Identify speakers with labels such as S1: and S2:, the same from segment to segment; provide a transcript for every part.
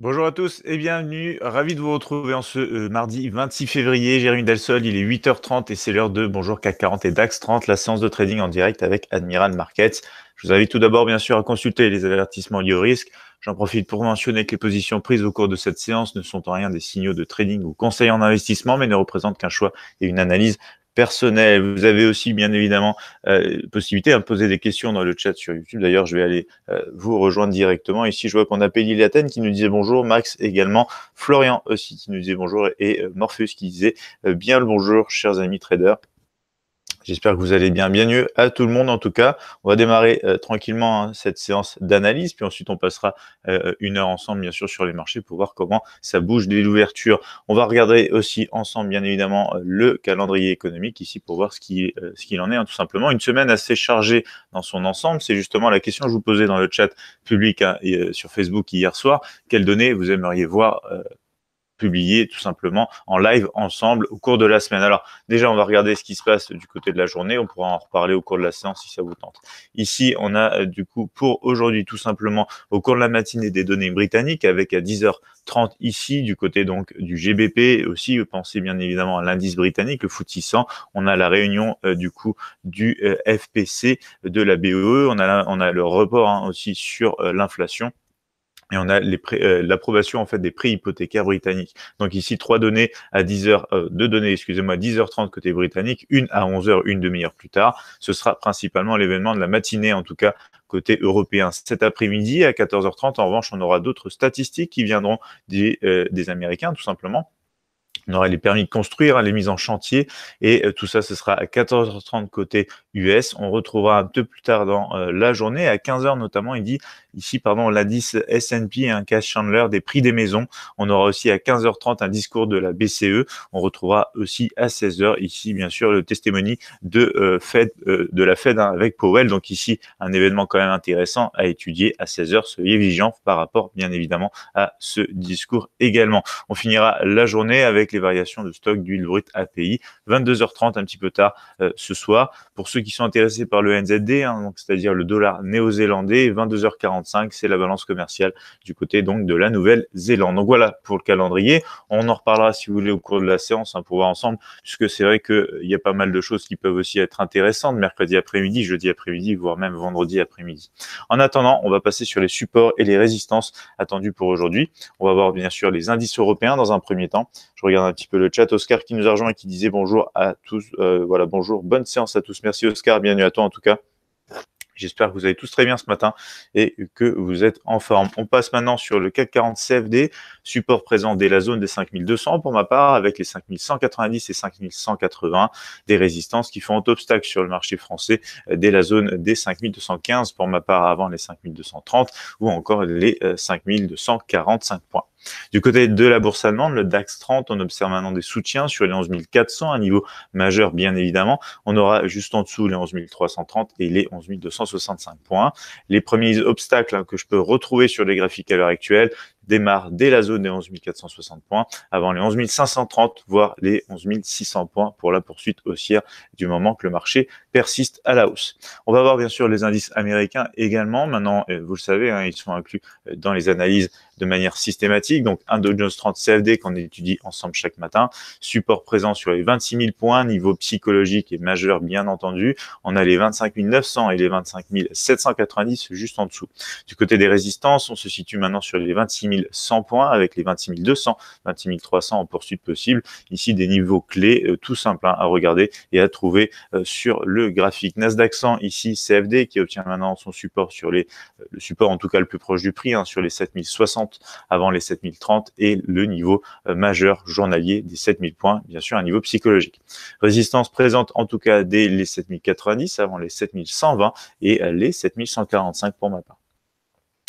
S1: Bonjour à tous et bienvenue. Ravi de vous retrouver en ce euh, mardi 26 février. Jérémy Delsol, il est 8h30 et c'est l'heure de Bonjour CAC 40 et DAX 30, la séance de trading en direct avec Admiral Markets. Je vous invite tout d'abord, bien sûr, à consulter les avertissements liés au risque. J'en profite pour mentionner que les positions prises au cours de cette séance ne sont en rien des signaux de trading ou conseils en investissement, mais ne représentent qu'un choix et une analyse personnel. Vous avez aussi, bien évidemment, euh, possibilité de poser des questions dans le chat sur YouTube. D'ailleurs, je vais aller euh, vous rejoindre directement. Ici, je vois qu'on a Peggy qui nous disait bonjour, Max également, Florian aussi qui nous disait bonjour et, euh, Morpheus qui disait bien le bonjour, chers amis traders. J'espère que vous allez bien. bien mieux à tout le monde en tout cas. On va démarrer euh, tranquillement hein, cette séance d'analyse, puis ensuite on passera euh, une heure ensemble bien sûr sur les marchés pour voir comment ça bouge dès l'ouverture. On va regarder aussi ensemble bien évidemment euh, le calendrier économique ici pour voir ce qu'il euh, qu'il en est hein, tout simplement. Une semaine assez chargée dans son ensemble. C'est justement la question que je vous posais dans le chat public hein, sur Facebook hier soir. Quelles données vous aimeriez voir publié tout simplement en live ensemble au cours de la semaine. Alors déjà, on va regarder ce qui se passe du côté de la journée. On pourra en reparler au cours de la séance si ça vous tente. Ici, on a euh, du coup pour aujourd'hui tout simplement au cours de la matinée des données britanniques avec à 10h30 ici du côté donc du GBP aussi. Euh, pensez bien évidemment à l'indice britannique, le FTSE On a la réunion euh, du coup du FPC de la BEE, On a, on a le report hein, aussi sur l'inflation et on a euh, l'approbation en fait des prix hypothécaires britanniques. Donc ici trois données à 10 h euh, données, excusez-moi, 10h30 côté britannique, une à 11h, une demi-heure plus tard. Ce sera principalement l'événement de la matinée en tout cas côté européen. Cet après-midi à 14h30 en revanche, on aura d'autres statistiques qui viendront des, euh, des Américains tout simplement. On aura les permis de construire, hein, les mises en chantier et tout ça, ce sera à 14h30 côté US. On retrouvera un peu plus tard dans la journée, à 15h notamment, il dit Ici, pardon, l'indice S&P et un cash chandler des prix des maisons. On aura aussi à 15h30 un discours de la BCE. On retrouvera aussi à 16h ici, bien sûr, le testimony de euh, Fed, euh, de la Fed hein, avec Powell. Donc ici, un événement quand même intéressant à étudier à 16h. Soyez vigilants par rapport, bien évidemment, à ce discours également. On finira la journée avec les variations de stock d'huile brute API. 22h30, un petit peu tard euh, ce soir. Pour ceux qui sont intéressés par le NZD, hein, c'est-à-dire le dollar néo-zélandais, 22h40 c'est la balance commerciale du côté donc de la Nouvelle-Zélande. Donc voilà pour le calendrier. On en reparlera si vous voulez au cours de la séance hein, pour voir ensemble, puisque c'est vrai qu'il euh, y a pas mal de choses qui peuvent aussi être intéressantes mercredi après-midi, jeudi après-midi, voire même vendredi après-midi. En attendant, on va passer sur les supports et les résistances attendues pour aujourd'hui. On va voir bien sûr les indices européens dans un premier temps. Je regarde un petit peu le chat. Oscar qui nous a rejoint et qui disait bonjour à tous. Euh, voilà, bonjour, bonne séance à tous. Merci Oscar, bienvenue à toi en tout cas. J'espère que vous allez tous très bien ce matin et que vous êtes en forme. On passe maintenant sur le CAC 40 CFD, support présent dès la zone des 5200 pour ma part, avec les 5190 et 5180, des résistances qui font obstacle sur le marché français euh, dès la zone des 5215 pour ma part, avant les 5230 ou encore les 5245 euh, points. Du côté de la bourse allemande, le DAX 30, on observe maintenant des soutiens sur les 11 400, un niveau majeur bien évidemment. On aura juste en dessous les 11 330 et les 11 265 points. Les premiers obstacles hein, que je peux retrouver sur les graphiques à l'heure actuelle, démarre dès la zone des 11 460 points avant les 11 530, voire les 11 600 points pour la poursuite haussière du moment que le marché persiste à la hausse. On va voir bien sûr les indices américains également. Maintenant, euh, vous le savez, hein, ils sont inclus euh, dans les analyses de manière systématique. Donc, un Dow Jones 30 CFD qu'on étudie ensemble chaque matin. Support présent sur les 26 000 points, niveau psychologique et majeur bien entendu. On a les 25 900 et les 25 790 juste en dessous. Du côté des résistances, on se situe maintenant sur les 26 100 points avec les 26 200, 26 300 en poursuite possible. Ici, des niveaux clés euh, tout simple hein, à regarder et à trouver euh, sur le graphique. Nasdaq 100, ici, CFD qui obtient maintenant son support sur les, euh, le support en tout cas le plus proche du prix, hein, sur les 7060 avant les 7030 et le niveau majeur journalier des 7000 points, bien sûr, un niveau psychologique. Résistance présente en tout cas dès les 7090 avant les 7120 et les 7145 pour ma part.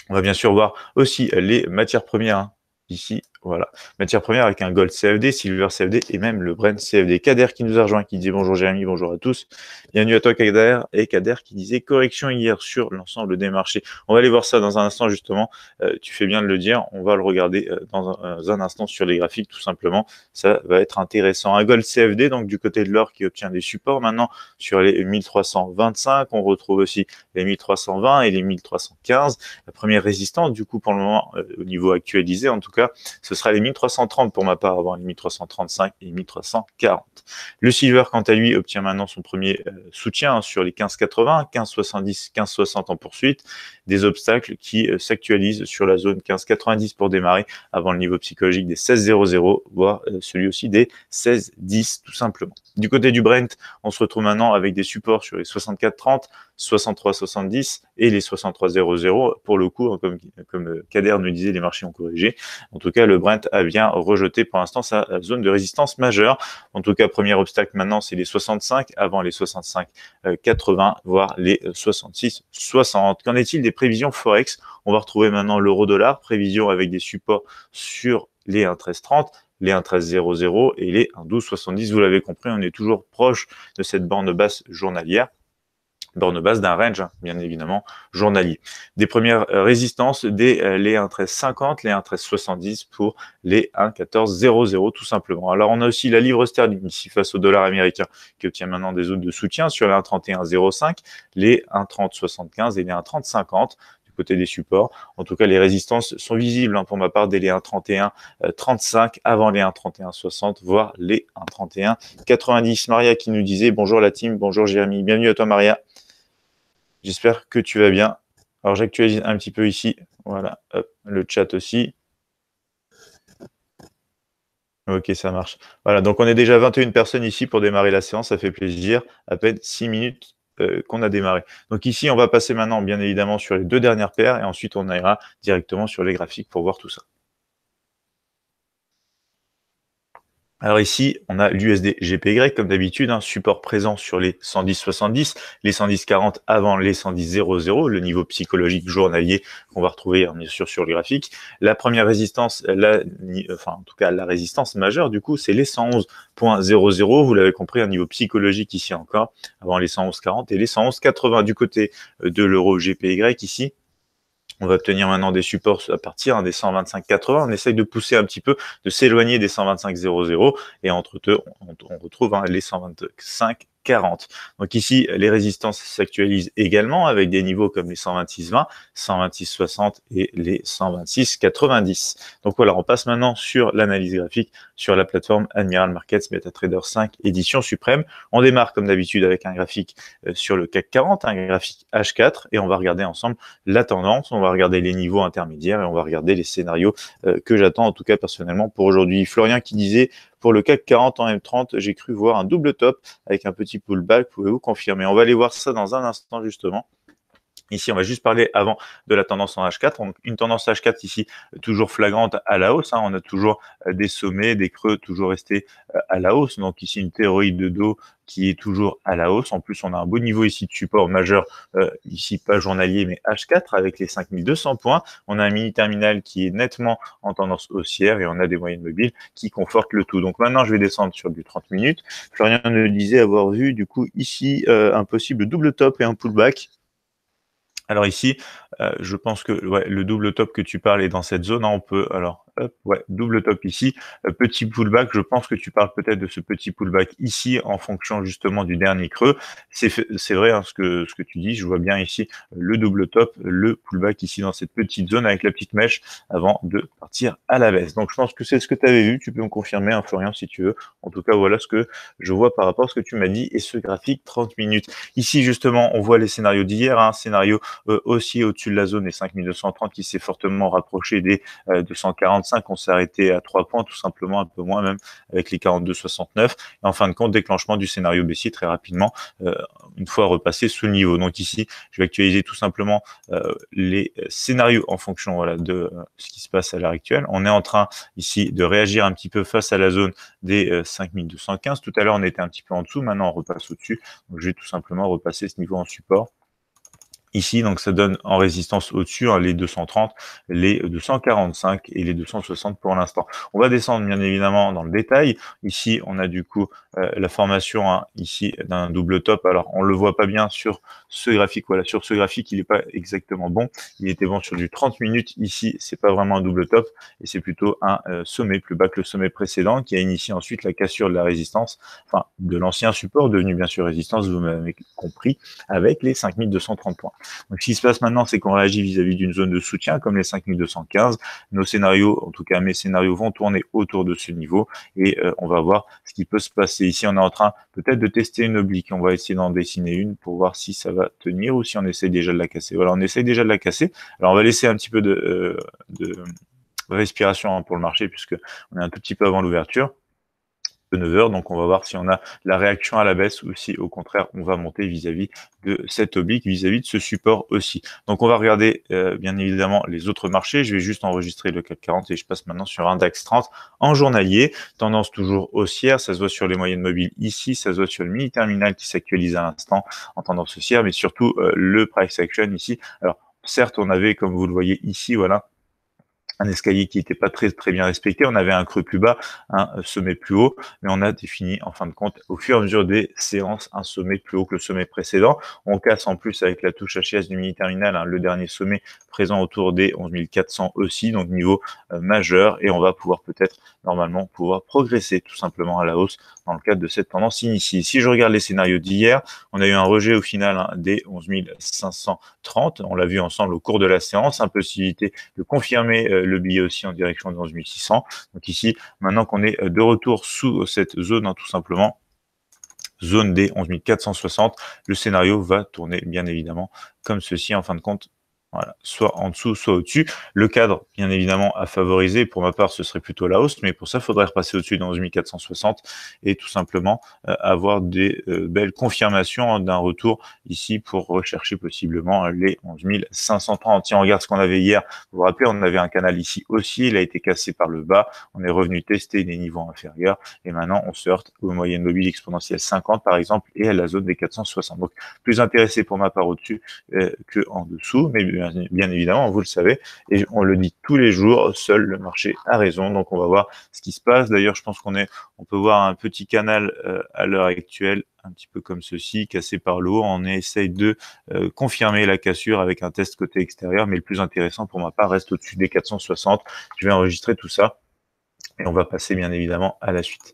S1: On va bien sûr voir aussi les matières premières hein, ici voilà. Matière première avec un Gold CFD, Silver CFD et même le Brent CFD. Kader qui nous a rejoint, qui dit bonjour Jérémy, bonjour à tous. Bienvenue à toi Kader et Kader qui disait correction hier sur l'ensemble des marchés. On va aller voir ça dans un instant justement. Euh, tu fais bien de le dire. On va le regarder euh, dans euh, un, instant sur les graphiques tout simplement. Ça va être intéressant. Un Gold CFD donc du côté de l'or qui obtient des supports maintenant sur les 1325. On retrouve aussi les 1320 et les 1315. La première résistance du coup pour le moment au niveau actualisé en tout cas ce sera les 1330 pour ma part avant les 1335 et 1340. Le silver, quant à lui, obtient maintenant son premier euh, soutien sur les 1580, 1570, 1560 en poursuite, des obstacles qui euh, s'actualisent sur la zone 1590 pour démarrer avant le niveau psychologique des 1600, voire euh, celui aussi des 1610 tout simplement. Du côté du Brent, on se retrouve maintenant avec des supports sur les 6430, 63,70 et les 63,00. Pour le coup, hein, comme, comme Kader nous disait, les marchés ont corrigé. En tout cas, le Brent bien rejeter pour l'instant sa zone de résistance majeure. En tout cas, premier obstacle maintenant, c'est les 65, avant les 65, 80, euh, voire les 66, 60. Qu'en est-il des prévisions Forex On va retrouver maintenant l'euro-dollar, prévision avec des supports sur les 1,1330 les 1,1300 et les 1,1270. Vous l'avez compris, on est toujours proche de cette bande basse journalière borne basse d'un range, hein, bien évidemment, journalier. Des premières euh, résistances dès euh, les 1,1350, les 1,1370 pour les 1,1400 tout simplement. Alors on a aussi la livre sterling ici face au dollar américain qui obtient maintenant des zones de soutien sur les 1,3105, les 1,3075 et les 1,3050 du côté des supports. En tout cas, les résistances sont visibles hein, pour ma part dès les 1,3135, euh, avant les 1,3160, voire les 1,3190. Maria qui nous disait bonjour la team, bonjour Jérémy, bienvenue à toi Maria. J'espère que tu vas bien. Alors j'actualise un petit peu ici. Voilà, le chat aussi. Ok, ça marche. Voilà, donc on est déjà 21 personnes ici pour démarrer la séance, ça fait plaisir. À peine 6 minutes euh, qu'on a démarré. Donc ici, on va passer maintenant, bien évidemment, sur les deux dernières paires et ensuite on ira directement sur les graphiques pour voir tout ça. Alors ici, on a l'USD GPY, comme d'habitude, un hein, support présent sur les 110,70, les 110,40 avant les 110,00, le niveau psychologique journalier qu'on va retrouver hein, bien sûr sur le graphique. La première résistance, euh, la, euh, enfin en tout cas la résistance majeure du coup, c'est les 111,00, vous l'avez compris, un niveau psychologique ici encore, avant les 111,40 et les 111,80 du côté euh, de l'euro GPY ici, on va obtenir maintenant des supports à partir hein, des 125,80. On essaye de pousser un petit peu, de s'éloigner des 125,00 et entre deux, on, retrouve hein, les 125 40. Donc ici, les résistances s'actualisent également avec des niveaux comme les 126,20, 126,60 et les 126,90. Donc voilà, on passe maintenant sur l'analyse graphique sur la plateforme Admiral Markets MetaTrader 5 édition suprême. On démarre comme d'habitude avec un graphique euh, sur le CAC 40, un graphique H4 et on va regarder ensemble la tendance, on va regarder les niveaux intermédiaires et on va regarder les scénarios euh, que j'attends en tout cas personnellement pour aujourd'hui. Florian qui disait pour le CAC 40 en M30, j'ai cru voir un double top avec un petit pullback. Pouvez-vous confirmer On va aller voir ça dans un instant justement. Ici, on va juste parler avant de la tendance en H4. Donc, une tendance H4 ici toujours flagrante à la hausse. Hein. On a toujours euh, des sommets, des creux toujours restés euh, à la hausse. Donc ici, une théorie de dos qui est toujours à la hausse. En plus, on a un beau niveau ici de support majeur, euh, ici pas journalier, mais H4 avec les 5200 points. On a un mini terminal qui est nettement en tendance haussière et on a des moyennes mobiles qui confortent le tout. Donc maintenant, je vais descendre sur du 30 minutes. Florian ne disait avoir vu du coup ici un possible double top et un pullback alors ici, euh, je pense que le double top que tu parles est dans cette zone. Hein, on peut alors Hop, ouais, double top ici. Euh, petit pullback, je pense que tu parles peut-être de ce petit pullback ici en fonction justement du dernier creux. C'est vrai hein, ce, que, ce que tu dis, je vois bien ici le double top, le pullback ici dans cette petite zone avec la petite mèche avant de partir à la baisse. Donc je pense que c'est ce que tu avais vu, tu peux me confirmer hein, Florian si tu veux. En tout cas, voilà ce que je vois par rapport à ce que tu m'as dit et ce graphique 30 minutes. Ici justement, on voit les scénarios d'hier, un hein, scénario euh, aussi au-dessus de la zone des 5230 qui s'est fortement rapproché des 240 euh, on s'est arrêté à 3 points, tout simplement, un peu moins même, avec les 42,69. Et en fin de compte, déclenchement du scénario baissier très rapidement, euh, une fois repassé ce niveau. Donc ici, je vais actualiser tout simplement euh, les scénarios en fonction de euh, ce qui se passe à l'heure actuelle. On est en train ici de réagir un petit peu face à la zone des 5215. Tout à l'heure, on était un petit peu en dessous, maintenant on repasse au-dessus. Donc je vais tout simplement repasser ce niveau en support ici. Donc ça donne en résistance au-dessus hein, les 230, les 245 et les 260 pour l'instant. On va descendre bien évidemment dans le détail. Ici, on a du coup euh, la formation hein, ici d'un double top. Alors, on le voit pas bien sur ce graphique. Voilà, sur ce graphique, il n'est pas exactement bon. Il était bon sur du 30 minutes. Ici, c'est pas vraiment un double top et c'est plutôt un euh, sommet plus bas que le sommet précédent qui a initié ensuite la cassure de la résistance, enfin, de l'ancien support devenu bien sûr résistance, vous m'avez compris, avec les 5230 points. Donc, ce qui se passe maintenant, c'est qu'on réagit vis-à-vis d'une zone de soutien comme les 5215. Nos scénarios, en tout cas mes scénarios, vont tourner autour de ce niveau et euh, on va voir ce qui peut se passer et ici, on est en train peut-être de tester une oblique. On va essayer d'en dessiner une pour voir si ça va tenir ou si on essaie déjà de la casser. Voilà, on essaie déjà de la casser. Alors, on va laisser un petit peu de, euh, de respiration pour le marché puisque on est un tout petit peu avant l'ouverture de 9 heures, Donc, on va voir si on a la réaction à la baisse ou si, au contraire, on va monter vis-à-vis de cette oblique, vis-à-vis de ce support aussi. Donc, on va regarder, euh, bien évidemment, les autres marchés. Je vais juste enregistrer le CAC 40 et je passe maintenant sur Index 30 en journalier. Tendance toujours haussière. Ça se voit sur les moyennes mobiles ici. Ça se voit sur le mini-terminal qui s'actualise à l'instant en tendance haussière, mais surtout euh, le price action ici. Alors, certes, on avait, comme vous le voyez ici, voilà, un escalier qui n'était pas très, très bien respecté. On avait un creux plus bas, un sommet plus haut, mais on a défini en fin de compte, au fur et à mesure des séances, un sommet plus haut que le sommet précédent. On casse en plus avec la touche HS du mini-terminal hein, le dernier sommet présent autour des 11 400 aussi, donc niveau euh, majeur, et on va pouvoir peut-être normalement pouvoir progresser tout simplement à la hausse dans le cadre de cette tendance initiée. Si je regarde les scénarios d'hier, on a eu un rejet au final hein, des 11 530, on l'a vu ensemble au cours de la séance, impossibilité de confirmer euh, le billet aussi en direction de 11 Donc ici, maintenant qu'on est euh, de retour sous euh, cette zone, hein, tout simplement, zone D 11 460, le scénario va tourner bien évidemment comme ceci en fin de compte voilà, soit en dessous, soit au-dessus. Le cadre, bien évidemment, à favoriser. Pour ma part, ce serait plutôt la hausse, mais pour ça, il faudrait repasser au-dessus dans 1460 et tout simplement euh, avoir des euh, belles confirmations hein, d'un retour ici pour rechercher possiblement euh, les 11 530. Si on regarde ce qu'on avait hier, vous vous rappelez, on avait un canal ici aussi, il a été cassé par le bas, on est revenu tester des niveaux inférieurs et maintenant on se heurte aux moyennes mobiles exponentielles 50 par exemple et à la zone des 460. Donc plus intéressé pour ma part au-dessus que en dessous, mais bien, évidemment, vous le savez, et on le dit tous les jours, seul le marché a raison, donc on va voir ce qui se passe. D'ailleurs, je pense qu'on est, on peut voir un petit canal euh, à l'heure actuelle, un petit peu comme ceci, cassé par l'eau. On essaye de euh, confirmer la cassure avec un test côté extérieur, mais le plus intéressant pour ma part reste au-dessus des 460. Je vais enregistrer tout ça et on va passer bien évidemment à la suite.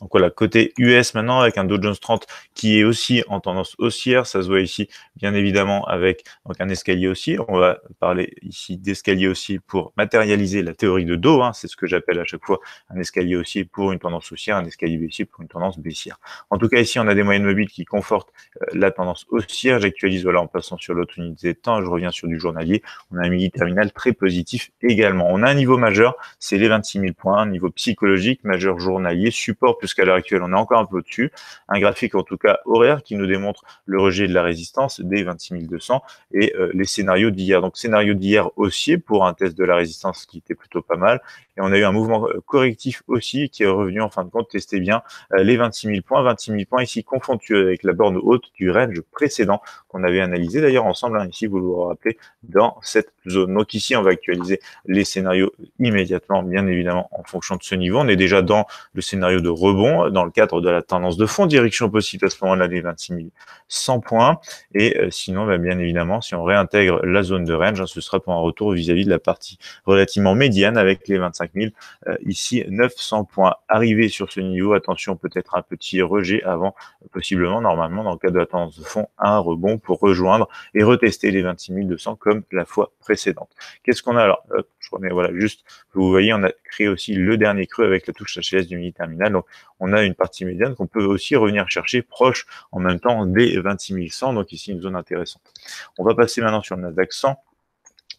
S1: Donc voilà, côté US maintenant, avec un Dow Jones 30 qui est aussi en tendance haussière, ça se voit ici, bien évidemment, avec donc un escalier aussi On va parler ici d'escalier aussi pour matérialiser la théorie de Dow. Hein, c'est ce que j'appelle à chaque fois un escalier haussier pour une tendance haussière, un escalier baissier pour une tendance baissière. En tout cas, ici, on a des moyennes mobiles qui confortent euh, la tendance haussière. J'actualise voilà, en passant sur l'autre unité de temps. Je reviens sur du journalier. On a un midi terminal très positif également. On a un niveau majeur, c'est les 26 000 points, un niveau psychologique, majeur journalier, support plus Jusqu'à l'heure actuelle, on est encore un peu au-dessus. Un graphique, en tout cas horaire, qui nous démontre le rejet de la résistance des 26 200 et euh, les scénarios d'hier. Donc, scénario d'hier haussier pour un test de la résistance qui était plutôt pas mal. Et on a eu un mouvement euh, correctif aussi qui est revenu en fin de compte tester bien euh, les 26 000 points. 26 000 points ici confrontés avec la borne haute du range précédent qu'on avait analysé d'ailleurs ensemble. Hein, ici, vous vous rappelez, dans cette zone. Donc ici, on va actualiser les scénarios immédiatement, bien évidemment, en fonction de ce niveau. On est déjà dans le scénario de rebond, dans le cadre de la tendance de fond, direction possible à ce moment-là des 26 100 points. Et euh, sinon, bah, bien évidemment, si on réintègre la zone de range, hein, ce sera pour un retour vis-à-vis de la partie relativement médiane avec les 25 000, euh, ici 900 points. arrivés sur ce niveau, attention, peut-être un petit rejet avant, possiblement, normalement, dans le cadre de la tendance de fond, un rebond pour rejoindre et retester les 26 200 comme la fois précédente. Qu'est-ce qu'on a alors Je remets voilà juste. Vous voyez, on a créé aussi le dernier creux avec la touche HLS du mini terminal. Donc on a une partie médiane qu'on peut aussi revenir chercher proche en même temps des 26 100. Donc ici une zone intéressante. On va passer maintenant sur le Nasdaq 100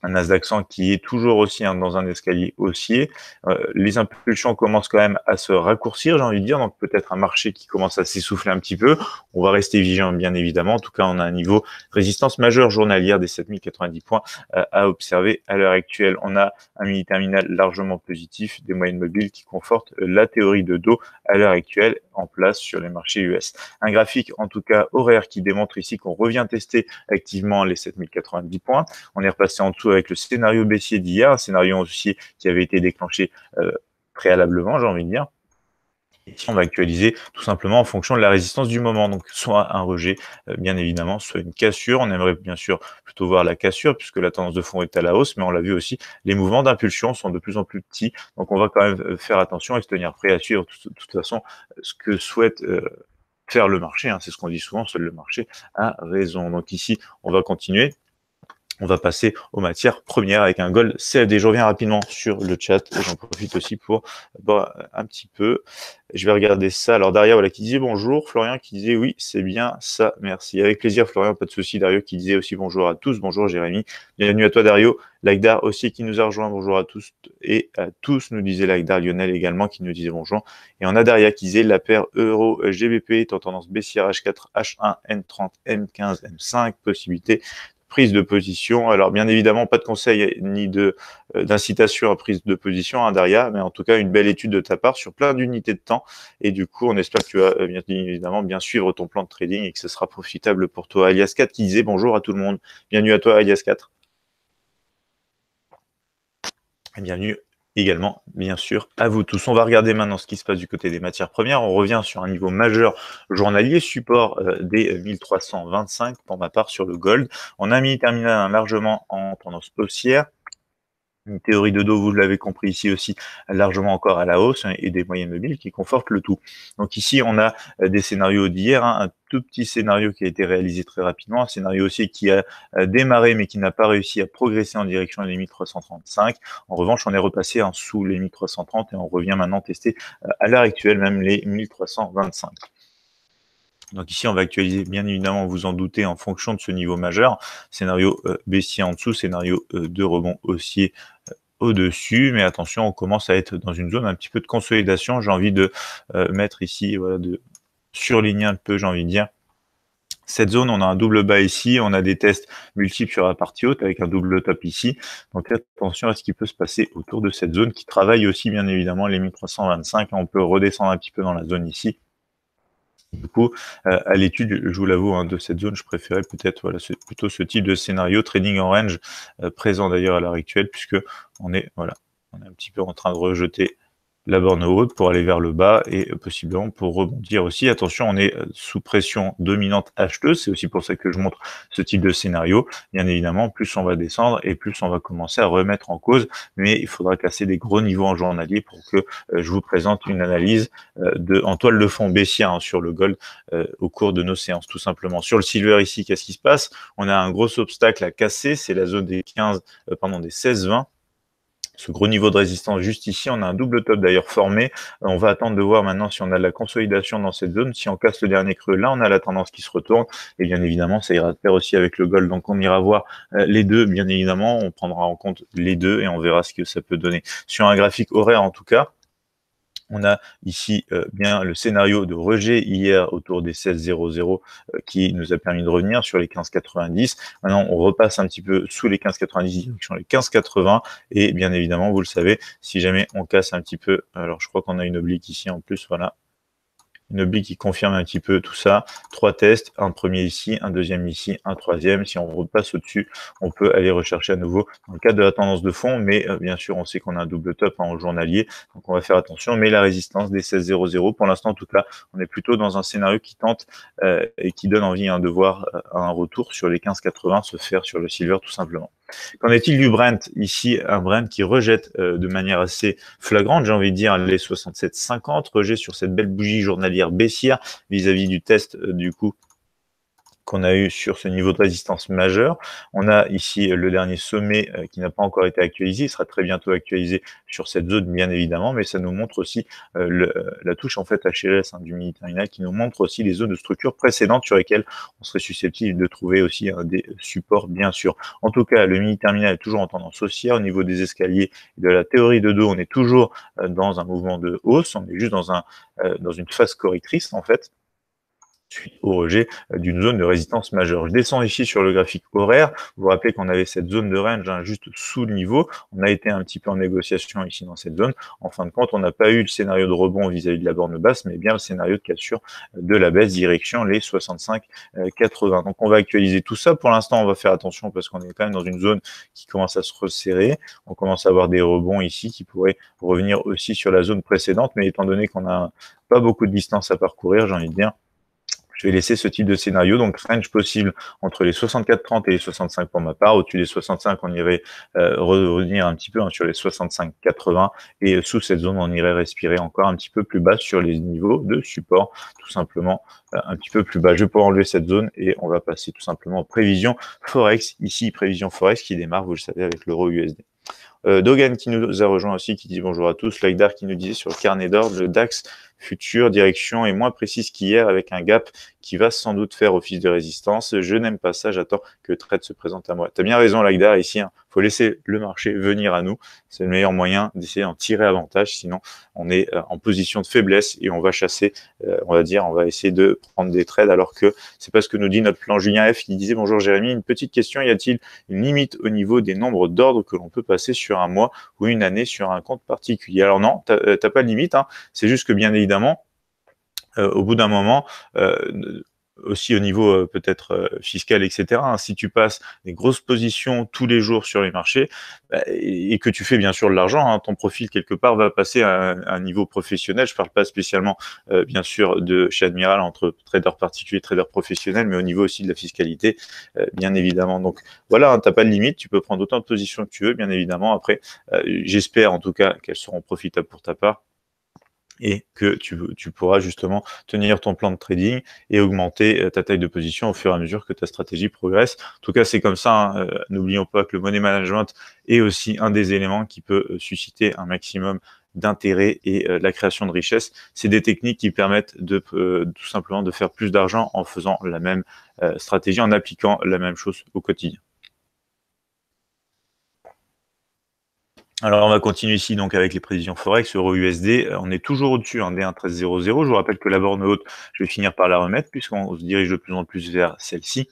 S1: un Nasdaq qui est toujours aussi hein, dans un escalier haussier. Euh, les impulsions commencent quand même à se raccourcir, j'ai envie de dire, donc peut-être un marché qui commence à s'essouffler un petit peu. On va rester vigilant, bien évidemment. En tout cas, on a un niveau résistance majeure journalière des 7090 points euh, à observer à l'heure actuelle. On a un mini terminal largement positif, des moyennes mobiles qui confortent la théorie de dos à l'heure actuelle en place sur les marchés US. Un graphique, en tout cas horaire, qui démontre ici qu'on revient tester activement les 7090 points. On est repassé en dessous avec le scénario baissier d'hier, un scénario aussi qui avait été déclenché euh, préalablement, j'ai envie de dire. Et on va actualiser tout simplement en fonction de la résistance du moment. Donc, soit un rejet, euh, bien évidemment, soit une cassure. On aimerait bien sûr plutôt voir la cassure puisque la tendance de fond est à la hausse, mais on l'a vu aussi, les mouvements d'impulsion sont de plus en plus petits. Donc, on va quand même euh, faire attention et se tenir prêt à suivre de toute façon ce que souhaite faire le marché. Hein. C'est ce qu'on dit souvent, seul le marché a raison. Donc ici, on va continuer on va passer aux matières premières avec un gold CFD. Je reviens rapidement sur le chat, j'en profite aussi pour un petit peu. Je vais regarder ça. Alors derrière, voilà, qui disait bonjour, Florian qui disait oui, c'est bien ça, merci. Avec plaisir Florian, pas de souci. Dario qui disait aussi bonjour à tous, bonjour Jérémy, bienvenue à toi Dario. Lagdar aussi qui nous a rejoint, bonjour à tous et à tous, nous disait Lagdar, Lionel également qui nous disait bonjour. Et on a derrière qui disait la paire Euro GBP est en tendance baissière H4, H1, N30, M15, M5, possibilité prise de position. Alors bien évidemment, pas de conseil ni de euh, d'incitation à prise de position, un hein, Daria, mais en tout cas une belle étude de ta part sur plein d'unités de temps. Et du coup, on espère que tu vas euh, bien évidemment bien suivre ton plan de trading et que ce sera profitable pour toi. Alias 4 qui disait bonjour à tout le monde. Bienvenue à toi, Alias 4. Bienvenue également, bien sûr, à vous tous. On va regarder maintenant ce qui se passe du côté des matières premières. On revient sur un niveau majeur journalier, support euh, des 1325 euh, pour ma part sur le gold. On a mis terminal largement en tendance haussière une théorie de dos, vous l'avez compris ici aussi, largement encore à la hausse, hein, et des moyennes mobiles qui confortent le tout. Donc ici, on a euh, des scénarios d'hier, hein, un tout petit scénario qui a été réalisé très rapidement, un scénario aussi qui a euh, démarré mais qui n'a pas réussi à progresser en direction des 1335. En revanche, on est repassé en hein, sous les 1330 et on revient maintenant tester euh, à l'heure actuelle même les 1325. Donc ici, on va actualiser, bien évidemment, vous en doutez, en fonction de ce niveau majeur. Scénario euh, baissier en dessous, scénario euh, de rebond haussier euh, au-dessus. Mais attention, on commence à être dans une zone un petit peu de consolidation. J'ai envie de mettre ici, voilà, de surligner un peu, j'ai envie de dire, cette zone, on a un double bas ici, on a des tests multiples sur la partie haute avec un double top ici. Donc attention à ce qui peut se passer autour de cette zone qui travaille aussi bien évidemment les 1325. On peut redescendre un petit peu dans la zone ici du coup, à l'étude, je vous l'avoue, hein, de cette zone, je préférais peut-être voilà, plutôt ce type de scénario trading en range, euh, présent d'ailleurs à l'heure actuelle, puisque on est, voilà, on est un petit peu en train de rejeter la borne haute pour aller vers le bas et euh, possiblement pour rebondir aussi. Attention, on est euh, sous pression dominante acheteuse, c'est aussi pour ça que je montre ce type de scénario. Bien évidemment, plus on va descendre et plus on va commencer à remettre en cause, mais il faudra casser des gros niveaux en journalier pour que euh, je vous présente une analyse de, en toile de fond baissière hein, sur le gold au cours de nos séances, tout simplement. Sur le silver ici, qu'est-ce qui se passe On a un gros obstacle à casser, c'est la zone des 15, pardon, des 16-20 ce gros niveau de résistance juste ici. On a un double top d'ailleurs formé. On va attendre de voir maintenant si on a de la consolidation dans cette zone. Si on casse le dernier creux, là, on a la tendance qui se retourne. Et bien évidemment, ça ira de pair aussi avec le gold. Donc on ira voir euh, les deux, bien évidemment. On prendra en compte les deux et on verra ce que ça peut donner. Sur un graphique horaire, en tout cas, on a ici euh, bien le scénario de rejet hier autour des 16.00 euh, qui nous a permis de revenir sur les 15.90. Maintenant, on repasse un petit peu sous les 15.90, sur les 15.80. Et bien évidemment, vous le savez, si jamais on casse un petit peu, alors je crois qu'on a une oblique ici en plus, voilà, une oblique qui confirme un petit peu tout ça. Trois tests, un premier ici, un deuxième ici, un troisième. Si on repasse au-dessus, on peut aller rechercher à nouveau dans le cadre de la tendance de fond, mais euh, bien sûr, on sait qu'on a un double top en journalier, donc on va faire attention. Mais la résistance des 16.00, pour l'instant, en tout cas, on est plutôt dans un scénario qui tente euh, et qui donne envie hein, de voir euh, un retour sur les 15.80 se faire sur le silver tout simplement. Qu'en est-il du Brent Ici, un Brent qui rejette euh, de manière assez flagrante, j'ai envie de dire, les 67,50, rejet sur cette belle bougie journalière baissière vis-à-vis du test euh, du coup qu'on a eu sur ce niveau de résistance majeur. On a ici euh, le dernier sommet euh, qui n'a pas encore été actualisé, il sera très bientôt actualisé sur cette zone bien évidemment, mais ça nous montre aussi euh, la touche en fait HLS hein, du mini terminal qui nous montre aussi les zones de structure précédentes sur lesquelles on serait susceptible de trouver aussi hein, des supports bien sûr. En tout cas, le mini terminal est toujours en tendance haussière au niveau des escaliers et de la théorie de dos, on est toujours dans un mouvement de hausse, on est juste dans un dans une phase correctrice en fait suite au rejet d'une zone de résistance majeure. Je descends ici sur le graphique horaire. Vous vous rappelez qu'on avait cette zone de range hein, juste sous le niveau. On a été un petit peu en négociation ici dans cette zone. En fin de compte, on n'a pas eu le scénario de rebond vis-à-vis de la borne basse, mais bien le scénario de cassure de la baisse direction les 65-80. Euh, Donc on va actualiser tout ça. Pour l'instant, on va faire attention parce qu'on est quand même dans une zone qui commence à se resserrer. On commence à avoir des rebonds ici qui pourraient revenir aussi sur la zone précédente, mais étant donné qu'on n'a pas beaucoup de distance à parcourir, j'ai envie de dire, je vais laisser ce type de scénario, donc range possible entre les 64-30 et les 65 pour ma part. Au-dessus des 65, on irait euh, revenir un petit peu hein, sur les 65-80 et euh, sous cette zone, on irait respirer encore un petit peu plus bas sur les niveaux de support, tout simplement euh, un petit peu plus bas. Je vais pouvoir enlever cette zone et on va passer tout simplement aux prévisions Forex. Ici, prévision Forex qui démarre, vous le savez, avec l'euro USD. Euh, Dogan qui nous a rejoint aussi, qui dit bonjour à tous. Dark qui nous disait sur le carnet d'or, le DAX future direction est moins précise qu'hier avec un gap qui va sans doute faire office de résistance. Je n'aime pas ça, j'attends que trade se présente à moi. T'as bien raison, Lagdar, ici, hein. faut laisser le marché venir à nous. C'est le meilleur moyen d'essayer d'en tirer avantage, sinon on est euh, en position de faiblesse et on va chasser, euh, on va dire, on va essayer de prendre des trades alors que c'est pas ce que nous dit notre plan Julien F. Il disait bonjour Jérémy, une petite question, y a-t-il une limite au niveau des nombres d'ordres que l'on peut passer sur un mois ou une année sur un compte particulier Alors non, euh, t'as pas de limite, hein. c'est juste que bien évidemment, évidemment, euh, au bout d'un moment, euh, aussi au niveau euh, peut-être fiscal, etc. Hein, si tu passes des grosses positions tous les jours sur les marchés bah, et que tu fais bien sûr de l'argent, hein, ton profil quelque part va passer à un, niveau professionnel. Je ne parle pas spécialement bien sûr de chez Admiral entre trader particulier, trader professionnel, mais au niveau aussi de la fiscalité, bien évidemment. Donc voilà, hein, tu n'as pas de limite, tu peux prendre autant de positions que tu veux, bien évidemment. Après, j'espère en tout cas qu'elles seront profitables pour ta part et que tu, pourras justement tenir ton plan de trading et augmenter euh, ta taille de position au fur et à mesure que ta stratégie progresse. En tout cas, c'est comme ça. Hein, euh, n'oublions pas que le money management est aussi un des éléments qui peut euh, susciter un maximum d'intérêt et la création de richesse. C'est des techniques qui permettent de tout simplement de faire plus d'argent en faisant la même stratégie, en appliquant la même chose au quotidien. Alors on va continuer ici donc avec les prévisions forex euro USD. On est toujours au-dessus hein, des 1.1300. Je vous rappelle que la borne haute, je vais finir par la remettre puisqu'on se dirige de plus en plus vers celle-ci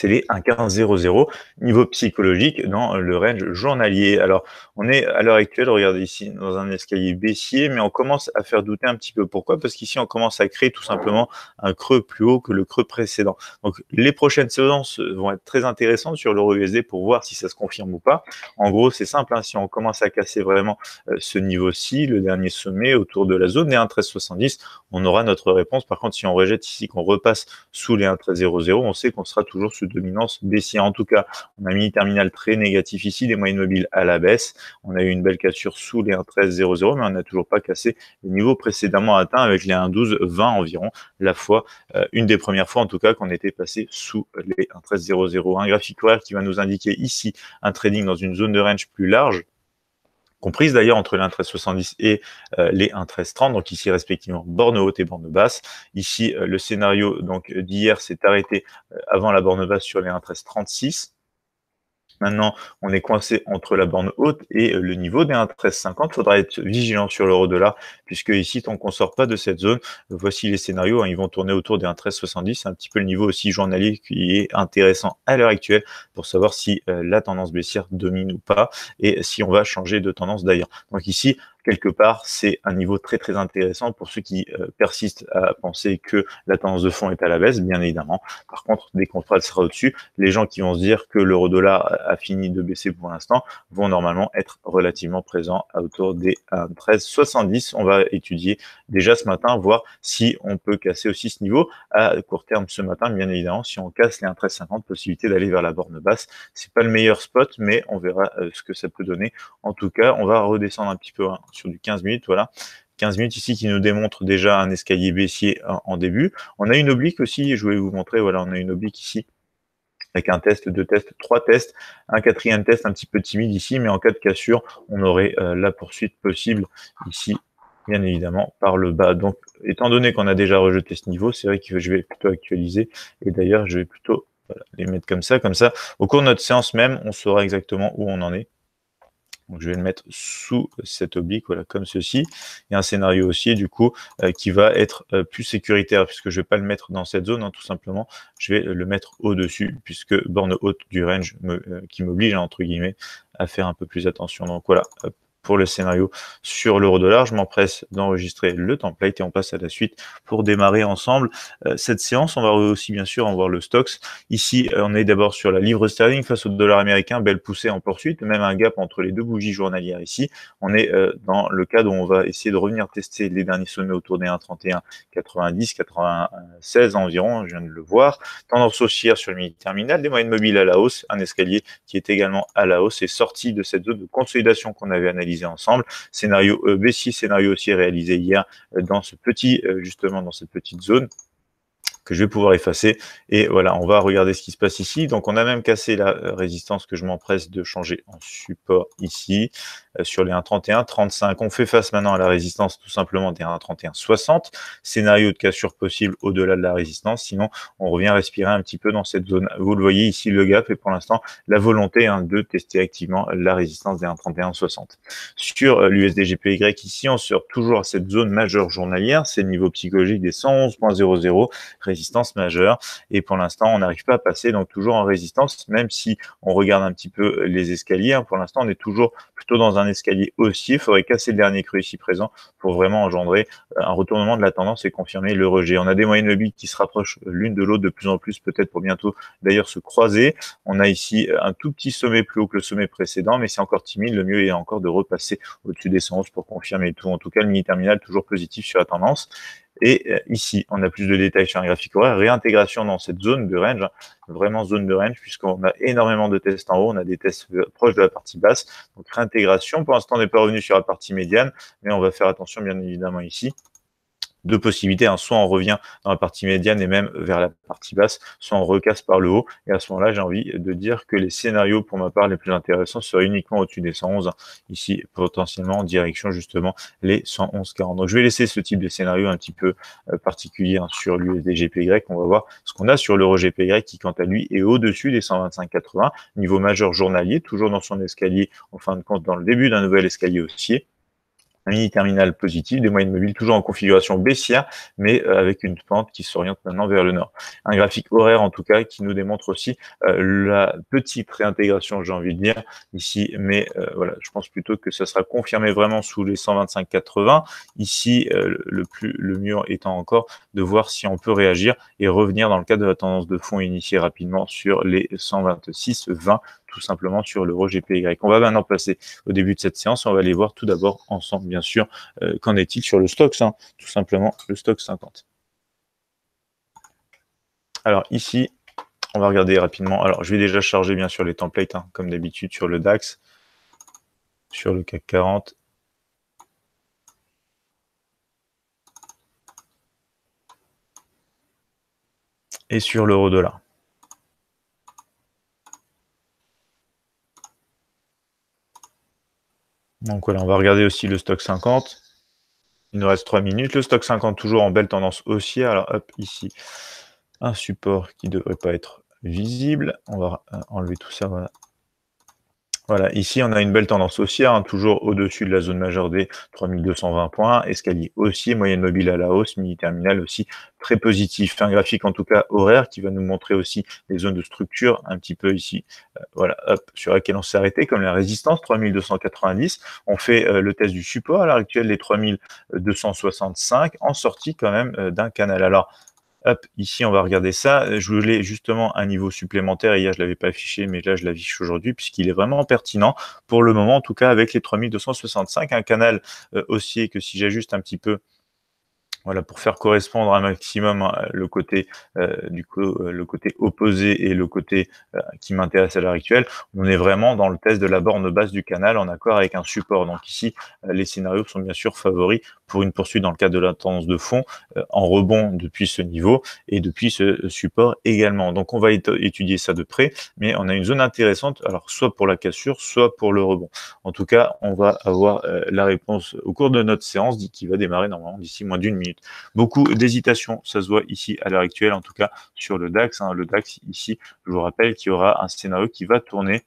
S1: c'est les 1,1500 niveau psychologique dans le range journalier. Alors, on est à l'heure actuelle, regardez ici, dans un escalier baissier, mais on commence à faire douter un petit peu. Pourquoi Parce qu'ici, on commence à créer tout simplement un creux plus haut que le creux précédent. Donc, les prochaines séances vont être très intéressantes sur l'euro USD pour voir si ça se confirme ou pas. En gros, c'est simple, hein. si on commence à casser vraiment euh, ce niveau-ci, le dernier sommet autour de la zone des 1,1370, on aura notre réponse. Par contre, si on rejette ici, qu'on repasse sous les 1,1300, on sait qu'on sera toujours sous dominance dominance En tout cas, on a mis terminal très négatif ici, des moyennes mobiles à la baisse. On a eu une belle cassure sous les 1.13.00, mais on n'a toujours pas cassé les niveaux précédemment atteints avec les 1.12.20 environ, la fois, euh, une des premières fois en tout cas qu'on était passé sous les 1.13.00. Un graphique horaire qui va nous indiquer ici un trading dans une zone de range plus large comprise d'ailleurs entre les 1,1370 et euh, les 1,1330, donc ici respectivement borne haute et borne basse. Ici, euh, le scénario donc d'hier s'est arrêté euh, avant la borne basse sur les 1,1336. Maintenant, on est coincé entre la borne haute et euh, le niveau des 1,1350. Il faudra être vigilant sur l'euro-dollar, puisque ici, tant qu'on ne sort pas de cette zone, voici les scénarios. Hein. ils vont tourner autour des 1,1370. C'est un petit peu le niveau aussi journalier qui est intéressant à l'heure actuelle pour savoir si euh, la tendance baissière domine ou pas et si on va changer de tendance d'ailleurs. Donc ici, quelque part, c'est un niveau très très intéressant pour ceux qui euh, persistent à penser que la tendance de fond est à la baisse, bien évidemment. Par contre, dès qu'on sera au-dessus, les gens qui vont se dire que l'euro dollar a fini de baisser pour l'instant vont normalement être relativement présents à autour des 13,70. Euh, on va étudier déjà ce matin, voir si on peut casser aussi ce niveau à court terme ce matin, bien évidemment. Si on casse les 13,50, possibilité d'aller vers la borne basse. C'est pas le meilleur spot, mais on verra euh, ce que ça peut donner. En tout cas, on va redescendre un petit peu hein, sur du 15 minutes, voilà. 15 minutes ici qui nous démontre déjà un escalier baissier hein, en, début. On a une oblique aussi, je voulais vous montrer, voilà, on a une oblique ici avec un test, deux tests, trois tests, un quatrième test un petit peu timide ici, mais en cas de cassure, on aurait euh, la poursuite possible ici bien évidemment par le bas. Donc, étant donné qu'on a déjà rejeté ce niveau, c'est vrai que je vais plutôt actualiser. Et d'ailleurs, je vais plutôt les mettre comme ça. Comme ça, au cours de notre séance même, on saura exactement où on en est. Donc je vais le mettre sous cet oblique, voilà, comme ceci. a un scénario aussi, du coup, euh, qui va être euh, plus sécuritaire, puisque je ne vais pas le mettre dans cette zone, hein, tout simplement. Je vais le mettre au-dessus, puisque borne haute du range me, euh, qui m'oblige, entre guillemets, à faire un peu plus attention. Donc voilà, pour le scénario sur l'euro-dollar. Je m'empresse d'enregistrer le template et on passe à la suite pour démarrer ensemble euh, cette séance. On va aussi bien sûr en voir le stocks. Ici, euh, on est d'abord sur la livre sterling face au dollar américain, belle poussée en poursuite, même un gap entre les deux bougies journalières ici. On est euh, dans le cadre où on va essayer de revenir tester les derniers sommets autour des 1,3190, 90, 96 environ, je viens de le voir. Tendance haussière sur le mini-terminal, des moyennes mobiles à la hausse, un escalier qui est également à la hausse et sorti de cette zone de consolidation qu'on avait analysée ensemble. Scénario euh, B6, scénario aussi réalisé hier euh, dans ce petit, euh, justement, dans cette petite zone que je vais pouvoir effacer. Et voilà, on va regarder ce qui se passe ici. Donc, on a même cassé la résistance que je m'empresse de changer en support ici euh, sur les 1,31, 35. On fait face maintenant à la résistance tout simplement des 1,31, 60. Scénario de cassure possible au-delà de la résistance. Sinon, on revient respirer un petit peu dans cette zone. Vous le voyez ici, le gap et pour l'instant la volonté hein, de tester activement la résistance des 1,31,60. Sur euh, l'USDGPY ici, on sort toujours à cette zone majeure journalière. C'est le niveau psychologique des 111,00 résistance majeure. Et pour l'instant, on n'arrive pas à passer, donc toujours en résistance, même si on regarde un petit peu les escaliers. Hein. Pour l'instant, on est toujours plutôt dans un escalier haussier. Il faudrait casser le dernier creux ici présent pour vraiment engendrer euh, un retournement de la tendance et confirmer le rejet. On a des moyennes mobiles qui se rapprochent l'une de l'autre de plus en plus, peut-être pour bientôt d'ailleurs se croiser. On a ici euh, un tout petit sommet plus haut que le sommet précédent, mais c'est encore timide. Le mieux est encore de repasser au-dessus des sens pour confirmer tout. En tout cas, le mini-terminal toujours positif sur la tendance. Et euh, ici, on a plus de détails sur un graphique horaire. Réintégration dans cette zone de range, hein. vraiment zone de range, puisqu'on a énormément de tests en haut, on a des tests proches de la partie basse. Donc réintégration, pour l'instant, on n'est pas revenu sur la partie médiane, mais on va faire attention bien évidemment ici deux possibilités. Hein. Soit on revient dans la partie médiane et même vers la partie basse, soit on recasse par le haut. Et à ce moment-là, j'ai envie de dire que les scénarios, pour ma part, les plus intéressants seraient uniquement au-dessus des 111. Hein. Ici, potentiellement en direction justement les 111,40. Donc je vais laisser ce type de scénario un petit peu euh, particulier hein, sur l'USDGPY. On va voir ce qu'on a sur l'euro qui, quant à lui, est au-dessus des 125,80. Niveau majeur journalier, toujours dans son escalier, en fin de compte, dans le début d'un nouvel escalier haussier un mini terminal positif, des moyennes mobiles toujours en configuration baissière, mais euh, avec une pente qui s'oriente maintenant vers le nord. Un graphique horaire en tout cas qui nous démontre aussi euh, la petite réintégration, j'ai envie de dire ici, mais euh, voilà, je pense plutôt que ça sera confirmé vraiment sous les 125,80. Ici, le plus le mieux étant encore de voir si on peut réagir et revenir dans le cadre de la tendance de fond initiée rapidement sur les 126,20 tout simplement sur l'euro GPY. On va maintenant passer au début de cette séance. On va aller voir tout d'abord ensemble, bien sûr, euh, qu'en est-il sur le stock hein. tout simplement le stock 50. Alors ici, on va regarder rapidement. Alors, je vais déjà charger bien sûr les templates, hein, comme d'habitude, sur le DAX, sur le CAC 40. Et sur l'euro dollar. Donc voilà, on va regarder aussi le stock 50. Il nous reste 3 minutes. Le stock 50 toujours en belle tendance haussière. Alors hop, ici, un support qui ne devrait pas être visible. On va enlever tout ça. Voilà. Voilà, ici on a une belle tendance haussière, hein, toujours au-dessus de la zone majeure des 3220 points, escalier aussi, moyenne mobile à la hausse, mini-terminal aussi très positif. Un graphique en tout cas horaire qui va nous montrer aussi les zones de structure un petit peu ici, euh, voilà, hop, sur laquelle on s'est arrêté, comme la résistance 3290. On fait euh, le test du support à l'heure actuelle, les 3265, en sortie quand même euh, d'un canal. Alors, Hop, ici, on va regarder ça. Je voulais justement un niveau supplémentaire. Hier, je ne l'avais pas affiché, mais là, je l'affiche aujourd'hui puisqu'il est vraiment pertinent pour le moment, en tout cas avec les 3265, un canal euh, haussier que si j'ajuste un petit peu voilà, pour faire correspondre un maximum euh, le côté euh, du le côté opposé et le côté qui m'intéresse à l'heure actuelle, on est vraiment dans le test de la borne basse du canal en accord avec un support. Donc ici, les scénarios sont bien sûr favoris pour une poursuite dans le cadre de la tendance de fond euh, en rebond depuis ce niveau et depuis ce euh, support également. Donc on va étudier ça de près, mais on a une zone intéressante, alors soit pour la cassure, soit pour le rebond. En tout cas, on va avoir euh, la réponse au cours de notre séance qui va démarrer normalement d'ici moins d'une minute. Beaucoup d'hésitations, ça se voit ici à l'heure actuelle, en tout cas sur le DAX. Hein. le DAX ici, je vous rappelle qu'il y aura un scénario qui va tourner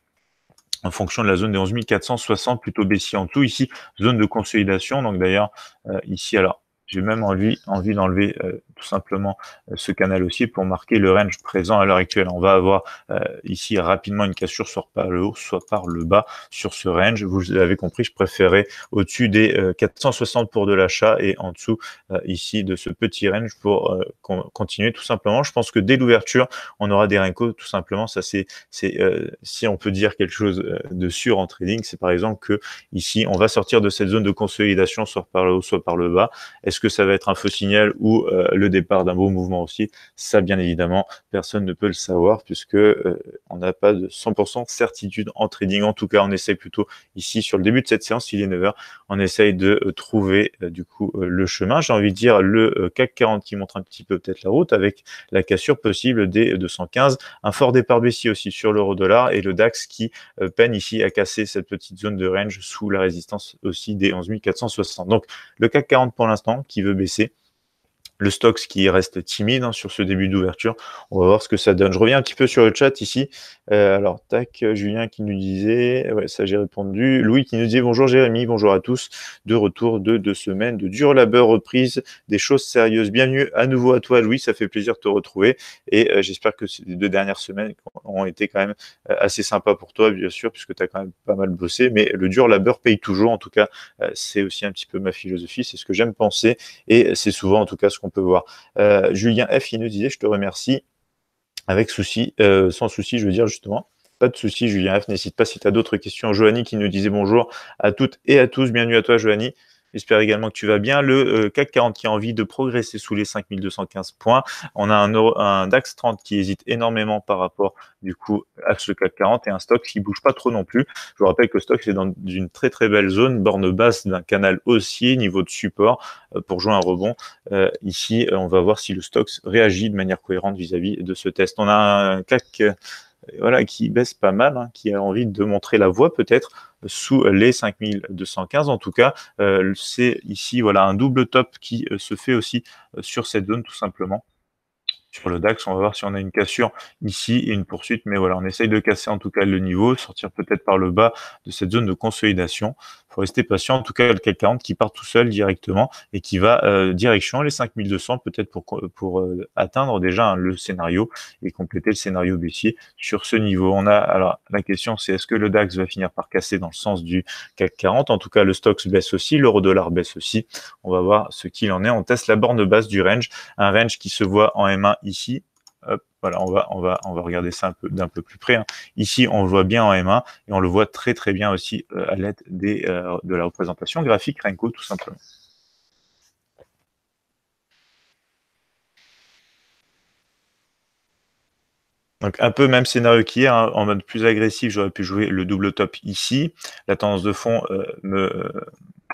S1: en fonction de la zone des 11 460, plutôt baissier en tout. Ici, zone de consolidation. Donc d'ailleurs, euh, ici, alors, j'ai même envie, envie d'enlever euh, tout simplement euh, ce canal aussi pour marquer le range présent à l'heure actuelle. On va avoir euh, ici rapidement une cassure soit par le haut, soit par le bas sur ce range. Vous avez compris, je préférais au-dessus des 460 euh, pour de l'achat et en dessous ici de ce petit range pour continuer tout simplement. Je pense que dès l'ouverture, on aura des rincos. tout simplement. Ça, c'est si on peut dire quelque chose de sûr en trading, c'est par exemple que ici, on va sortir de cette zone de consolidation soit par le haut, soit par le bas. Est-ce que ça va être un faux signal ou le départ d'un beau mouvement aussi. Ça, bien évidemment, personne ne peut le savoir puisque euh, on n'a pas de 100% certitude en trading. En tout cas, on essaye plutôt ici sur le début de cette séance, il est 9h, on essaye de euh, trouver euh, du coup le chemin. J'ai envie de dire le CAC 40 qui montre un petit peu peut-être la route avec la cassure possible des 215, un fort départ baissier aussi sur l'euro dollar et le DAX qui peine ici à casser cette petite zone de range sous la résistance aussi des 11 460. Donc le CAC 40 pour l'instant qui veut baisser le Stocks qui reste timide hein, sur ce début d'ouverture. On va voir ce que ça donne. Je reviens un petit peu sur le chat ici. Euh, alors, tac, Julien qui nous disait, ouais, ça j'ai répondu. Louis qui nous disait bonjour Jérémy, bonjour à tous. De retour de deux semaines de dur labeur reprise, des choses sérieuses. Bienvenue à nouveau à toi Louis, ça fait plaisir de te retrouver. Et euh, j'espère que ces deux dernières semaines ont été quand même euh, assez sympas pour toi, bien sûr, puisque tu as quand même pas mal bossé. Mais le dur labeur paye toujours, en tout cas, c'est aussi un petit peu ma philosophie, c'est ce que j'aime penser. Et c'est souvent, en tout cas, ce qu'on on peut voir. Euh, Julien F qui nous disait, je te remercie avec souci, euh, sans souci, je veux dire justement. Pas de souci, Julien F. N'hésite pas si tu as d'autres questions. Joanie qui nous disait bonjour à toutes et à tous. Bienvenue à toi, Joanie. J'espère également que tu vas bien. Le CAC euh, 40 qui a envie de progresser sous les 5215 points. On a un, DAX 30 qui hésite énormément par rapport du coup à ce CAC 40 et un stock qui bouge pas trop non plus. Je vous rappelle que le stock est dans une très très belle zone, borne basse d'un canal haussier, niveau de support euh, pour jouer un rebond. Euh, ici, on va voir si le stock réagit de manière cohérente vis-à-vis de ce test. On a un CAC voilà, qui baisse pas mal, hein, qui a envie de montrer la voie peut-être sous les 5215. En tout cas, euh, c'est ici voilà un double top qui euh, se fait aussi euh, sur cette zone tout simplement. Sur le DAX, on va voir si on a une cassure ici et une poursuite. Mais voilà, on essaye de casser en tout cas le niveau, sortir peut-être par le bas de cette zone de consolidation. Il faut rester patient. En tout cas, le CAC 40 qui part tout seul directement et qui va euh, direction les 5200 peut-être pour, euh, atteindre déjà hein, le scénario et compléter le scénario baissier sur ce niveau. On a alors la question c'est est-ce que le DAX va finir par casser dans le sens du CAC 40 En tout cas, le stock baisse aussi, l'euro dollar baisse aussi. On va voir ce qu'il en est. On teste la borne basse du range, un range qui se voit en M1 ici, voilà, on va, on, va, on va regarder ça un peu d'un peu plus près. Hein. Ici, on le voit bien en M1 et on le voit très très bien aussi euh, à l'aide euh, de la représentation graphique Renko, tout simplement. Donc un peu même scénario qu'hier, hein, en mode plus agressif, j'aurais pu jouer le double top ici. La tendance de fond euh, me,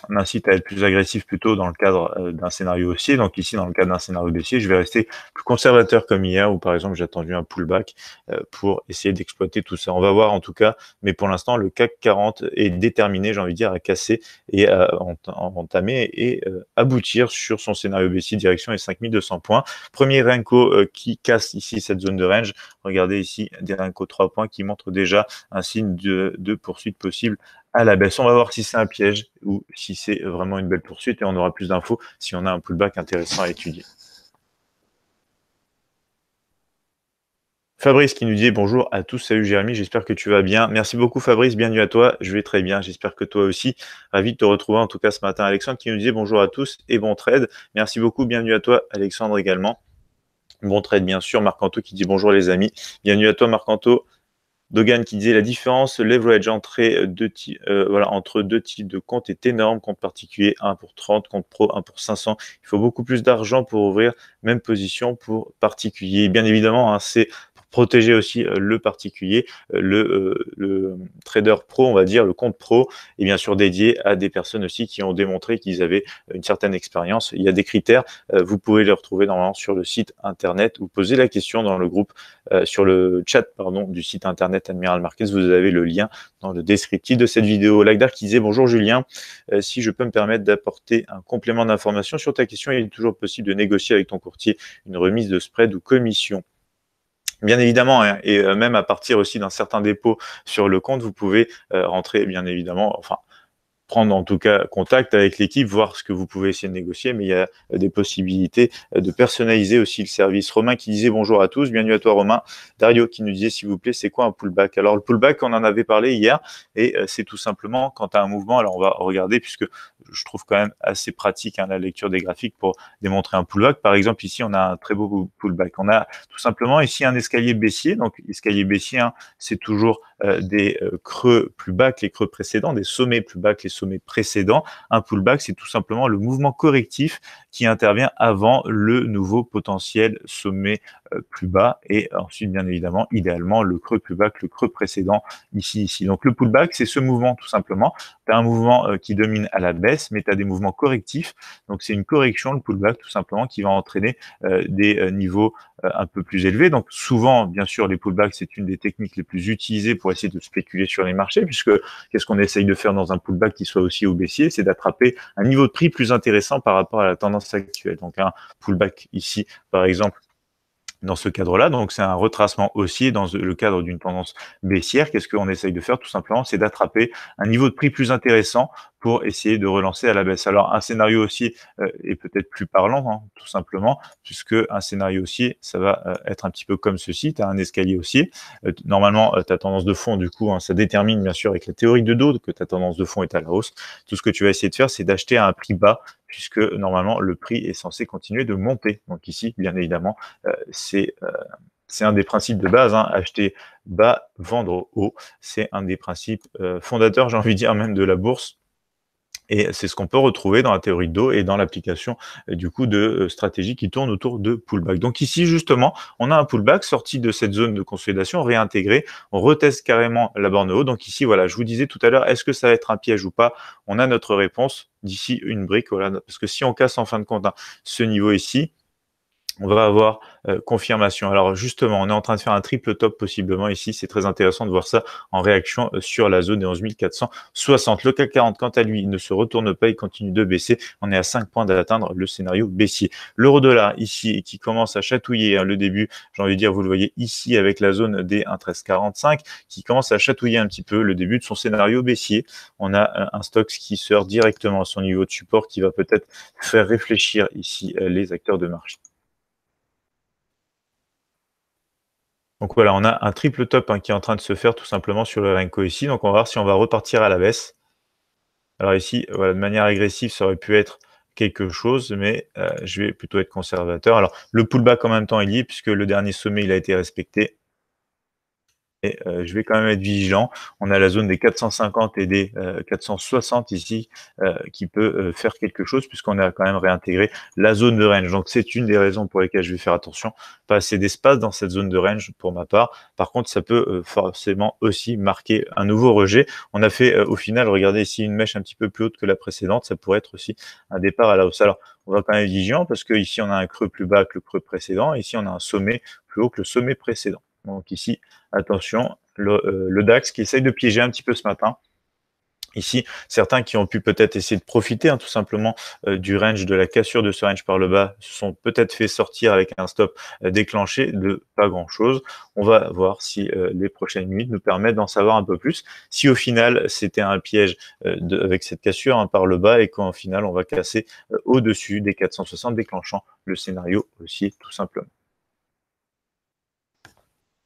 S1: on incite à être plus agressif plutôt dans le cadre euh, d'un scénario haussier. Donc ici, dans le cadre d'un scénario baissier, je vais rester plus conservateur comme hier, où par exemple j'ai attendu un pullback euh, pour essayer d'exploiter tout ça. On va voir en tout cas, mais pour l'instant, le CAC 40 est déterminé, j'ai envie de dire, à casser et à entamer et euh, aboutir sur son scénario baissier direction les 5200 points. Premier Renko qui casse ici cette zone de range. Regardez ici des Renko 3 points qui montrent déjà un signe de poursuite possible à ah, la baisse. On va voir si c'est un piège ou si c'est vraiment une belle poursuite et on aura plus d'infos si on a un pullback intéressant à étudier. Fabrice qui nous dit bonjour à tous, salut Jérémy, j'espère que tu vas bien. Merci beaucoup Fabrice, bienvenue à toi, je vais très bien, j'espère que toi aussi. Ravi de te retrouver en tout cas ce matin. Alexandre qui nous dit bonjour à tous et bon trade. Merci beaucoup, bienvenue à toi Alexandre également. Bon trade bien sûr, Marc Anto qui dit bonjour les amis, bienvenue à toi Marc Anto. Dogan qui disait la différence leverage entrée euh, deux euh, voilà, entre deux types de comptes est énorme. Compte particulier 1 pour 30, compte pro 1 pour 500. Il faut beaucoup plus d'argent pour ouvrir même position pour particulier. Bien évidemment, hein, c'est protéger aussi euh, le particulier, euh, euh, le, trader pro, on va dire, le compte pro, et bien sûr dédié à des personnes aussi qui ont démontré qu'ils avaient une certaine expérience. Il y a des critères, vous pouvez les retrouver normalement sur le site internet ou poser la question dans le groupe, sur le chat pardon, du site internet Admiral Marquez, vous avez le lien dans le descriptif de cette vidéo. Lagdar qui disait bonjour Julien, si je peux me permettre d'apporter un complément d'information sur ta question, il est toujours possible de négocier avec ton courtier une remise de spread ou commission bien évidemment, hein, et euh, même à partir aussi d'un certain dépôt sur le compte, vous pouvez euh, rentrer, bien évidemment, enfin, prendre en tout cas contact avec l'équipe, voir ce que vous pouvez essayer de négocier, mais il y a euh, des possibilités euh, de personnaliser aussi le service. Romain qui disait bonjour à tous, bienvenue à toi Romain. Dario qui nous disait s'il vous plaît, c'est quoi un pullback Alors le pullback, on en avait parlé hier, et euh, c'est tout simplement quand à un mouvement, alors on va regarder puisque je trouve quand même assez pratique hein, la lecture des graphiques pour démontrer un pullback. Par exemple, ici, on a un très beau pullback. On a tout simplement ici un escalier baissier. Donc, escalier baissier, hein, c'est toujours euh, des euh, creux plus bas que les creux précédents, des sommets plus bas que les sommets précédents. Un pullback, c'est tout simplement le mouvement correctif qui intervient avant le nouveau potentiel sommet euh, plus bas et ensuite bien évidemment idéalement le creux plus bas que le creux précédent ici ici. Donc le pullback c'est ce mouvement tout simplement. Tu un mouvement euh, qui domine à la baisse mais tu as des mouvements correctifs. Donc c'est une correction le pullback tout simplement qui va entraîner euh, des niveaux un peu plus élevés. Donc souvent bien sûr les pullbacks c'est une des techniques les plus utilisées pour essayer de spéculer sur les marchés puisque qu'est-ce qu'on essaye de faire dans un pullback qui soit aussi au baissier, c'est d'attraper un niveau de prix plus intéressant par rapport à la tendance actuelle. Donc un pullback ici par exemple dans ce cadre-là. Donc c'est un retracement aussi dans le cadre d'une tendance baissière. Qu'est-ce qu'on essaye de faire tout simplement C'est d'attraper un niveau de prix plus intéressant pour essayer de relancer à la baisse. Alors un scénario aussi euh, est peut-être plus parlant, hein, tout simplement, puisque un scénario aussi, ça va euh, être un petit peu comme ceci, tu as un escalier aussi. Euh, normalement, ta tendance de fond, du coup, hein, ça détermine bien sûr avec la théorie de Dow que ta tendance de fond est à la hausse. Tout ce que tu vas essayer de faire, c'est d'acheter à un prix bas puisque normalement le prix est censé continuer de monter. Donc ici, bien évidemment, c'est c'est un des principes de base, hein, acheter bas, vendre haut. C'est un des principes fondateurs, j'ai envie de dire, même de la bourse. Et c'est ce qu'on peut retrouver dans la théorie de dos et dans l'application euh, du coup de euh, stratégie qui tourne autour de pullback. Donc ici, justement, on a un pullback sorti de cette zone de consolidation, réintégré. On reteste carrément la borne haut. Donc ici, voilà, je vous disais tout à l'heure, est-ce que ça va être un piège ou pas On a notre réponse d'ici une brique, voilà, parce que si on casse en fin de compte hein, ce niveau ici, on va avoir euh, confirmation. Alors justement, on est en train de faire un triple top possiblement ici. C'est très intéressant de voir ça en réaction euh, sur la zone des 11 460. Le CAC 40, quant à lui, ne se retourne pas, il continue de baisser. On est à 5 points d'atteindre le scénario baissier. L'euro dollar ici qui commence à chatouiller hein, le début, j'ai envie de dire, vous le voyez ici avec la zone des 13,45, qui commence à chatouiller un petit peu le début de son scénario baissier. On a euh, un stock qui sort directement à son niveau de support qui va peut-être faire réfléchir ici les acteurs de marché. Donc voilà, on a un triple top hein, qui est en train de se faire tout simplement sur le Renko ici. Donc on va voir si on va repartir à la baisse. Alors ici, de manière agressive, ça aurait pu être quelque chose, mais euh, je vais plutôt être conservateur. Alors le pullback en même temps est lié puisque le dernier sommet, il a été respecté mais euh, je vais quand même être vigilant. On a la zone des 450 et des 460 euh, ici euh, qui peut faire quelque chose puisqu'on a quand même réintégré la zone de range. Donc c'est une des raisons pour lesquelles je vais faire attention. Pas assez d'espace dans cette zone de range pour ma part. Par contre, ça peut forcément aussi marquer un nouveau rejet. On a fait au final, regardez ici une mèche un petit peu plus haute que la précédente. Ça pourrait être aussi un départ à la hausse. Alors on va quand même être vigilant parce que ici on a un creux plus bas que le creux précédent. Ici on a un sommet plus haut que le sommet précédent. Donc ici, attention, euh, le, DAX qui essaye de piéger un petit peu ce matin. Ici, certains qui ont pu peut-être essayer de profiter hein, tout simplement euh, du range, de la cassure de ce range par le bas, se sont peut-être fait sortir avec un stop euh, déclenché de pas grand-chose. On va voir si les prochaines minutes nous permettent d'en savoir un peu plus. Si au final, c'était un piège avec cette cassure hein, par le bas et qu'en final, on va casser au-dessus des 460 déclenchant le scénario aussi tout simplement.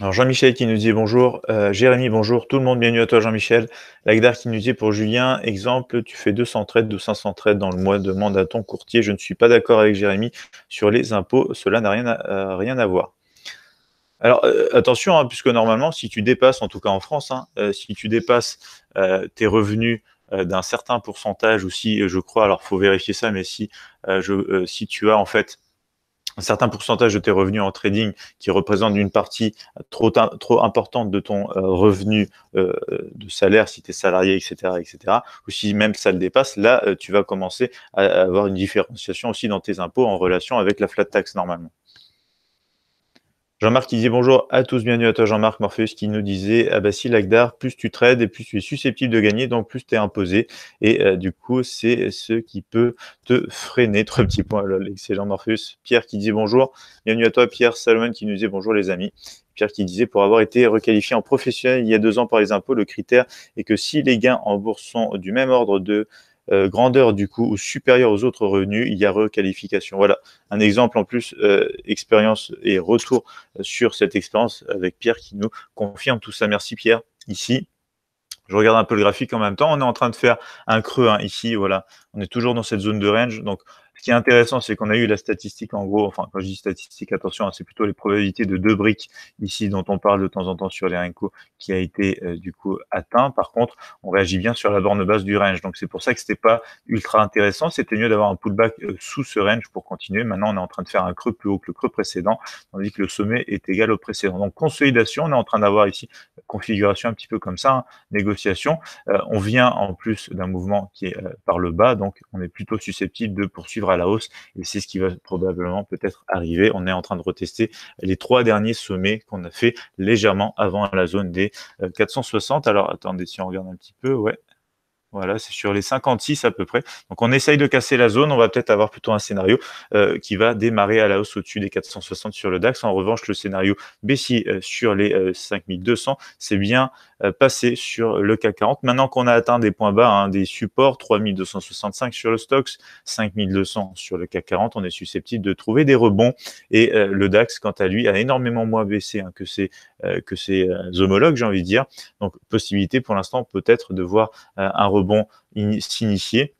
S1: Alors Jean-Michel qui nous dit bonjour, euh, Jérémy bonjour, tout le monde bienvenue à toi Jean-Michel, Lagdar qui nous dit pour Julien, exemple, tu fais 200 trades ou 500 trades dans le mois, demande à ton courtier, je ne suis pas d'accord avec Jérémy sur les impôts, cela n'a rien, à, euh, rien à voir. Alors euh, attention, hein, puisque normalement si tu dépasses, en tout cas en France, hein, si tu dépasses tes revenus d'un certain pourcentage ou si je crois, alors faut vérifier ça, mais si, je, si tu as en fait un certain pourcentage de tes revenus en trading qui représente une partie trop, trop importante de ton euh, revenu euh, euh, de salaire, si tu es salarié, etc., etc., ou si même ça le dépasse, là, tu vas commencer à avoir une différenciation aussi dans tes impôts en relation avec la flat tax normalement. Jean-Marc qui disait bonjour à tous, bienvenue à toi Jean-Marc Morpheus qui nous disait ah bah si l'Agdar, plus tu trades et plus tu es susceptible de gagner, donc plus tu es imposé. Et euh, du coup, c'est ce qui peut te freiner. Trois petits points, lol, excellent Morpheus. Pierre qui disait bonjour, bienvenue à toi Pierre Salomon qui nous disait bonjour les amis. Pierre qui disait pour avoir été requalifié en professionnel il y a deux ans par les impôts, le critère est que si les gains en bourse sont du même ordre de euh, grandeur du coup ou supérieur aux autres revenus, il y a requalification. Voilà, un exemple en plus, euh, expérience et retour euh, sur cette expérience avec Pierre qui nous confirme tout ça. Merci Pierre. Ici, je regarde un peu le graphique en même temps. On est en train de faire un creux hein, ici. Voilà, on est toujours dans cette zone de range. Donc ce qui est intéressant, c'est qu'on a eu la statistique, en gros, enfin, quand je dis statistique, attention, hein, c'est plutôt les probabilités de deux briques ici dont on parle de temps en temps sur les RENCO qui a été euh, du coup atteint. Par contre, on réagit bien sur la borne basse du range. Donc c'est pour ça que c'était pas ultra intéressant. C'était mieux d'avoir un pullback euh, sous ce range pour continuer. Maintenant, on est en train de faire un creux plus haut que le creux précédent, tandis que le sommet est égal au précédent. Donc consolidation, on est en train d'avoir ici configuration un petit peu comme ça, hein, négociation. Euh, on vient en plus d'un mouvement qui est par le bas, donc on est plutôt susceptible de poursuivre à la hausse. Et c'est ce qui va probablement peut-être arriver. On est en train de retester les trois derniers sommets qu'on a fait légèrement avant la zone des 460. Euh, Alors attendez, si on regarde un petit peu, ouais, voilà, c'est sur les 56 à peu près. Donc on essaye de casser la zone. On va peut-être avoir plutôt un scénario euh, qui va démarrer à la hausse au-dessus des 460 sur le DAX. En revanche, le scénario baissier euh, sur les 5200, euh, c'est bien passé sur le CAC 40. Maintenant qu'on a atteint des points bas, hein, des supports 3265 sur le Stox, 5200 sur le CAC 40, on est susceptible de trouver des rebonds. Et le DAX, quant à lui, a énormément moins baissé hein, que ses, que ses homologues, j'ai envie de dire. Donc possibilité pour l'instant peut-être de voir un rebond bon s'initier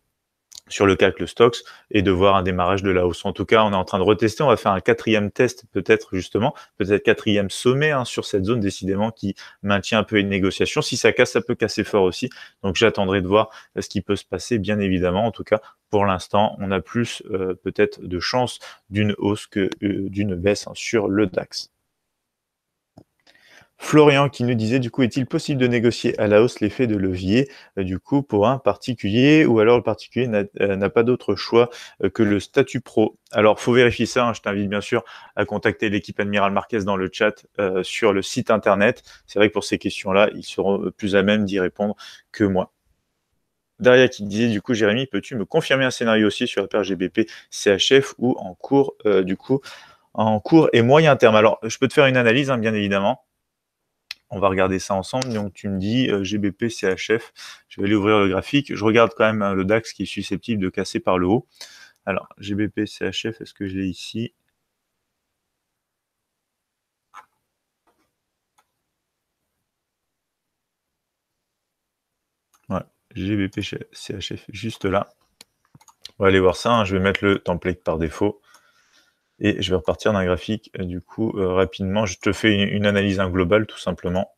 S1: sur le calque stocks et de voir un démarrage de la hausse. En tout cas, on est en train de retester. On va faire un quatrième test, peut-être justement, peut-être quatrième sommet hein, sur cette zone, décidément, qui maintient un peu une négociation, Si ça casse, ça peut casser fort aussi. Donc, j'attendrai de voir ce qui peut se passer, bien évidemment. En tout cas, pour l'instant, on a plus euh, peut-être de chances d'une hausse que euh, d'une baisse sur le DAX. Florian qui nous disait du coup est-il possible de négocier à la hausse l'effet de levier euh, du coup pour un particulier ou alors le particulier n'a euh, pas d'autre choix euh, que le statut pro alors, faut vérifier ça. Hein, je t'invite bien sûr à contacter l'équipe Admiral Marquez dans le chat sur le site internet. C'est vrai que pour ces questions-là, ils seront plus à même d'y répondre que moi. Daria qui disait du coup, Jérémy, peux-tu me confirmer un scénario aussi sur la GBP CHF ou en cours du coup en cours et moyen terme Alors, je peux te faire une analyse, hein, bien évidemment on va regarder ça ensemble. Donc tu me dis GBPCHF, euh, GBP, CHF, je vais aller ouvrir le graphique. Je regarde quand même hein, le DAX qui est susceptible de casser par le haut. Alors GBP, CHF, est-ce que je l'ai ici Ouais, GBP, CHF, juste là. On va aller voir ça. Hein. Je vais mettre le template par défaut. Et je vais repartir d'un graphique, euh, du coup, euh, rapidement. Je te fais une, analyse globale, tout simplement.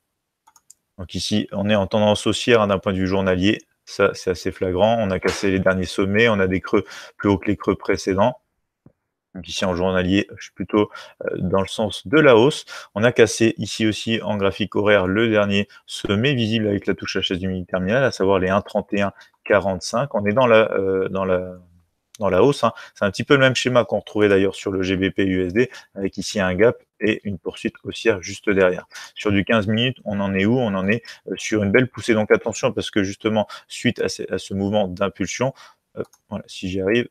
S1: Donc ici, on est en tendance haussière hein, d'un point de vue journalier. Ça, c'est assez flagrant. On a cassé les derniers sommets. On a des creux plus hauts que les creux précédents. Donc ici en journalier, je suis plutôt euh, dans le sens de la hausse. On a cassé ici aussi en graphique horaire le dernier sommet visible avec la touche HS du mini terminal, à savoir les 1,3145. On est dans la, dans la dans la hausse. Hein. C'est un petit peu le même schéma qu'on retrouvait d'ailleurs sur le GBP USD, avec ici un gap et une poursuite haussière juste derrière. Sur du 15 minutes, on en est où On en est euh, sur une belle poussée. Donc attention parce que justement, suite à ce mouvement d'impulsion, si j'y arrive,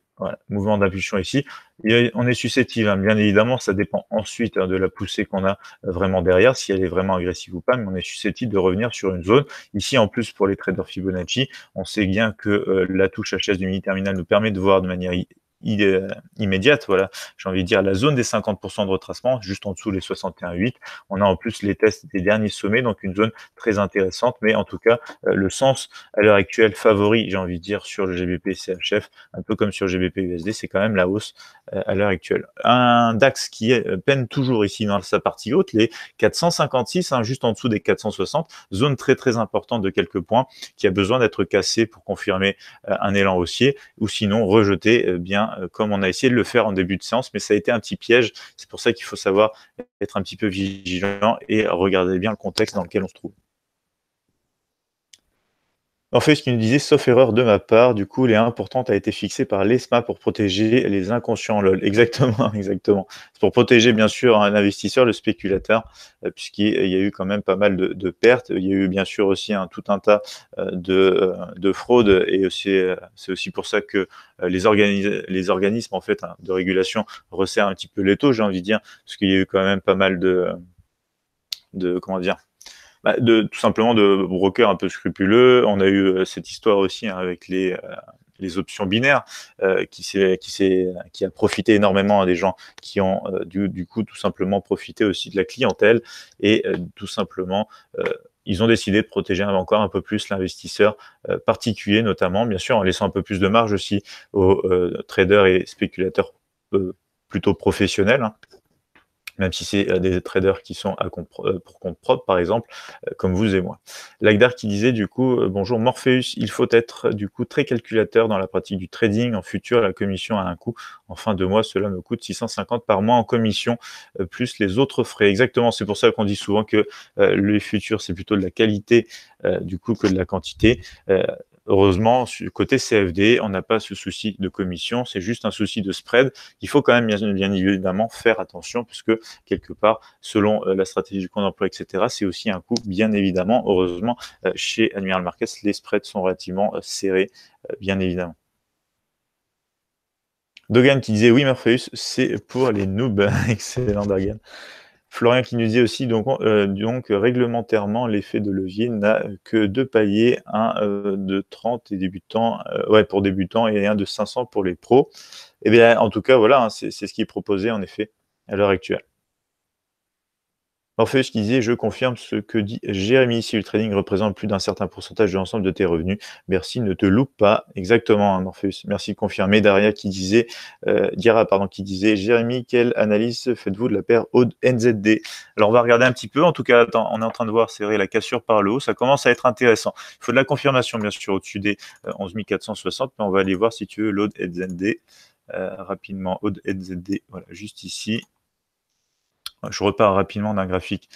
S1: mouvement d'impulsion ici. on est susceptible, hein, bien évidemment, ça dépend ensuite hein, de la poussée qu'on a euh, vraiment derrière, si elle est vraiment agressive ou pas, mais on est susceptible de revenir sur une zone. Ici, en plus, pour les traders Fibonacci, on sait bien que euh, la touche HS du mini-terminal nous permet de voir de manière euh, immédiate. Voilà, j'ai envie de dire la zone des 50% de retracement, juste en dessous les 61,8. On a en plus les tests des derniers sommets, donc une zone très intéressante. Mais en tout cas, euh, le sens à l'heure actuelle favori, j'ai envie de dire, sur le GBP CHF, un peu comme sur le GBP USD, c'est quand même la hausse euh, à l'heure actuelle. Un DAX qui peine toujours ici dans sa partie haute, les 456, hein, juste en dessous des 460, zone très très importante de quelques points qui a besoin d'être cassée pour confirmer un élan haussier ou sinon rejeter bien euh, comme on a essayé de le faire en début de séance, mais ça a été un petit piège. C'est pour ça qu'il faut savoir être un petit peu vigilant et regarder bien le contexte dans lequel on se trouve. En ce qu'il nous disait, sauf erreur de ma part, du coup, les 1% a été fixée par l'ESMA pour protéger les inconscients LOL. Exactement, exactement. C'est pour protéger, bien sûr, un investisseur, le spéculateur, euh, puisqu'il y a eu quand même pas mal de, pertes. Il y a eu, bien sûr, aussi un tout un tas euh, euh, de, fraudes. Et c'est aussi pour ça que les, les organismes, en fait, hein, de régulation resserrent un petit peu les taux, j'ai envie de dire, parce qu'il y a eu quand même pas mal de, de comment dire, bah, de tout simplement de brokers un peu scrupuleux. On a eu euh, cette histoire aussi hein, avec les euh, les options binaires, euh, qui, qui, qui a profité énormément à des gens qui ont du, coup tout simplement profité aussi de la clientèle et tout simplement ils ont décidé de protéger encore un peu plus l'investisseur particulier notamment, bien sûr en laissant un peu plus de marge aussi aux traders et spéculateurs plutôt professionnels. Hein même si c'est euh, des traders qui sont à compte, euh, pour compte propre, par exemple, euh, comme vous et moi. Lagdar qui disait du coup, bonjour Morpheus, il faut être du coup très calculateur dans la pratique du trading. En futur, la commission a un coût. En fin de mois, cela me coûte 650 par mois en commission, plus les autres frais. Exactement, c'est pour ça qu'on dit souvent que euh, le futur, c'est plutôt de la qualité du coup que de la quantité. Heureusement, côté CFD, on n'a pas ce souci de commission, c'est juste un souci de spread. Il faut quand même bien, évidemment faire attention puisque quelque part, selon euh, la stratégie du compte d'emploi, etc., c'est aussi un coût, bien évidemment. Heureusement, euh, chez Admiral Marquez, les spreads sont relativement euh, serrés, bien évidemment. Dogan qui disait oui, Morpheus, c'est pour les noobs. Excellent, Dogan. Florian qui nous dit aussi donc, euh, donc réglementairement l'effet de levier n'a que deux paliers, un euh, de 30 et débutants, euh, ouais, pour débutants et un de 500 pour les pros. Et eh bien en tout cas voilà, hein, c'est ce qui est proposé en effet à l'heure actuelle. Morpheus qui disait Je confirme ce que dit Jérémy. Si le trading représente plus d'un certain pourcentage de l'ensemble de tes revenus, merci, ne te loupe pas. Exactement, hein, Morpheus. Merci de confirmer. Daria qui disait euh, Dira pardon, qui disait Jérémy, quelle analyse faites-vous de la paire Aude NZD Alors, on va regarder un petit peu. En tout cas, on est en train de voir, c'est vrai, la cassure par le haut. Ça commence à être intéressant. Il faut de la confirmation, bien sûr, au-dessus des 11 euh, 460, mais on va aller voir si tu veux l'Aude NZD. Euh, rapidement, Aude NZD, voilà, juste ici je repars rapidement d'un graphique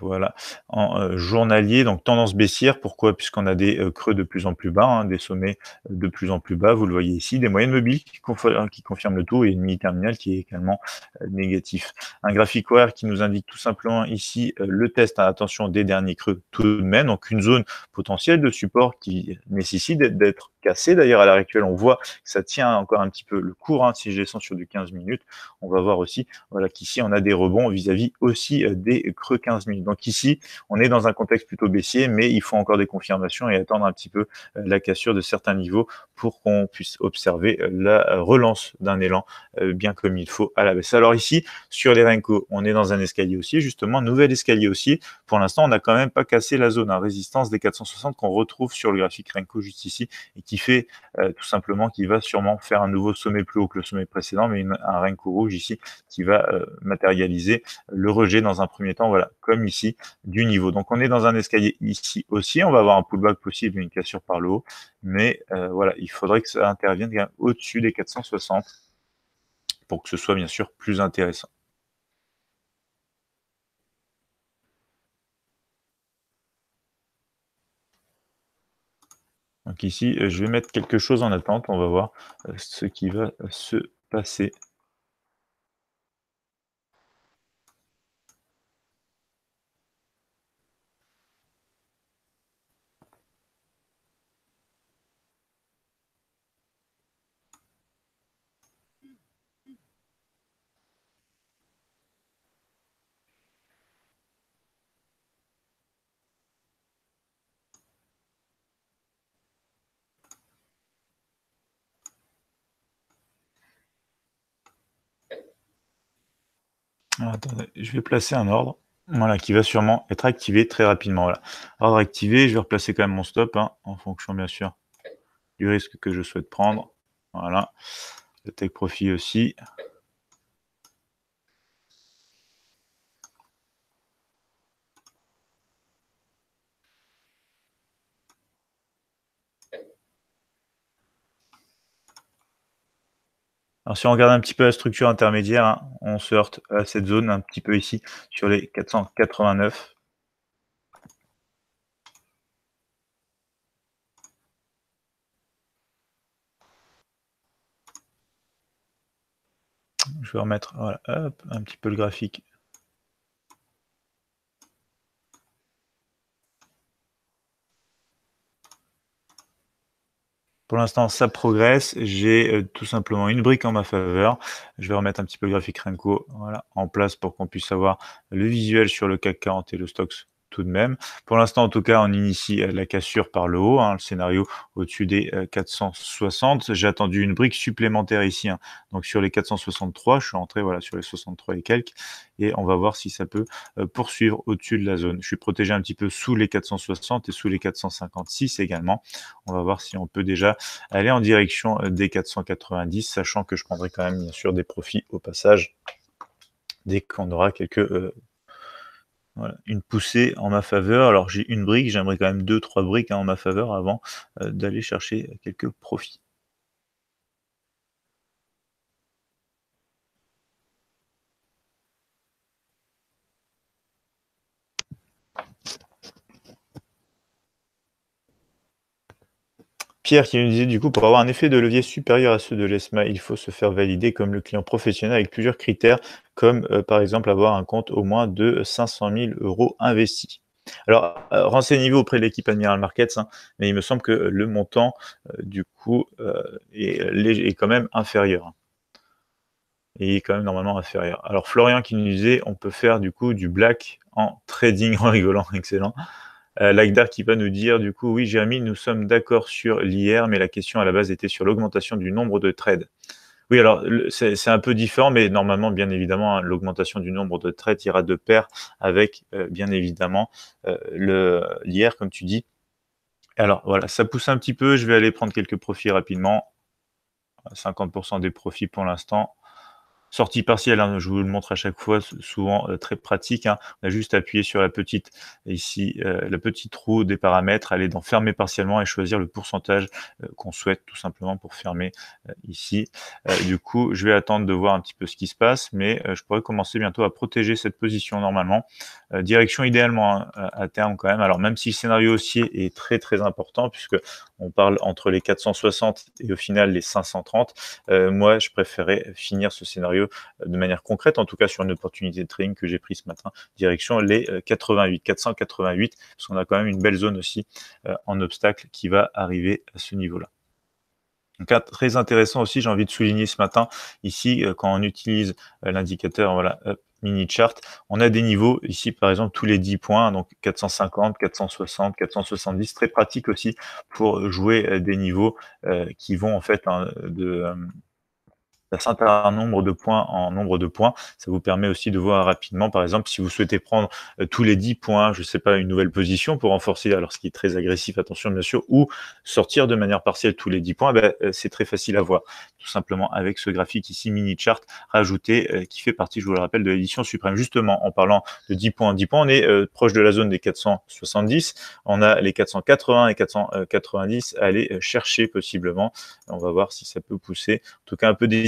S1: voilà. En euh, journalier, donc tendance baissière, pourquoi Puisqu'on a des euh, creux de plus en plus bas, hein, des sommets de plus en plus bas, vous le voyez ici, des moyennes mobiles qui, confirment, hein, le tout et une mini-terminale qui est également négative. Euh, négatif. Un graphique horaire qui nous indique tout simplement ici le test, à attention, des derniers creux tout de même, donc une zone potentielle de support qui nécessite d'être cassé. D'ailleurs, à l'heure actuelle, on voit que ça tient encore un petit peu le cours. Hein, si je descends sur du 15 minutes, on va voir aussi voilà, qu'ici, on a des rebonds vis-à-vis aussi euh, des creux 15 minutes. Donc ici, on est dans un contexte plutôt baissier, mais il faut encore des confirmations et attendre un petit peu euh, la cassure de certains niveaux pour qu'on puisse observer euh, la relance d'un élan bien comme il faut à la baisse. Alors ici, sur les Renko, on est dans un escalier aussi, justement, nouvel escalier aussi. Pour l'instant, on n'a quand même pas cassé la zone, à résistance des 460 qu'on retrouve sur le graphique Renko juste ici et qui euh, fait tout simplement qu'il va sûrement faire un nouveau sommet plus haut que le sommet précédent, mais un Renko rouge ici qui va euh, matérialiser le rejet dans un premier temps, voilà, comme ici, du niveau. Donc on est dans un escalier ici aussi, on va avoir un pullback possible, une cassure par le haut, mais euh, voilà, il faudrait que ça intervienne au-dessus des 460 pour que ce soit bien sûr plus intéressant. Donc ici, euh, je vais mettre quelque chose en attente. On va voir euh, ce qui va se passer. je vais placer un ordre. Voilà, qui va sûrement être activé très rapidement. Voilà. Ordre activé, je vais replacer quand même mon stop, hein, en fonction bien sûr du risque que je souhaite prendre. Voilà. Le tech profit aussi. Alors, si on regarde un petit peu la structure intermédiaire, hein, on se heurte à cette zone un petit peu ici sur les 489. Je vais remettre un petit peu le graphique Pour l'instant, ça progresse. J'ai euh, tout simplement une brique en ma faveur. Je vais remettre un petit peu le graphique Renko voilà, en place pour qu'on puisse avoir le visuel sur le CAC 40 et le stocks tout de même. Pour l'instant, en tout cas, on initie euh, la cassure par le haut, hein, le scénario au-dessus des 460. Euh, J'ai attendu une brique supplémentaire ici, hein. donc sur les 463, je suis entré voilà, sur les 63 et quelques, et on va voir si ça peut euh, poursuivre au-dessus de la zone. Je suis protégé un petit peu sous les 460 et sous les 456 également. On va voir si on peut déjà aller en direction des 490, sachant que je prendrai quand même bien sûr des profits au passage dès qu'on aura quelques voilà, une poussée en ma faveur. Alors j'ai une brique, j'aimerais quand même deux, trois briques hein, en ma faveur avant euh, d'aller chercher quelques profits. Pierre qui nous disait du coup, pour avoir un effet de levier supérieur à ceux de l'ESMA, il faut se faire valider comme le client professionnel avec plusieurs critères, comme euh, par exemple avoir un compte au moins de 500 000 euros investis. Alors, euh, renseignez-vous auprès de l'équipe Admiral Markets, hein, mais il me semble que le montant, euh, du coup, est, quand même inférieur. Il est quand même normalement inférieur. Alors, Florian qui nous disait, on peut faire du coup du black en trading, en rigolant, excellent. Euh, Lagdar qui va nous dire du coup, oui, Jérémy, nous sommes d'accord sur l'IR, mais la question à la base était sur l'augmentation du nombre de trades. Oui, alors c'est un peu différent, mais normalement, bien évidemment, hein, l'augmentation du nombre de trades ira de pair avec, euh, bien évidemment, euh, l'IR, comme tu dis. Alors voilà, ça pousse un petit peu, je vais aller prendre quelques profits rapidement. 50% des profits pour l'instant sortie partielle, hein, je vous le montre à chaque fois, souvent euh, très pratique. Hein. On a juste appuyé sur la petite euh, ici, euh, la petite roue des paramètres, aller dans fermer partiellement et choisir le pourcentage qu'on souhaite tout simplement pour fermer ici. du coup, je vais attendre de voir un petit peu ce qui se passe, mais je pourrais commencer bientôt à protéger cette position normalement. direction idéalement hein, à terme quand même. Alors même si le scénario haussier est très très important puisque on parle entre les 460 et au final les 530. Euh, moi, je préférais finir ce scénario euh, de manière concrète, en tout cas sur une opportunité de trading que j'ai prise ce matin, direction les 88, euh, 488, parce qu'on a quand même une belle zone aussi en obstacle qui va arriver à ce niveau-là. Donc très intéressant aussi, j'ai envie de souligner ce matin, ici, quand on utilise l'indicateur voilà, mini chart, on a des niveaux ici, par exemple, tous les 10 points, donc 450, 460, 470, très pratique aussi pour jouer euh, des niveaux euh, qui vont en fait hein, de, euh, un certain nombre de points en nombre de points. Ça vous permet aussi de voir rapidement, par exemple, si vous souhaitez prendre euh, tous les 10 points, je ne sais pas, une nouvelle position pour renforcer, alors ce qui est très agressif, attention bien sûr, ou sortir de manière partielle tous les 10 points, eh ben, c'est très facile à voir. Tout simplement avec ce graphique ici, mini-chart rajouté, euh, qui fait partie, je vous le rappelle, de l'édition suprême. Justement, en parlant de 10 points, 10 points, on est euh, proche de la zone des 470. On a les 480 et 490 à aller chercher possiblement. On va voir si ça peut pousser. En tout cas, un peu des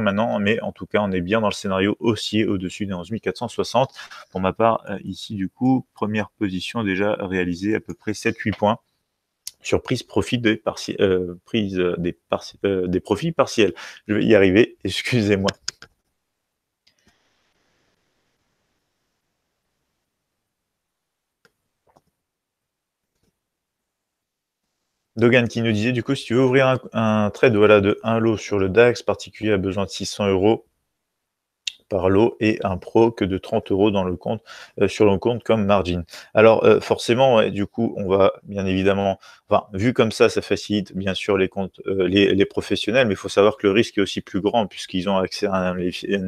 S1: maintenant, mais en tout cas, on est bien dans le scénario haussier au-dessus des 11 460. Pour ma part, euh, ici, du coup, première position déjà réalisée à peu près 7-8 points sur prise profit des, euh, prise des, euh, des profits partiels. Je vais y arriver, excusez-moi. Dogan qui nous disait, du coup, si tu veux ouvrir un, trade voilà, de un lot sur le DAX, particulier a besoin de 600 euros par lot et un pro que de 30 euros dans le compte euh, sur le compte comme margin. Alors euh, forcément, du coup, on va bien évidemment, vu comme ça, ça facilite bien sûr les comptes, euh, les, professionnels, mais il faut savoir que le risque est aussi plus grand puisqu'ils ont accès à un, un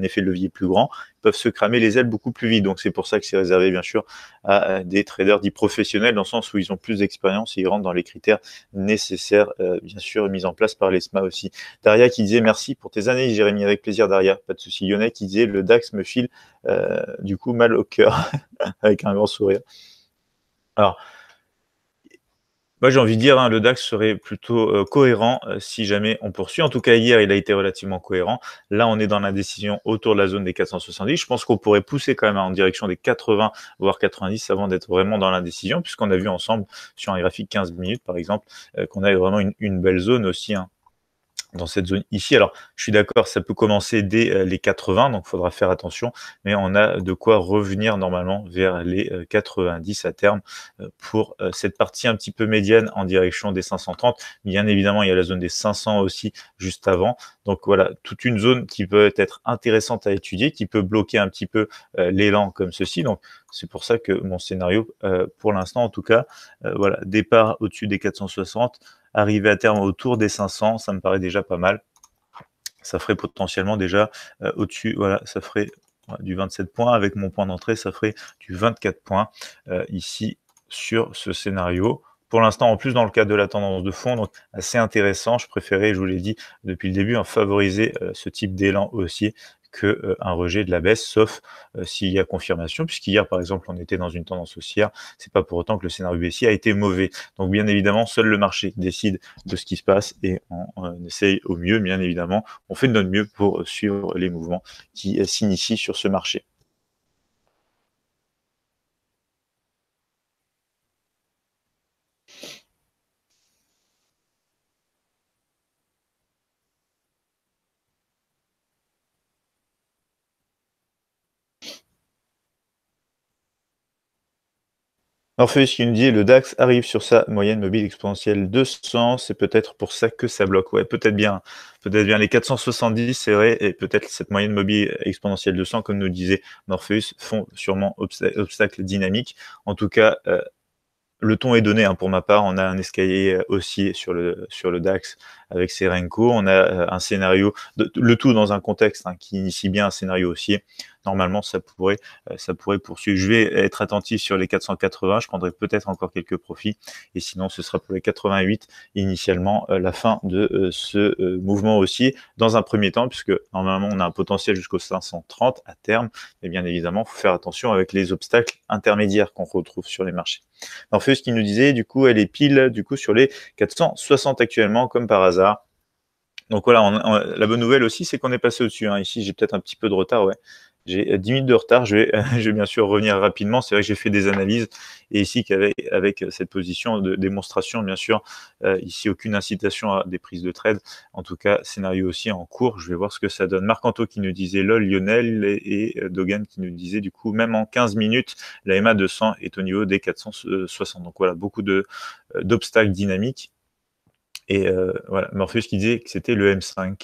S1: effet de levier plus grand peuvent se cramer les ailes beaucoup plus vite. Donc c'est pour ça que c'est réservé bien sûr à des traders dits professionnels dans le sens où ils ont plus d'expérience et ils rentrent dans les critères nécessaires euh, bien sûr mis en place par l'ESMA aussi. Daria qui disait merci pour tes années Jérémy, avec plaisir Daria, pas de souci. Lionel qui disait le DAX me file euh, du coup mal au cœur avec un grand sourire. Alors, moi, j'ai envie de dire, hein, le DAX serait plutôt euh, cohérent euh, si jamais on poursuit. En tout cas, hier, il a été relativement cohérent. Là, on est dans la décision autour de la zone des 470. Je pense qu'on pourrait pousser quand même hein, en direction des 80, voire 90 avant d'être vraiment dans l'indécision, puisqu'on a vu ensemble sur un graphique 15 minutes, par exemple, euh, qu'on a vraiment une, une, belle zone aussi. Hein dans cette zone ici. Alors, je suis d'accord, ça peut commencer dès euh, les 80, donc il faudra faire attention, mais on a de quoi revenir normalement vers les 90 euh, à terme euh, pour cette partie un petit peu médiane en direction des 530. Bien évidemment, il y a la zone des 500 aussi juste avant. Donc voilà, toute une zone qui peut être intéressante à étudier, qui peut bloquer un petit peu l'élan comme ceci. Donc, c'est pour ça que mon scénario, pour l'instant en tout cas, voilà, départ au-dessus des 460, Arriver à terme autour des 500, ça me paraît déjà pas mal. Ça ferait potentiellement déjà euh, au-dessus, voilà, ça ferait du 27 points. Avec mon point d'entrée, ça ferait du 24 points euh, ici sur ce scénario. Pour l'instant, en plus, dans le cadre de la tendance de fond, donc assez intéressant. Je préférais, je vous l'ai dit depuis le début, favoriser euh, ce type d'élan haussier qu'un euh, rejet de la baisse, sauf euh, s'il y a confirmation, puisqu'hier, par exemple, on était dans une tendance haussière. C'est pas pour autant que le scénario baissier a été mauvais. Donc, bien évidemment, seul le marché décide de ce qui se passe et on, on essaye au mieux, bien évidemment. On fait de notre mieux pour suivre les mouvements qui euh, s'initient sur ce marché. Morpheus qui nous dit le DAX arrive sur sa moyenne mobile exponentielle 200, c'est peut-être pour ça que ça bloque. Ouais, peut-être bien. Peut-être bien les 470, c'est vrai, et peut-être cette moyenne mobile exponentielle de 200, comme nous disait Morpheus, font sûrement obstacle dynamique. En tout cas, euh, le ton est donné hein, pour ma part. On a un escalier haussier euh, sur le, sur le DAX avec ses Renko. On a euh, un scénario, le tout dans un contexte hein, qui initie bien un scénario haussier normalement, ça pourrait, euh, ça pourrait poursuivre. Je vais être attentif sur les 480. Je prendrai peut-être encore quelques profits. Et sinon, ce sera pour les 88 initialement euh, la fin de euh, ce mouvement aussi, dans un premier temps, puisque normalement, on a un potentiel jusqu'aux 530 à terme. Et bien évidemment, faut faire attention avec les obstacles intermédiaires qu'on retrouve sur les marchés. En fait ce qui nous disait, du coup, elle est pile du coup sur les 460 actuellement, comme par hasard. Donc voilà, la bonne nouvelle aussi, c'est qu'on est passé au-dessus. Hein. Ici, j'ai peut-être un petit peu de retard, ouais. J'ai 10 euh, minutes de retard, je vais, bien sûr revenir rapidement. C'est vrai que j'ai fait des analyses et ici qu'avec avec cette position de démonstration, bien sûr, euh, ici aucune incitation à des prises de trades, En tout cas, scénario aussi en cours, je vais voir ce que ça donne. Marc-Anto qui nous disait LOL, Lionel et, euh, Dogan qui nous disait du coup, même en 15 minutes, la MA 200 est au niveau des 460. Donc voilà, beaucoup d'obstacles dynamiques. Et voilà, Morpheus qui disait que c'était le M5.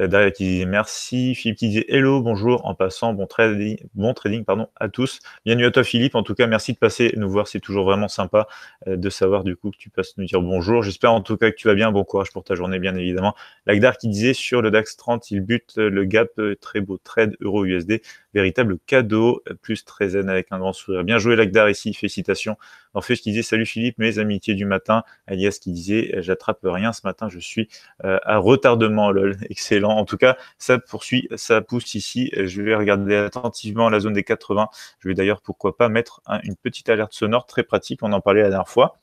S1: Euh, Daria qui disait merci, Philippe qui disait hello, bonjour, en passant, bon trading, bon trading pardon, à tous. Bienvenue à toi Philippe, en tout cas merci de passer nous voir, c'est toujours vraiment sympa euh, de savoir du coup que tu passes nous dire bonjour. J'espère en tout cas que tu vas bien, bon courage pour ta journée bien évidemment. Lagdar qui disait sur le DAX 30, il bute le gap, euh, très beau trade euro-USD, véritable cadeau, plus très zen avec un grand sourire. Bien joué Lagdar ici, félicitations. En ce qui disait salut Philippe, mes amitiés du matin. Alias qui disait j'attrape rien ce matin, je suis euh, à retardement lol. Excellent. En tout cas, ça poursuit, ça pousse ici. Je vais regarder attentivement la zone des 80. Je vais d'ailleurs pourquoi pas mettre une petite alerte sonore très pratique. On en parlait la dernière fois.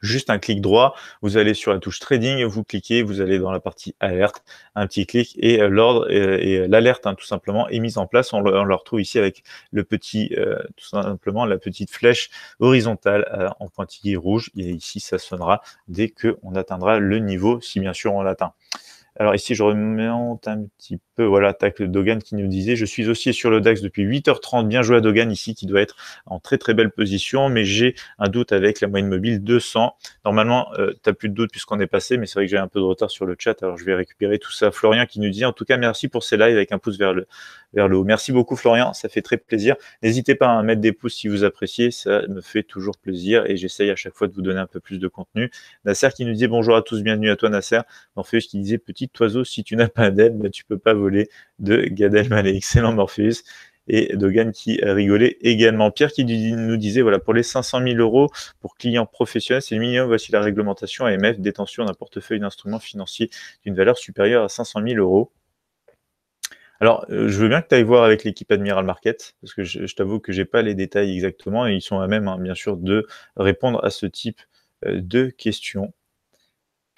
S1: Juste un clic droit, vous allez sur la touche trading, vous cliquez, vous allez dans la partie alerte, un petit clic et euh, l'ordre et, euh, euh, l'alerte hein, tout simplement est mise en place. On le, retrouve ici avec le petit, tout simplement la petite flèche horizontale en pointillé rouge. Et ici, ça sonnera dès qu'on atteindra le niveau, si bien sûr on l'atteint. Alors ici, je remonte un petit peu, voilà, tac, Dogan qui nous disait, je suis aussi sur le DAX depuis 8h30, bien joué à Dogan ici, qui doit être en très très belle position, mais j'ai un doute avec la moyenne mobile 200. Normalement, euh, t'as tu plus de doute puisqu'on est passé, mais c'est vrai que j'ai un peu de retard sur le chat, alors je vais récupérer tout ça. Florian qui nous dit, en tout cas, merci pour ces lives avec un pouce vers le, vers le haut. Merci beaucoup Florian, ça fait très plaisir. N'hésitez pas à mettre des pouces si vous appréciez, ça me fait toujours plaisir et j'essaye à chaque fois de vous donner un peu plus de contenu. Nasser qui nous dit, bonjour à tous, bienvenue à toi Nasser. Morpheus qui disait, petit Toiseau, oiseau, si tu n'as pas d'aide, tu ben, tu peux pas voler de Gad Elmaleh. Excellent Morpheus et Dogan qui euh, rigolait également. Pierre qui nous disait, voilà, pour les 500 000 euros pour clients professionnels, c'est le minimum. Voici la réglementation AMF, détention d'un portefeuille d'instruments financiers d'une valeur supérieure à 500 000 euros. Alors, euh, je veux bien que tu ailles voir avec l'équipe Admiral Market, parce que je, t'avoue que je n'ai pas les détails exactement, et ils sont à même, hein, bien sûr, de répondre à ce type euh, de questions.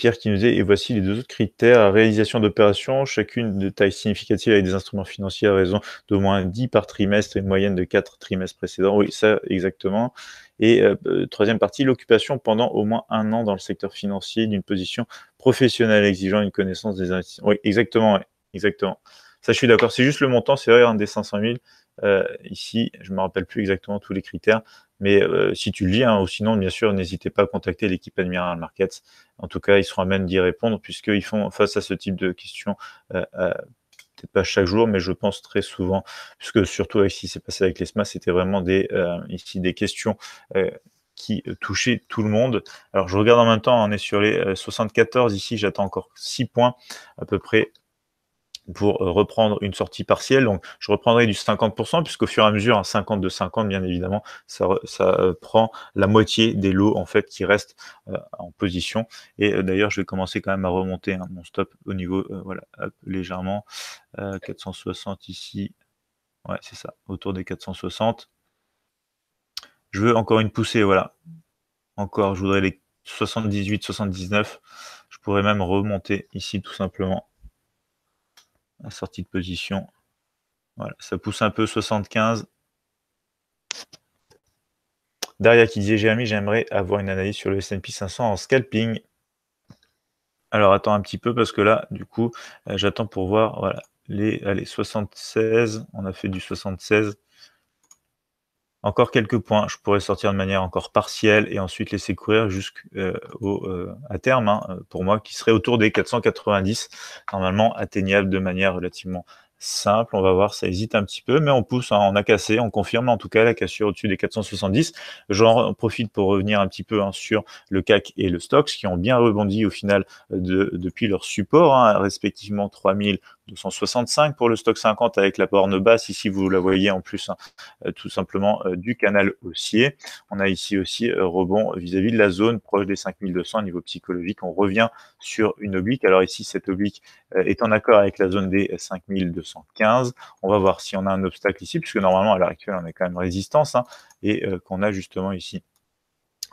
S1: Pierre qui nous dit et voici les deux autres critères réalisation d'opérations, chacune de taille significative avec des instruments financiers à raison d'au moins 10 par trimestre et moyenne de 4 trimestres précédents. Oui, ça exactement. Et euh, euh, troisième partie, l'occupation pendant au moins un an dans le secteur financier d'une position professionnelle exigeant une connaissance des investissements. Oui, exactement, exactement. Ça, je suis d'accord. C'est juste le montant, c'est vrai, un des 500 000. Euh, ici, je ne me rappelle plus exactement tous les critères, mais euh, si tu le lis, hein, ou sinon, bien sûr, n'hésitez pas à contacter l'équipe Admiral Markets. En tout cas, ils seront à même d'y répondre, puisqu'ils font face à ce type de questions, euh, peut-être pas chaque jour, mais je pense très souvent, puisque surtout ici, c'est passé avec les c'était vraiment des, ici, des questions qui touchaient tout le monde. Alors je regarde en même temps, on est sur les 74 ici, j'attends encore 6 points à peu près pour euh, reprendre une sortie partielle. Donc, je reprendrai du 50%, puisqu'au fur et à mesure, un 50 de 50, bien évidemment, ça, ça euh, prend la moitié des lots en fait qui restent euh, en position. Et d'ailleurs, je vais commencer quand même à remonter hein, mon stop au niveau, voilà, légèrement 460 ici. Ouais, c'est ça, autour des 460. Je veux encore une poussée, voilà. Encore, je voudrais les 78, 79. Je pourrais même remonter ici tout simplement sortie de position. Voilà, ça pousse un peu 75. Daria qui disait Jérémy, j'aimerais avoir une analyse sur le S&P 500 en scalping. Alors attends un petit peu parce que là, du coup, euh, j'attends pour voir. Voilà, les allez, 76. On a fait du 76. Encore quelques points, je pourrais sortir de manière encore partielle et ensuite laisser courir jusqu'au euh, euh, à terme, hein, euh, pour moi, qui serait autour des 490, normalement atteignable de manière relativement simple. On va voir, ça hésite un petit peu, mais on pousse, hein, on a cassé, on confirme en tout cas la cassure au-dessus des 470. J'en profite pour revenir un petit peu hein, sur le CAC et le Stox qui ont bien rebondi au final depuis leur support, respectivement 3000 265 pour le stock 50 avec la borne basse. Ici, vous la voyez en plus hein, euh, tout simplement euh, du canal haussier. On a ici aussi euh, rebond vis-à-vis de la zone proche des 5200 au niveau psychologique. On revient sur une oblique. Alors ici, cette oblique est en accord avec la zone des 5215. On va voir si on a un obstacle ici, puisque normalement, à l'heure actuelle, on est quand même résistance hein, et qu'on a justement ici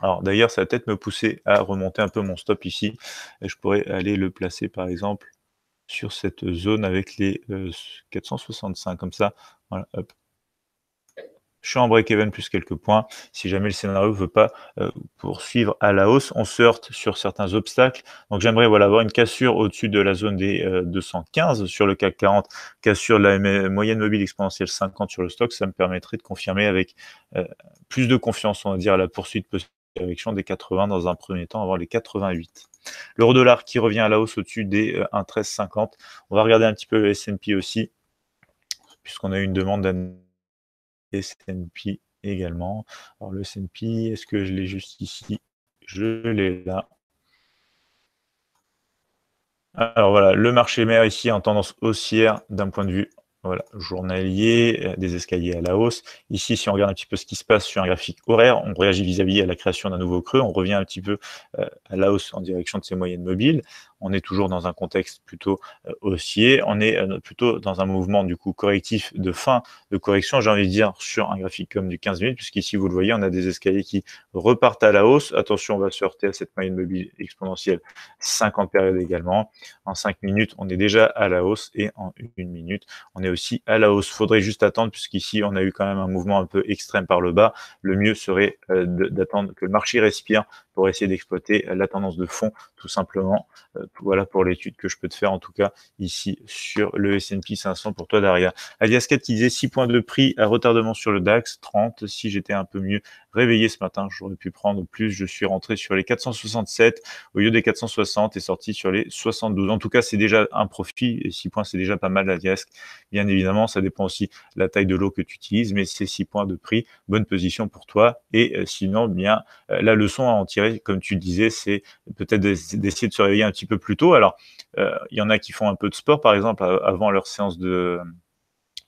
S1: alors d'ailleurs, ça va peut-être me pousser à remonter un peu mon stop ici. Je pourrais aller le placer par exemple sur cette zone avec les 465. Euh, comme ça, voilà, Je suis en break-even plus quelques points. Si jamais le scénario ne veut pas euh, poursuivre à la hausse, on se heurte sur certains obstacles. Donc j'aimerais voilà, avoir une cassure au-dessus de la zone des 215 euh, sur le CAC 40, cassure de la moyenne mobile exponentielle 50 sur le stock. Ça me permettrait de confirmer avec plus de confiance, on va dire, la poursuite possible direction des 80 dans un premier temps, avant les 88. L'euro dollar qui revient à la hausse au-dessus des 1,1350. Euh, On va regarder un petit peu le S&P aussi, puisqu'on a eu une demande d'un S&P également. Alors le S&P, est-ce que je l'ai juste ici Je l'ai là. Alors voilà, le marché mère ici en tendance haussière d'un point de vue voilà, journalier, euh, des escaliers à la hausse. Ici, si on regarde un petit peu ce qui se passe sur un graphique horaire, on réagit vis-à-vis à la création d'un nouveau creux, on revient un petit peu euh, à la hausse en direction de ces moyennes mobiles on est toujours dans un contexte plutôt euh, haussier, on est euh, plutôt dans un mouvement du coup correctif de fin de correction, j'ai envie de dire sur un graphique comme du 15 minutes, puisqu'ici vous le voyez, on a des escaliers qui repartent à la hausse. Attention, on va se heurter à cette moyenne mobile exponentielle 50 périodes également. En 5 minutes, on est déjà à la hausse et en 1 minute, on est aussi à la hausse. Faudrait juste attendre puisqu'ici, on a eu quand même un mouvement un peu extrême par le bas. Le mieux serait euh, d'attendre que le marché respire pour essayer d'exploiter euh, la tendance de fond, tout simplement. Euh, voilà pour l'étude que je peux te faire, en tout cas, ici sur le S&P 500 pour toi, Daria. 4 qui disait 6 points de prix à retardement sur le DAX, 30 si j'étais un peu mieux réveillé ce matin. J'aurais pu prendre plus. Je suis rentré sur les 467 au lieu des 460 et sorti sur les 72. En tout cas, c'est déjà un profit et 6 points, c'est déjà pas mal la diasque. Bien évidemment, ça dépend aussi la taille de l'eau que tu utilises, mais c'est 6 points de prix, bonne position pour toi. Et euh, sinon, bien, euh, la leçon à en tirer, comme tu disais, c'est peut-être d'essayer de se réveiller un petit peu plus tôt. Alors, euh, il y en a qui font un peu de sport, par exemple, avant leur séance de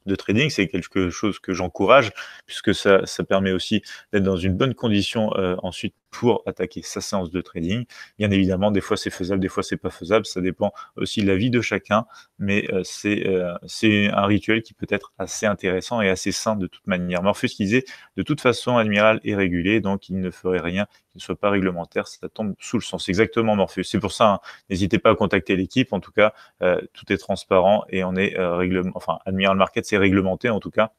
S1: de trading, c'est quelque chose que j'encourage, puisque ça, ça, permet aussi d'être dans une bonne condition euh, ensuite pour attaquer sa séance de trading. Bien évidemment, des fois c'est faisable, des fois c'est pas faisable, ça dépend aussi de la vie de chacun, mais euh, euh, c'est un rituel qui peut être assez intéressant et assez sain de toute manière. Morpheus disait, de toute façon, Admiral est régulé, donc il ne ferait rien qui ne soit pas réglementaire, ça tombe sous le sens. Exactement, Morpheus. C'est pour ça, hein. n'hésitez pas à contacter l'équipe, en tout cas, euh, tout est transparent et on est enfin, Admiral Market, c'est réglementé en tout cas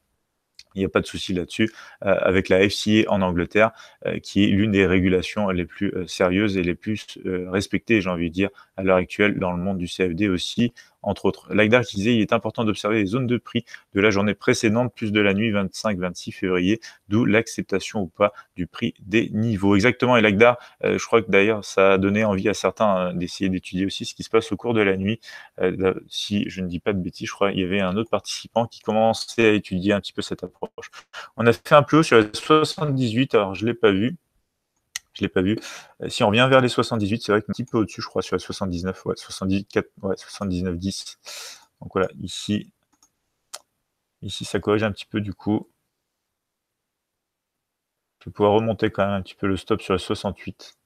S1: il n'y a pas de souci là-dessus euh, avec la FCA en Angleterre, euh, qui est l'une des régulations les plus euh, sérieuses et les plus respectées, j'ai envie de dire, à l'heure actuelle dans le monde du CFD aussi, entre autres. Lagdar disait il est important d'observer les zones de prix de la journée précédente, plus de la nuit 25-26 février, d'où l'acceptation ou pas du prix des niveaux. Exactement, et Lagdar, euh, je crois que d'ailleurs ça a donné envie à certains euh, d'essayer d'étudier aussi ce qui se passe au cours de la nuit. Euh, si je ne dis pas de bêtises, je crois qu'il y avait un autre participant qui commençait à étudier un petit peu cette approche. On a fait un plus haut sur la 78, alors je ne l'ai pas vu je ne l'ai pas vu. Euh, si on revient vers les 78, c'est vrai qu'un petit peu au-dessus, je crois, sur la 79, ouais, 74, ouais, 79, 10. Donc voilà, ici, ici, ça corrige un petit peu du coup. Je vais pouvoir remonter quand même un petit peu le stop sur la 68.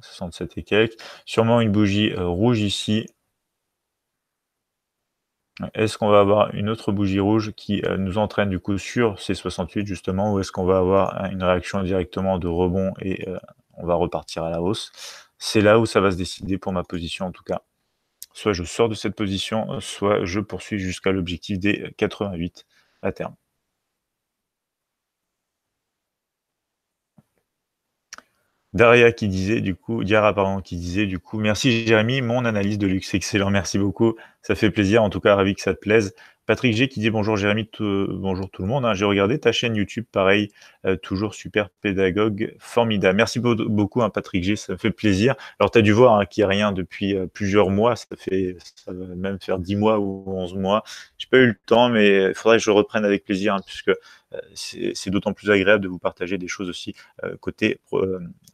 S1: 67 et quelques. Sûrement une bougie euh, rouge ici, est-ce qu'on va avoir une autre bougie rouge qui euh, nous entraîne du coup sur ces 68 justement, ou est-ce qu'on va avoir une réaction directement de rebond et euh, on va repartir à la hausse C'est là où ça va se décider pour ma position en tout cas. Soit je sors de cette position, soit je poursuis jusqu'à l'objectif des 88 euh, à terme. Daria qui disait du coup, Diara pardon, qui disait du coup, merci Jérémy, mon analyse de luxe excellent, merci beaucoup, ça fait plaisir, en tout cas ravi que ça te plaise. Patrick G qui dit bonjour Jérémy, bonjour tout le monde. Hein. J'ai regardé ta chaîne YouTube, pareil, euh, toujours super pédagogue, formidable. Merci beaucoup hein, Patrick G, ça me fait plaisir. Alors tu as dû voir hein, qu'il n'y a rien depuis euh, plusieurs mois, ça fait va même faire 10 mois ou 11 mois. J'ai pas eu le temps, mais il faudrait que je reprenne avec plaisir, puisque euh, c'est d'autant plus agréable de vous partager des choses aussi côté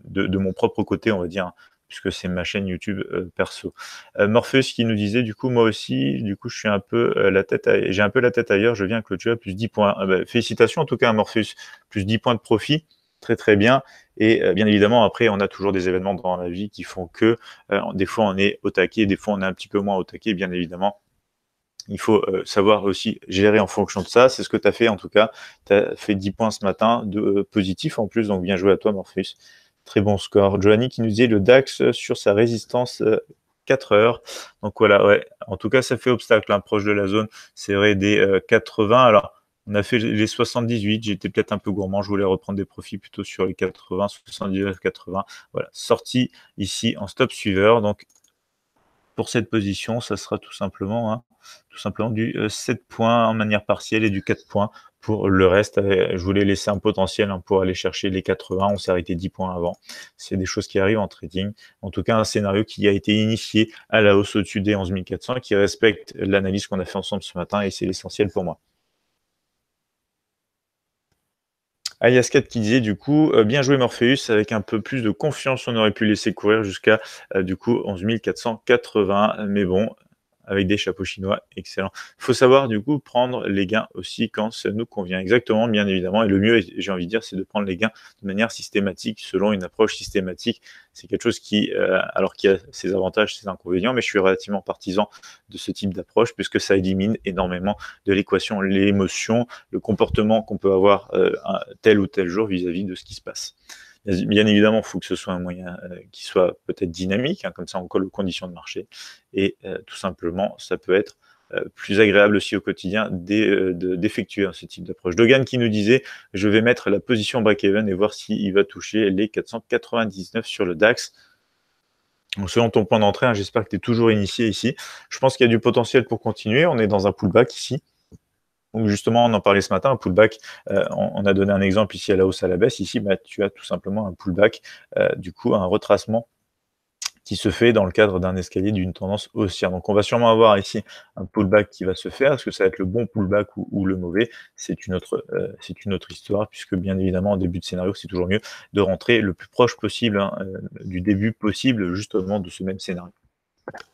S1: de, de, mon propre côté, on va dire, puisque c'est ma chaîne YouTube euh, perso. Euh, Morpheus qui nous disait du coup moi aussi, du coup je suis un peu euh, la tête, j'ai un peu la tête ailleurs, je viens clôturer plus 10 points. Bah, félicitations en tout cas à Morpheus, plus 10 points de profit, très très bien. Et bien évidemment après on a toujours des événements dans la vie qui font que des fois on est au taquet, des fois on est un petit peu moins au taquet, bien évidemment il faut savoir aussi gérer en fonction de ça. C'est ce que tu as fait en tout cas. Tu as fait 10 points ce matin de positif en plus, donc bien joué à toi Morpheus. Très bon score. Giovanni qui nous dit le DAX sur sa résistance 4 euh, heures. Donc voilà, ouais. En tout cas, ça fait obstacle, hein, proche de la zone. C'est vrai, des 80. Euh, Alors, on a fait les 78. J'étais peut-être un peu gourmand. Je voulais reprendre des profits plutôt sur les 80, 79, 80. Voilà, sortie ici en stop suiveur. Donc, pour cette position, ça sera tout simplement, hein, tout simplement du 7 euh, points en manière partielle et du 4 points pour le reste. Euh, je voulais laisser un potentiel hein, pour aller chercher les 80. On s'est arrêté 10 points avant. C'est des choses qui arrivent en trading. En tout cas, un scénario qui a été initié à la hausse au-dessus des 11 400, qui respecte l'analyse qu'on a fait ensemble ce matin et c'est l'essentiel pour moi. 4 qui disait du coup euh, bien joué Morpheus avec un peu plus de confiance on aurait pu laisser courir jusqu'à euh, du coup 11 480 mais bon avec des chapeaux chinois. Excellent. Il faut savoir du coup prendre les gains aussi quand ça nous convient. Exactement, bien évidemment. Et le mieux, j'ai envie de dire, c'est de prendre les gains de manière systématique, selon une approche systématique. C'est quelque chose qui, euh, alors qu'il a ses avantages, ses inconvénients, mais je suis relativement partisan de ce type d'approche puisque ça élimine énormément de l'équation l'émotion, le comportement qu'on peut avoir euh, tel ou tel jour vis à -vis de ce qui se passe. Bien évidemment, il faut que ce soit un moyen euh, qui soit peut-être dynamique, hein, comme ça on colle aux conditions de marché. Et euh, tout simplement, ça peut être euh, plus agréable aussi au quotidien d'effectuer hein, ce type d'approche. Dogan qui nous disait je vais mettre la position break-even et voir s'il va toucher les 499 sur le DAX. selon ton point d'entrée, hein, j'espère que tu es toujours initié ici. Je pense qu'il y a du potentiel pour continuer. On est dans un pullback ici. Donc justement, on en parlait ce matin, un pullback, euh, on, a donné un exemple ici à la hausse à la baisse. Ici, bah, tu as tout simplement un pullback, euh, du coup, un retracement qui se fait dans le cadre d'un escalier d'une tendance haussière. Donc on va sûrement avoir ici un pullback qui va se faire. Est-ce que ça va être le bon pullback ou, le mauvais C'est une, autre, euh, une autre histoire, puisque bien évidemment, en début de scénario, c'est toujours mieux de rentrer le plus proche possible hein, du début possible justement de ce même scénario.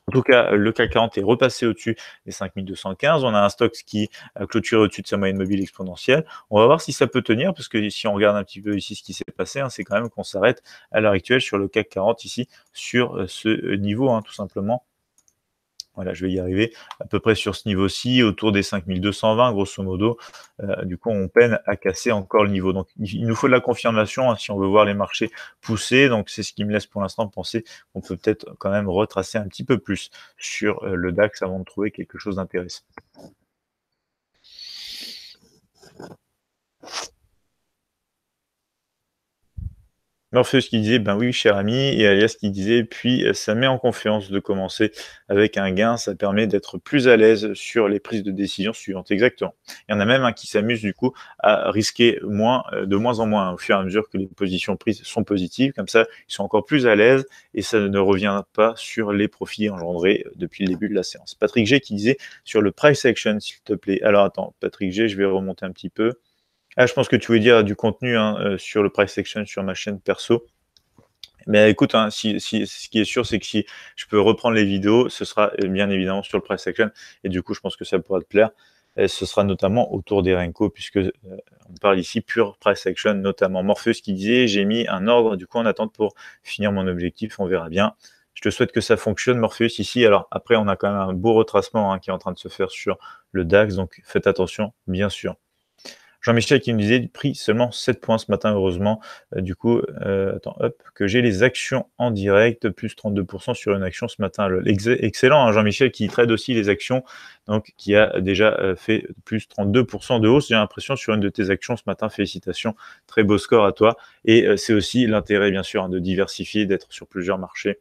S1: En tout cas, le CAC 40 est repassé au-dessus des 5215. On a un stock qui a euh, clôturé au-dessus de sa moyenne mobile exponentielle. On va voir si ça peut tenir, parce que si on regarde un petit peu ici ce qui s'est passé, hein, c'est quand même qu'on s'arrête à l'heure actuelle sur le CAC 40 ici, sur euh, ce niveau, hein, tout simplement voilà, je vais y arriver, à peu près sur ce niveau-ci, autour des 5220, grosso modo. Euh, du coup, on peine à casser encore le niveau. Donc, il nous faut de la confirmation hein, si on veut voir les marchés pousser. Donc, c'est ce qui me laisse pour l'instant penser qu'on peut peut-être quand même retracer un petit peu plus sur euh, le DAX avant de trouver quelque chose d'intéressant. Morpheus qui disait ben oui cher ami et Alias qui disait puis euh, ça met en confiance de commencer avec un gain, ça permet d'être plus à l'aise sur les prises de décision suivantes exactement. Il y en a même un qui s'amuse du coup à risquer moins euh, de moins en moins hein, au fur et à mesure que les positions prises sont positives, comme ça ils sont encore plus à l'aise et ça ne revient pas sur les profits engendrés euh, depuis le début de la séance. Patrick G qui disait sur le price action s'il te plaît. Alors attends, Patrick G, je vais remonter un petit peu. Ah, je pense que tu veux dire du contenu hein, euh, sur le price section sur ma chaîne perso. Mais écoute, hein, si, ce qui est sûr, c'est que si je peux reprendre les vidéos, ce sera euh, bien évidemment sur le price section. Et du coup, je pense que ça pourra te plaire. ce sera notamment autour des Renko, puisque euh, on parle ici pure price action, notamment Morpheus qui disait j'ai mis un ordre du coup en attente pour finir mon objectif, on verra bien. Je te souhaite que ça fonctionne, Morpheus ici. Alors après, on a quand même un beau retracement hein, qui est en train de se faire sur le DAX, donc faites attention, bien sûr. Jean-Michel qui nous disait pris seulement 7 points ce matin, heureusement. Euh, du coup, euh, attends, que j'ai les actions en direct, plus 32% sur une action ce matin. excellent, hein, Jean-Michel qui trade aussi les actions, donc qui a déjà euh, fait plus 32% de hausse, j'ai l'impression, sur une de tes actions ce matin. Félicitations, très beau score à toi. Et c'est aussi l'intérêt, bien sûr, hein, de diversifier, d'être sur plusieurs marchés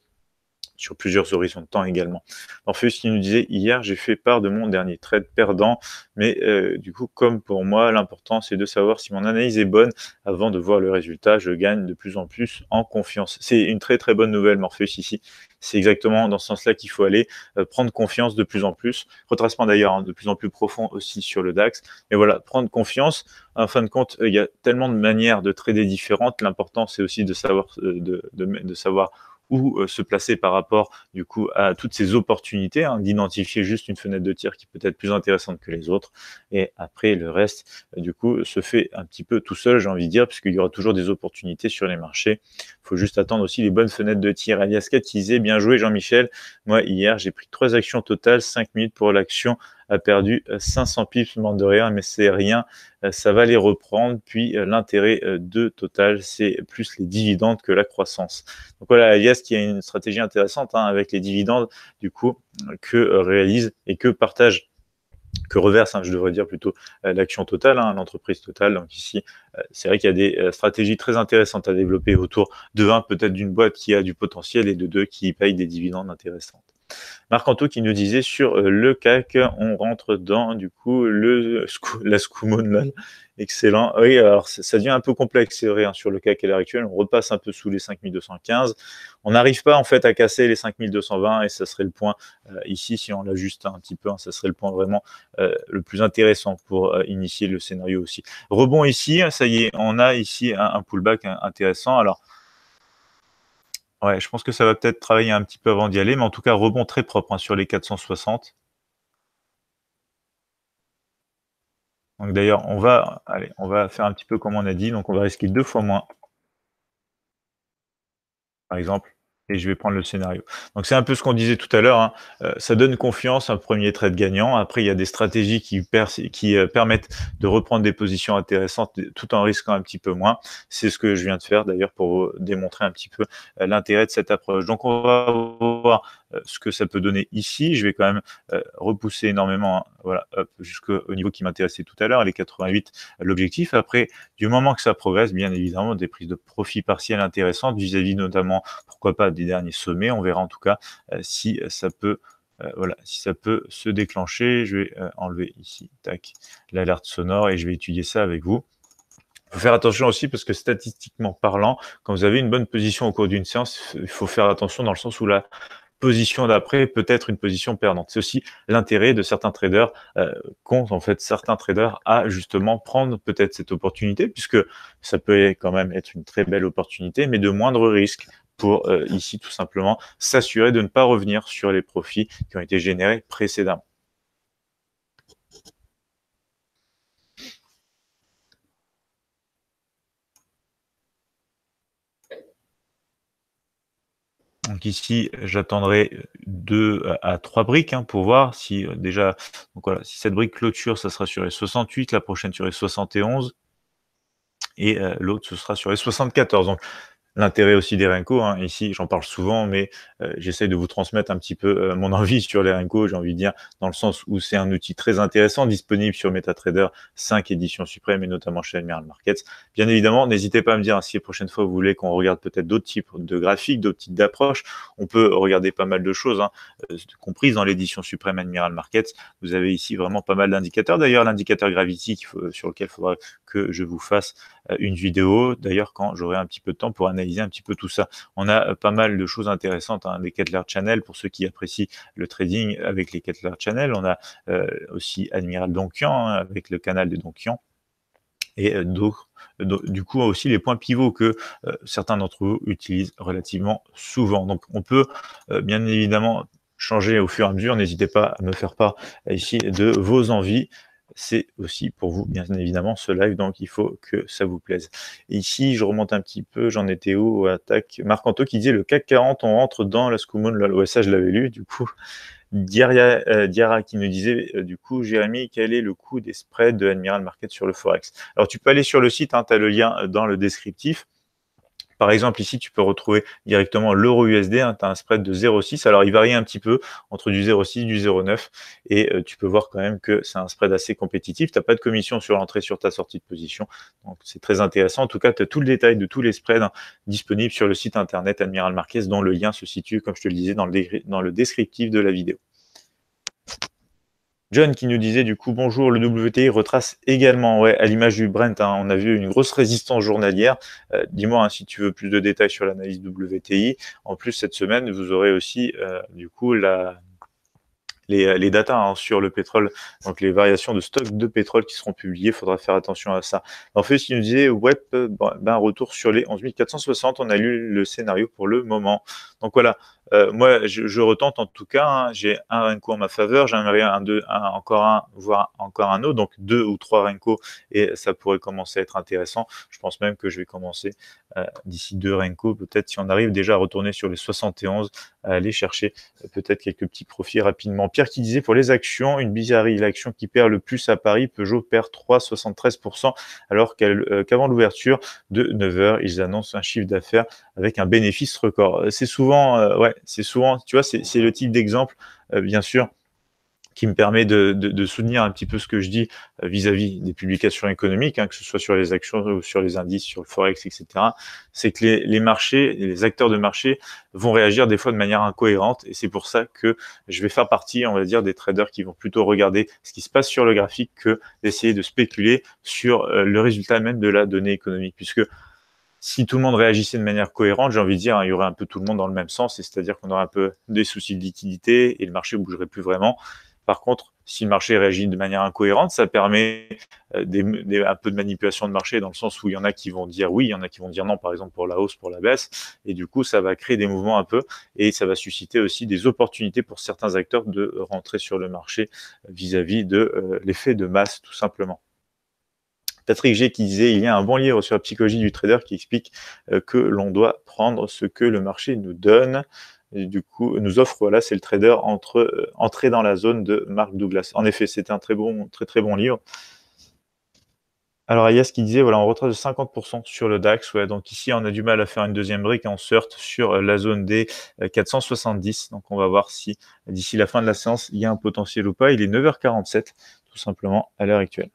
S1: sur plusieurs horizons de temps également. Morpheus qui nous disait hier, j'ai fait part de mon dernier trade perdant, mais euh, du coup, comme pour moi, l'important c'est de savoir si mon analyse est bonne avant de voir le résultat. Je gagne de plus en plus en confiance. C'est une très très bonne nouvelle, Morpheus ici. C'est exactement dans ce sens-là qu'il faut aller euh, prendre confiance de plus en plus. Retracement d'ailleurs hein, de plus en plus profond aussi sur le DAX. Mais voilà, prendre confiance. En fin de compte, euh, il y a tellement de manières de trader différentes. L'important c'est aussi de savoir de, de savoir euh, se placer par rapport du coup à toutes ces opportunités, hein, d'identifier juste une fenêtre de tir qui peut être plus intéressante que les autres. Et après, le reste, euh, du coup, se fait un petit peu tout seul, j'ai envie de dire, puisqu'il qu'il y aura toujours des opportunités sur les marchés. Il faut juste attendre aussi les bonnes fenêtres de tir. Alias Katizé, bien joué Jean-Michel. Moi, hier, j'ai pris trois actions totales, cinq minutes pour l'action, a perdu 500 euh, pips, de rien, mais c'est rien, euh, ça va les reprendre. Puis euh, l'intérêt de Total, c'est plus les dividendes que la croissance. Donc voilà, Alias qui a une stratégie intéressante hein, avec les dividendes, du coup, que réalise et que partage que reverse, hein, je devrais dire plutôt, l'action totale, hein, l'entreprise totale. Donc ici, c'est vrai qu'il y a des stratégies très intéressantes à développer autour de 20, peut-être d'une boîte qui a du potentiel et de deux qui paye des dividendes intéressantes. Marc Anto qui nous disait sur euh, le CAC, on rentre dans du coup le, la Excellent. Oui, alors ça, devient un peu complexe, c'est vrai, hein, sur le CAC à l'heure actuelle. On repasse un peu sous les 5215. On n'arrive pas en fait à casser les 5220 et ça serait le point euh, ici, si on l'ajuste un petit peu, hein, ça serait le point vraiment euh, le plus intéressant pour initier le scénario aussi. Rebond ici, ça y est, on a ici un, un pullback hein, intéressant. Alors, je pense que ça va peut-être travailler un petit peu avant d'y aller, mais en tout cas, rebond très propre hein, sur les 460. Donc d'ailleurs, on va, on va faire un petit peu comme on a dit, donc on va risquer deux fois moins, par exemple et je vais prendre le scénario. Donc c'est un peu ce qu'on disait tout à l'heure, hein. euh, ça donne confiance, un premier trait de gagnant, après il y a des stratégies qui, qui euh, permettent de reprendre des positions intéressantes tout en risquant un petit peu moins. C'est ce que je viens de faire d'ailleurs pour démontrer un petit peu euh, l'intérêt de cette approche. Donc on va voir euh, ce que ça peut donner ici. Je vais quand même euh, repousser énormément hein, voilà, jusqu'au niveau qui m'intéressait tout à l'heure, les 88, l'objectif. Après, du moment que ça progresse, bien évidemment, des prises de profit partielles intéressantes vis-à-vis notamment, pourquoi pas, des derniers sommets. On verra en tout cas euh, si ça peut voilà, si ça peut se déclencher, je vais enlever ici, tac, l'alerte sonore et je vais étudier ça avec vous. Il faut faire attention aussi parce que statistiquement parlant, quand vous avez une bonne position au cours d'une séance, il faut faire attention dans le sens où la, position d'après peut être une position perdante. C'est aussi l'intérêt de certains traders euh, compte en fait certains traders à justement prendre peut-être cette opportunité puisque ça peut quand même être une très belle opportunité mais de moindre risque pour euh, ici tout simplement s'assurer de ne pas revenir sur les profits qui ont été générés précédemment. Donc ici, j'attendrai deux euh, à trois briques hein, pour voir si euh, déjà, donc voilà, si cette brique clôture, ça sera sur les 68, la prochaine sur les 71, et euh, l'autre, ce sera sur les 74. Donc l'intérêt aussi des Renko. Hein. Ici, j'en parle souvent, mais euh, j'essaie de vous transmettre un petit peu euh, mon envie sur les Renko, j'ai envie de dire, dans le sens où c'est un outil très intéressant, disponible sur MetaTrader 5 éditions suprêmes et notamment chez Admiral Markets. Bien évidemment, n'hésitez pas à me dire hein, si les prochaine fois vous voulez qu'on regarde peut-être d'autres types de graphiques, d'autres types d'approches. On peut regarder pas mal de choses, hein, euh, comprises dans l'édition suprême Admiral Markets. Vous avez ici vraiment pas mal d'indicateurs. D'ailleurs, l'indicateur Gravity sur lequel il faudra que je vous fasse euh, une vidéo, d'ailleurs, quand j'aurai un petit peu de temps pour analyser un petit peu tout ça. On a euh, pas mal de choses intéressantes, hein, des Kettler Channel, pour ceux qui apprécient le trading avec les Kettler Channel. On a euh, aussi Admiral Donkian, hein, avec le canal de Donkian et donc d'autres du coup aussi les points pivots que certains d'entre vous utilisent relativement souvent. Donc on peut bien évidemment changer au fur et à mesure. N'hésitez pas à me faire part ici de vos envies c'est aussi pour vous, bien évidemment, ce live. Donc, il faut que ça vous plaise. ici, je remonte un petit peu. J'en étais où attaque Marc Anto qui disait le CAC 40, on rentre dans la Scumon, Ouais, ça, je l'avais lu. Du coup, Diaria, euh, Diara qui nous disait, euh, du coup, Jérémy, quel est le coût des spreads de Admiral Market sur le Forex Alors, tu peux aller sur le site. Hein, tu as le lien euh, dans le descriptif. Par exemple, ici, tu peux retrouver directement l'euro USD. Hein, tu as un spread de 0,6. Alors, il varie un petit peu entre du 0,6 du 0,9. Et euh, tu peux voir quand même que c'est un spread assez compétitif. Tu n'as pas de commission sur l'entrée, sur ta sortie de position. Donc, c'est très intéressant. En tout cas, tu as tout le détail de tous les spreads hein, disponibles sur le site internet Admiral Marquez, dont le lien se situe, comme je te le disais, dans dans le descriptif de la vidéo. John qui nous disait du coup bonjour, le WTI retrace également, à l'image du Brent, hein, on a vu une grosse résistance journalière. Euh, dis-moi hein, si tu veux plus de détails sur l'analyse WTI. En plus, cette semaine, vous aurez aussi euh, du coup la, les, euh, les datas hein, sur le pétrole, donc les variations de stock de pétrole qui seront publiées, il faudra faire attention à ça. En fait, il nous disait, web, ben, retour sur les 11 460, on a lu le scénario pour le moment. Donc voilà, euh, moi je, retente en tout cas. Hein. j'ai un Renko en ma faveur, j'aimerais un, deux, un, encore un, voire encore un autre. Donc deux ou trois Renko et ça pourrait commencer à être intéressant. Je pense même que je vais commencer euh, d'ici deux Renko, peut-être si on arrive déjà à retourner sur les 71, à aller chercher euh, peut-être quelques petits profits rapidement. Pierre qui disait pour les actions, une bizarrerie, l'action qui perd le plus à Paris, Peugeot perd 3,73% alors qu'avant l'ouverture de 9h, ils annoncent un chiffre d'affaires avec un bénéfice record. Euh, c'est souvent, euh, ouais, c'est souvent, tu vois, c'est le type d'exemple, euh, bien sûr, qui me permet de, de, soutenir un petit peu ce que je dis vis-à-vis des publications économiques, hein, que ce soit sur les actions ou sur les indices, sur le forex, etc. C'est que les, les marchés, les acteurs de marché vont réagir des fois de manière incohérente, et c'est pour ça que je vais faire partie, on va dire, des traders qui vont plutôt regarder ce qui se passe sur le graphique que d'essayer de spéculer sur le résultat même de la donnée économique, puisque si tout le monde réagissait de manière cohérente, j'ai envie de dire, hein, il y aurait un peu tout le monde dans le même sens, c'est-à-dire qu'on aurait un peu des soucis de liquidité et le marché ne bougerait plus vraiment. Par contre, si le marché réagit de manière incohérente, ça permet euh, un peu de manipulation de marché dans le sens où il y en a qui vont dire oui, il y en a qui vont dire non, par exemple pour la hausse, pour la baisse, et du coup ça va créer des mouvements un peu et ça va susciter aussi des opportunités pour certains acteurs de rentrer sur le marché euh, vis-à-vis de euh, l'effet de masse tout simplement. Patrick G qui disait il y a un bon livre sur la psychologie du trader qui explique euh, que l'on doit prendre ce que le marché nous donne. Et du coup, nous offre, voilà, c'est le trader entre, euh, entrer dans la zone de Mark Douglas. En effet, c'est un très bon, très très bon livre. Alors ce qui disait, voilà, on retrace de 50% sur le DAX. Ouais, donc ici, on a du mal à faire une deuxième brique et on se sur euh, la zone des 470. Donc on va voir si d'ici la fin de la séance, il y a un potentiel ou pas. Il est 9h47, tout simplement, à l'heure actuelle.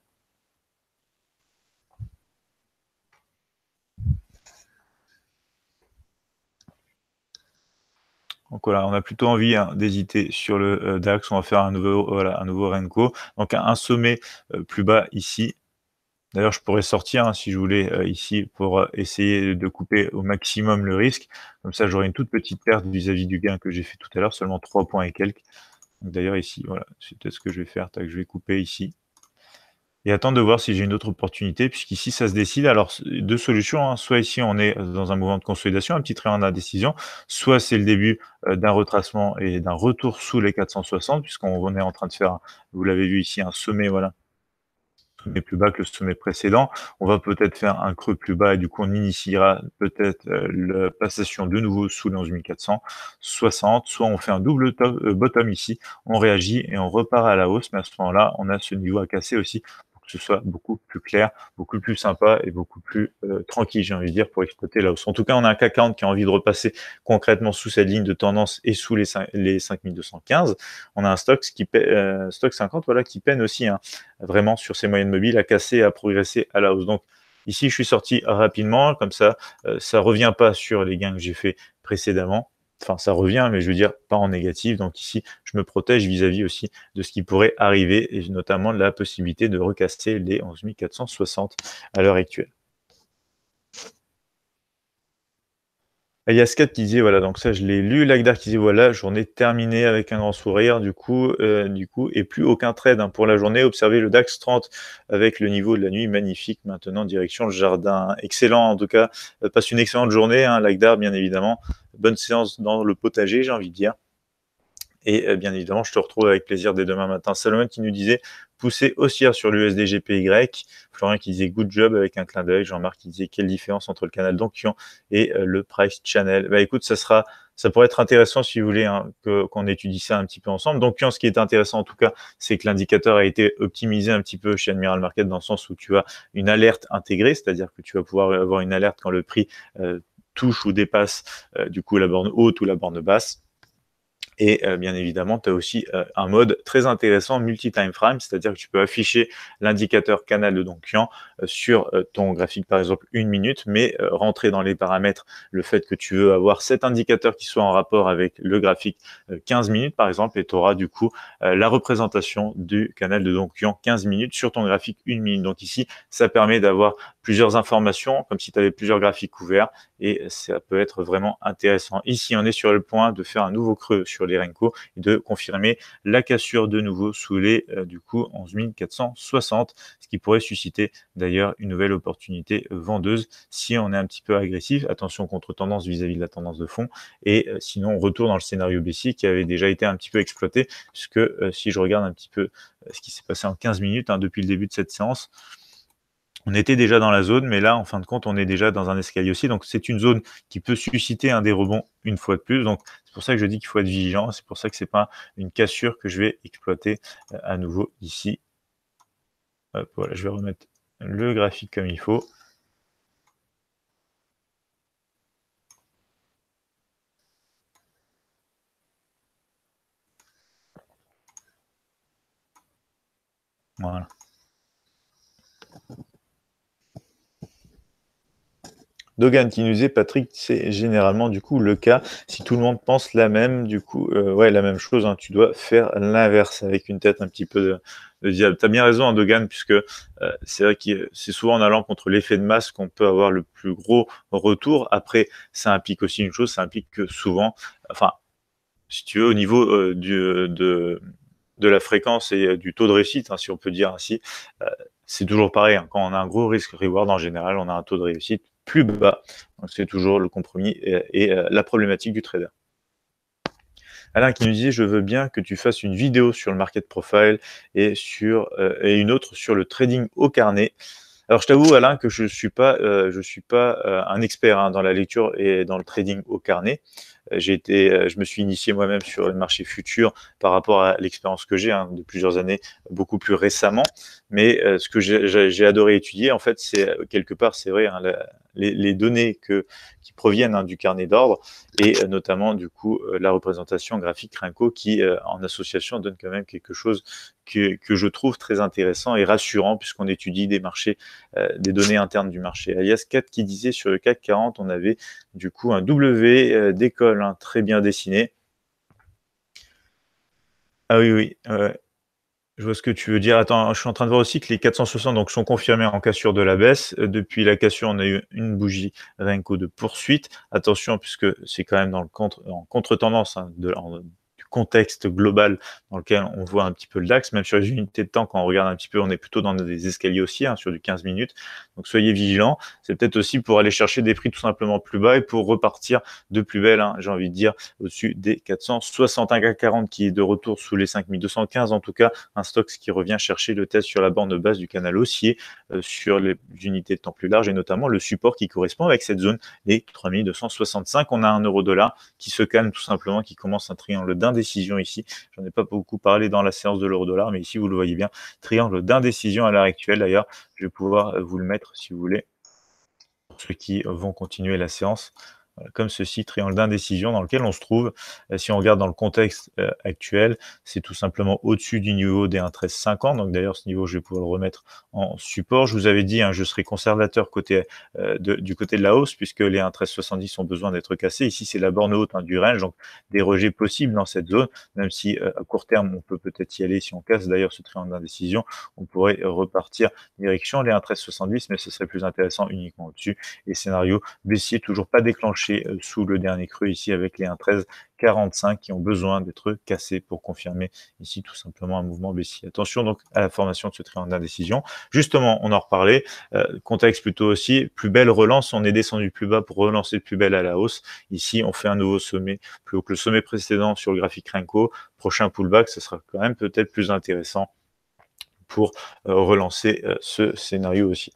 S1: Donc voilà, on a plutôt envie hein, d'hésiter sur le euh, DAX. On va faire un nouveau, voilà, un nouveau Renko. Donc un, sommet euh, plus bas ici. D'ailleurs, je pourrais sortir hein, si je voulais euh, ici pour essayer de couper au maximum le risque. Comme ça, j'aurai une toute petite perte vis-à-vis du gain que j'ai fait tout à l'heure, seulement 3 points et quelques. D'ailleurs, ici, voilà, c'est peut-être ce que je vais faire. je vais couper ici et attendre de voir si j'ai une autre opportunité, puisqu'ici ça se décide. Alors, deux solutions, hein. soit ici on est dans un mouvement de consolidation, un petit trait en indécision, soit c'est le début euh, d'un retracement et d'un retour sous les 460, puisqu'on est en train de faire, vous l'avez vu ici, un sommet, voilà, sommet plus bas que le sommet précédent. On va peut-être faire un creux plus bas et du coup, on initiera peut-être euh, la passation de nouveau sous les 11 460. Soit on fait un double euh, bottom ici, on réagit et on repart à la hausse. Mais à ce moment-là, on a ce niveau à casser aussi que ce soit beaucoup plus clair, beaucoup plus sympa et beaucoup plus euh, tranquille, j'ai envie de dire, pour exploiter la hausse. En tout cas, on a un CAC 40 qui a envie de repasser concrètement sous cette ligne de tendance et sous les, 5215. On a un stock, qui euh, stock 50 voilà, qui peine aussi hein, vraiment sur ses moyennes mobiles à casser, à progresser à la hausse. Donc, Ici, je suis sorti rapidement, comme ça, euh, ça revient pas sur les gains que j'ai fait précédemment enfin ça revient, mais je veux dire pas en négatif. Donc ici, je me protège vis-à-vis aussi de ce qui pourrait arriver et notamment de la possibilité de recasser les 11 460 à l'heure actuelle. Et il qui disait, voilà, donc ça je l'ai lu, Lagdar qui disait, voilà, journée terminée avec un grand sourire, du coup, euh, du coup et plus aucun trade hein. pour la journée. Observez le DAX 30 avec le niveau de la nuit, magnifique, maintenant direction le jardin. Excellent en tout cas, euh, passe une excellente journée, hein, Lagdar bien évidemment. Bonne séance dans le potager, j'ai envie de dire. Et euh, bien évidemment, je te retrouve avec plaisir dès demain matin. Salomon qui nous disait Pousser haussière sur l'USDGPY, Florian qui disait good job avec un clin d'œil. Jean-Marc qui disait quelle différence entre le canal Donchian et euh, le price channel. Bah écoute, ça sera ça pourrait être intéressant si vous voulez hein, qu'on étudie ça un petit peu ensemble. Donc, ce qui est intéressant en tout cas, c'est que l'indicateur a été optimisé un petit peu chez Admiral Market dans le sens où tu as une alerte intégrée, c'est-à-dire que tu vas pouvoir avoir une alerte quand le prix euh, touche ou dépasse euh, du coup la borne haute ou la borne basse et euh, bien évidemment, tu as aussi euh, un mode très intéressant multi time frame, cest c'est-à-dire que tu peux afficher l'indicateur canal de Don euh, sur ton graphique, par exemple, une minute, mais rentrer dans les paramètres le fait que tu veux avoir cet indicateur qui soit en rapport avec le graphique 15 minutes, par exemple, et tu auras du coup la représentation du canal de Don Quian 15 minutes sur ton graphique une minute. Donc ici, ça permet d'avoir plusieurs informations, comme si tu avais plusieurs graphiques ouverts, et ça peut être vraiment intéressant. Ici, on est sur le point de faire un nouveau creux sur les Renko et de confirmer la cassure de nouveau sous les euh, du coup 11 460, ce qui pourrait susciter d'ailleurs une nouvelle opportunité vendeuse si on est un petit peu agressif. Attention contre tendance vis-à-vis de la tendance de fond, et euh, sinon retour dans le scénario baissier qui avait déjà été un petit peu exploité, puisque euh, si je regarde un petit peu ce qui s'est passé en 15 minutes hein, depuis le début de cette séance, on était déjà dans la zone, mais là, en fin de compte, on est déjà dans un escalier aussi. Donc, c'est une zone qui peut susciter un des rebonds une fois de plus. Donc, c'est pour ça que je dis qu'il faut être vigilant. C'est pour ça que ce n'est pas une cassure que je vais exploiter euh, à nouveau ici. voilà, je vais remettre le graphique comme il faut. Voilà. Dogan disait, Patrick, c'est généralement du coup le cas. Si tout le monde pense la même, du coup, euh, ouais, la même chose, hein, tu dois faire l'inverse avec une tête un petit peu de, diable. Tu as bien raison, hein, Dogan, puisque euh, c'est vrai que c'est souvent en allant contre l'effet de masse qu'on peut avoir le plus gros retour. Après, ça implique aussi une chose, ça implique que souvent, enfin, si tu veux, au niveau euh, de, de la fréquence et du taux de réussite, hein, si on peut dire ainsi, c'est toujours pareil. Quand on a un gros risque reward en général, on a un taux de réussite plus bas. C'est toujours le compromis et, euh, la problématique du trader. Alain qui nous disait je veux bien que tu fasses une vidéo sur le market profile et sur euh, et une autre sur le trading au carnet. Alors je t'avoue Alain que je suis pas euh, je suis pas un expert hein, dans la lecture et dans le trading au carnet. J'ai été, je me suis initié moi-même sur le marché futur par rapport à l'expérience que j'ai hein, de plusieurs années, beaucoup plus récemment. Mais ce que j'ai adoré étudier, en fait, c'est quelque part, c'est vrai, hein, les, données que, qui proviennent hein, du carnet d'ordre et euh, notamment du coup euh, la représentation graphique RINCO qui euh, en association donne quand même quelque chose que, je trouve très intéressant et rassurant puisqu'on étudie des marchés, des données internes du marché. Alias 4 qui disait sur le CAC 40, on avait du coup un W d'école hein, très bien dessiné. Ah oui, oui. Je vois ce que tu veux dire. Attends, je suis en train de voir aussi que les 460 donc, sont confirmés en cassure de la baisse. Euh, depuis la cassure, on a eu une bougie coup de poursuite. Attention, puisque c'est quand même dans le contre, en contre-tendance hein, de, contexte global dans lequel on voit un petit peu le DAX. Même sur les unités de temps, quand on regarde un petit peu, on est plutôt dans des escaliers aussi, hein, sur du 15 minutes. Donc soyez vigilants. C'est peut-être aussi pour aller chercher des prix tout simplement plus bas et pour repartir de plus belle, hein, j'ai envie de dire, au-dessus des 461 40 qui est de retour sous les 5215. En tout cas, un stock qui revient chercher le test sur la borne basse du canal haussier euh, sur les unités de temps plus larges et notamment le support qui correspond avec cette zone, les 3265. On a un euro dollar qui se calme tout simplement, qui commence un triangle d'un décision ici. J'en ai pas beaucoup parlé dans la séance de l'euro-dollar, mais ici, vous le voyez bien, triangle d'indécision à l'heure actuelle. D'ailleurs, je vais pouvoir euh, vous le mettre si vous voulez, pour ceux qui vont continuer la séance comme ceci, triangle d'indécision dans lequel on se trouve. Euh, si on regarde dans le contexte euh, actuel, c'est tout simplement au-dessus du niveau des 1,1350. Donc d'ailleurs, ce niveau, je vais pouvoir le remettre en support. Je vous avais dit, hein, je serai conservateur côté, euh, du côté de la hausse, puisque les 1,1370 ont besoin d'être cassés. Ici, c'est la borne haute hein, du range, donc des rejets possibles dans cette zone, même si à court terme, on peut peut-être y aller. Si on casse d'ailleurs ce triangle d'indécision, on pourrait repartir direction les 1,1370, mais ce serait plus intéressant uniquement au-dessus. Et scénario baissier, toujours pas déclenché euh, sous le dernier creux ici avec les 1,1345 qui ont besoin d'être cassés pour confirmer ici tout simplement un mouvement baissier. Attention donc à la formation de ce triangle d'indécision. Justement, on en reparlait, euh, contexte plutôt aussi, plus belle relance, on est descendu plus bas pour relancer plus belle à la hausse. Ici, on fait un nouveau sommet plus haut que le sommet précédent sur le graphique Renko. Prochain pullback, ce sera quand même peut-être plus intéressant pour euh, relancer ce scénario aussi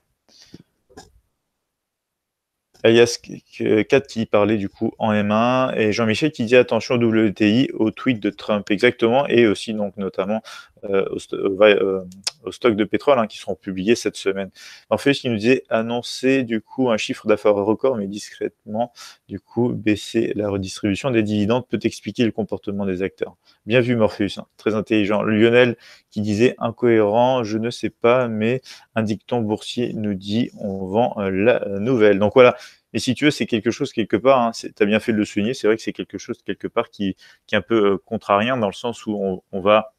S1: alias 4 qui parlait du coup en M1, et Jean-Michel qui dit attention WTI au tweet de Trump, exactement, et aussi donc notamment euh, euh, au, stock de pétrole hein, qui seront publiés cette semaine. Morpheus qui nous disait annoncer du coup un chiffre d'affaires record, mais discrètement, du coup, baisser la redistribution des dividendes peut expliquer le comportement des acteurs. Bien vu Morpheus, hein. très intelligent. Lionel qui disait incohérent, je ne sais pas, mais un dicton boursier nous dit on vend euh, la nouvelle. Donc voilà, et si tu veux, c'est quelque chose quelque part, hein, tu as bien fait de le souligner, c'est vrai que c'est quelque chose quelque part qui, qui est un peu contrariant dans le sens où on va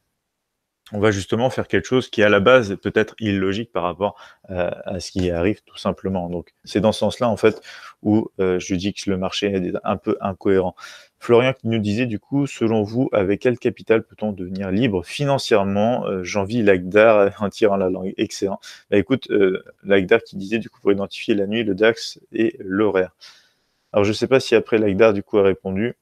S1: on va justement faire quelque chose qui à la base est peut-être illogique par rapport euh, à ce qui arrive tout simplement. Donc c'est dans ce sens-là en fait où euh, je dis que le marché est un peu incohérent. Florian qui nous disait du coup, selon vous, avec quel capital peut-on devenir libre financièrement euh, J'envie Lagdar en tirant la langue. Excellent. Bah, écoute, euh, Lagdar qui disait du coup pour identifier la nuit, le DAX et l'horaire. Alors je ne sais pas si après Lagdar du coup a répondu.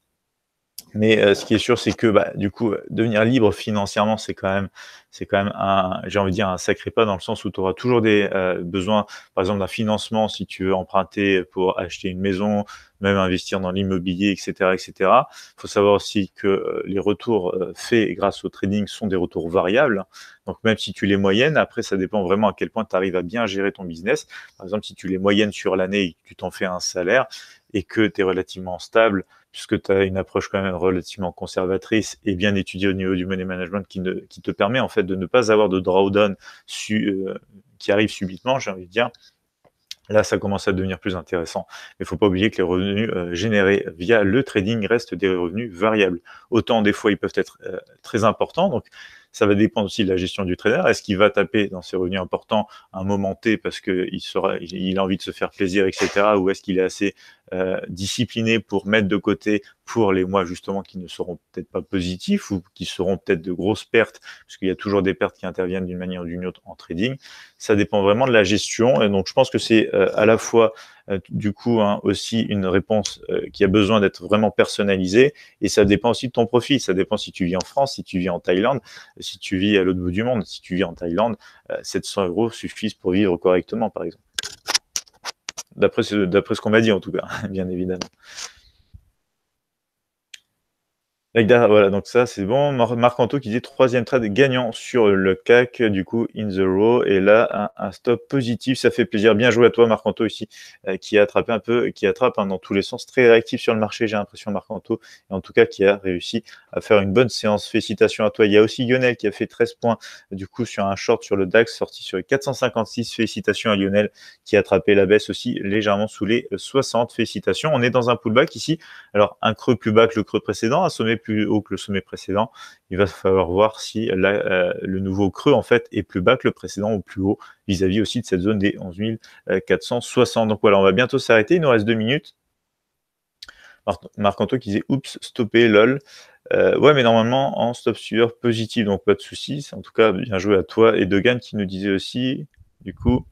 S1: Mais euh, ce qui est sûr, c'est que bah, du coup, devenir libre financièrement, c'est quand même, c'est quand même un, j'ai envie de dire un sacré pas dans le sens où tu auras toujours des euh, besoins, par exemple d'un financement si tu veux emprunter pour acheter une maison, même investir dans l'immobilier, etc., etc. Il faut savoir aussi que euh, les retours faits grâce au trading sont des retours variables. Donc même si tu les moyennes, après ça dépend vraiment à quel point tu arrives à bien gérer ton business. Par exemple, si tu les moyennes sur l'année et tu t'en fais un salaire, et que tu es relativement stable, puisque tu as une approche quand même relativement conservatrice et bien étudiée au niveau du money management qui, te permet en fait de ne pas avoir de drawdown euh, qui arrive subitement, j'ai envie de dire, là, ça commence à devenir plus intéressant. Mais il ne faut pas oublier que les revenus euh, générés via le trading restent des revenus variables. Autant des fois, ils peuvent être euh, très importants. Donc, ça va dépendre aussi de la gestion du trader. Est-ce qu'il va taper dans ses revenus importants un moment T parce qu'il il a envie de se faire plaisir, etc. Ou est-ce qu'il est assez euh, discipliné pour mettre de côté pour les mois justement qui ne seront peut-être pas positifs ou qui seront peut-être de grosses pertes, parce qu'il y a toujours des pertes qui interviennent d'une manière ou d'une autre en trading. Ça dépend vraiment de la gestion. Et donc, je pense que c'est euh, à la fois, euh, du coup, hein, aussi une réponse qui a besoin d'être vraiment personnalisée. Et ça dépend aussi de ton profil. Ça dépend si tu vis en France, si tu vis en Thaïlande, si tu vis à l'autre bout du monde, si tu vis en Thaïlande, 700 euros suffisent pour vivre correctement, par exemple d'après ce, qu'on m'a dit en tout cas, bien évidemment voilà, donc ça c'est bon. Marc Anto qui dit troisième trade gagnant sur le CAC, du coup in the row, et là un, stop positif, ça fait plaisir. Bien joué à toi Marc Anto ici, euh, qui a attrapé un peu, qui attrape hein, dans tous les sens, très réactif sur le marché, j'ai l'impression Marc Anto, et en tout cas qui a réussi à faire une bonne séance. Félicitations à toi. Il y a aussi Lionel qui a fait 13 points du coup sur un short sur le DAX, sorti sur les 456. Félicitations à Lionel qui a attrapé la baisse aussi légèrement sous les 60. Félicitations. On est dans un pullback ici, alors un creux plus bas que le creux précédent, un sommet plus haut que le sommet précédent, il va falloir voir si euh, le nouveau creux en fait est plus bas que le précédent ou plus haut vis-à-vis aussi de cette zone des 11 460. Euh, donc voilà, on va bientôt s'arrêter, il nous reste deux minutes. Marc-Antoine qui disait Oups, stoppé, lol. Euh, ouais, mais normalement en stop sur, positif, donc pas de soucis. En tout cas, bien joué à toi. Et Degan qui nous disait aussi, du coup,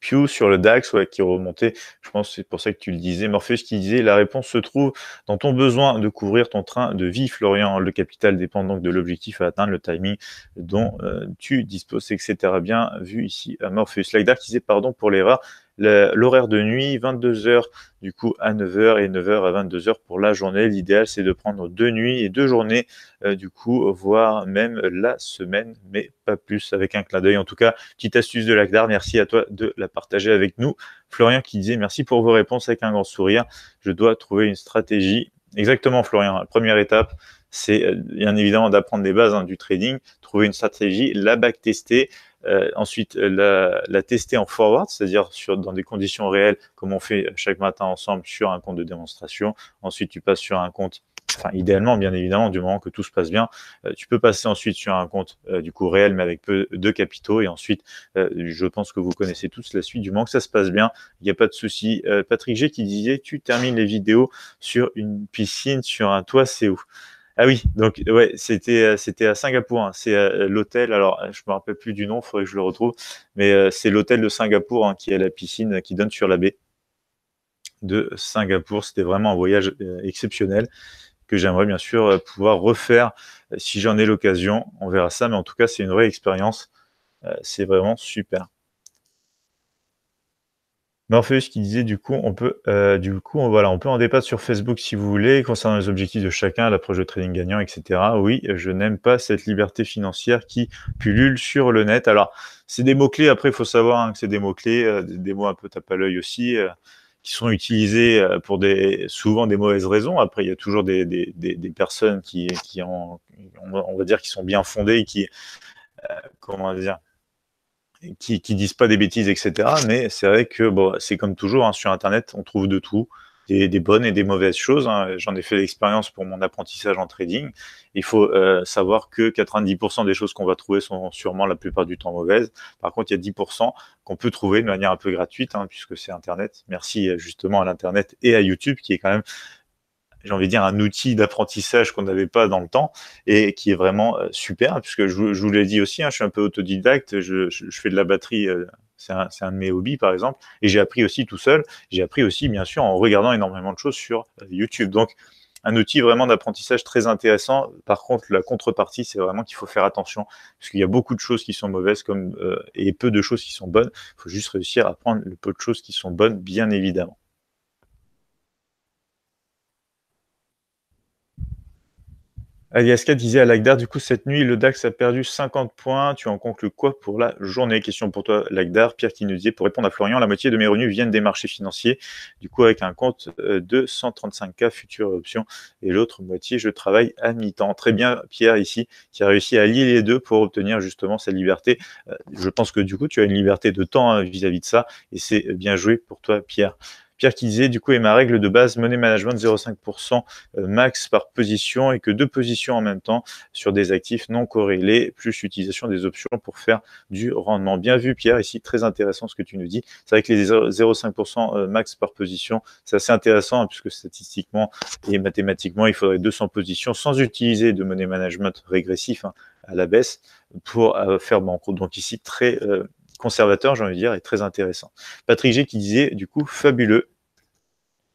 S1: Pew sur le DAX ouais, qui remontait. Je pense c'est pour ça que tu le disais. Morpheus qui disait la réponse se trouve dans ton besoin de couvrir ton train de vie, Florian. Le capital dépend donc de l'objectif à atteindre, le timing dont euh, tu disposes, etc. Bien vu ici à euh, Morpheus. Lagdar qui disait pardon pour l'erreur l'horaire de nuit, 22h du coup à 9h et 9h à 22h pour la journée. L'idéal, c'est de prendre deux nuits et deux journées, euh, du coup, voire même la semaine, mais pas plus, avec un clin d'œil. En tout cas, petite astuce de l'ACDAR, merci à toi de la partager avec nous. Florian qui disait merci pour vos réponses avec un grand sourire. Je dois trouver une stratégie. Exactement, Florian. première étape, c'est euh, bien évidemment d'apprendre les bases hein, du trading, trouver une stratégie, la backtester, euh, ensuite, euh, la, tester en forward, c'est-à-dire dans des conditions réelles, comme on fait chaque matin ensemble sur un compte de démonstration. Ensuite, tu passes sur un compte, enfin idéalement, bien évidemment, du moment que tout se passe bien, euh, tu peux passer ensuite sur un compte du coup réel, mais avec peu de capitaux. Et ensuite, je pense que vous connaissez tous la suite. Du moment que ça se passe bien, il n'y a pas de souci. Patrick G qui disait, tu termines les vidéos sur une piscine, sur un toit, c'est où ah oui, donc c'était euh, c'était à Singapour. Hein. C'est euh, l'hôtel. Alors euh, je me rappelle plus du nom, il faudrait que je le retrouve. Mais c'est l'hôtel de Singapour hein, qui a la piscine qui donne sur la baie de Singapour. C'était vraiment un voyage exceptionnel que j'aimerais bien sûr pouvoir refaire si j'en ai l'occasion. On verra ça, mais en tout cas c'est une vraie expérience. c'est vraiment super. Morpheus qui disait du coup on peut euh, du coup on, voilà on peut en débattre sur Facebook si vous voulez concernant les objectifs de chacun l'approche de trading gagnant etc oui je n'aime pas cette liberté financière qui pullule sur le net alors c'est des mots clés après il faut savoir hein, que c'est des mots clés euh, des mots un peu tape à l'œil aussi euh, qui sont utilisés pour des souvent des mauvaises raisons après il y a toujours des, personnes qui qui on va dire qui sont bien fondées qui comment dire qui, disent pas des bêtises, etc. Mais c'est vrai que bon, c'est comme toujours hein, sur Internet, on trouve de tout, des, bonnes et des mauvaises choses. Hein. J'en ai fait l'expérience pour mon apprentissage en trading. Il faut euh, savoir que 90% des choses qu'on va trouver sont sûrement la plupart du temps mauvaises. Par contre, il y a 10% qu'on peut trouver de manière un peu gratuite, hein, puisque c'est Internet. Merci euh, justement à l'Internet et à YouTube, qui est quand même j'ai envie de dire, un outil d'apprentissage qu'on n'avait pas dans le temps et qui est vraiment euh, super, puisque je, vous l'ai dit aussi, hein, je suis un peu autodidacte, je, fais de la batterie, euh, c'est un, de mes hobbies par exemple, et j'ai appris aussi tout seul, j'ai appris aussi bien sûr en regardant énormément de choses sur euh, YouTube. Donc, un outil vraiment d'apprentissage très intéressant. Par contre, la contrepartie, c'est vraiment qu'il faut faire attention, parce qu'il y a beaucoup de choses qui sont mauvaises comme, et peu de choses qui sont bonnes. Il faut juste réussir à prendre le peu de choses qui sont bonnes, bien évidemment. Aliaska disait à Lagdar, du coup, cette nuit, le DAX a perdu 50 points. Tu en conclus quoi pour la journée Question pour toi, Lagdar. Pierre qui nous disait, pour répondre à Florian, la moitié de mes revenus viennent des marchés financiers, du coup, avec un compte euh, de 135K future options. Et l'autre moitié, je travaille à mi-temps. Très bien, Pierre, ici, qui a réussi à lier les deux pour obtenir justement sa liberté. Euh, je pense que, du coup, tu as une liberté de temps vis à -vis de ça. Et c'est bien joué pour toi, Pierre. Pierre qui disait, du coup, et ma règle de base, money management 0,5% euh, max par position et que deux positions en même temps sur des actifs non corrélés, plus utilisation des options pour faire du rendement. Bien vu, Pierre, ici, très intéressant ce que tu nous dis. C'est vrai que les 0,5% euh, max par position, c'est assez intéressant hein, puisque statistiquement et mathématiquement, il faudrait 200 positions sans utiliser de money management régressif hein, à la baisse pour euh, faire banque. Donc ici, très conservateur, j'ai envie de dire, est très intéressant. Patrick G qui disait, du coup, fabuleux.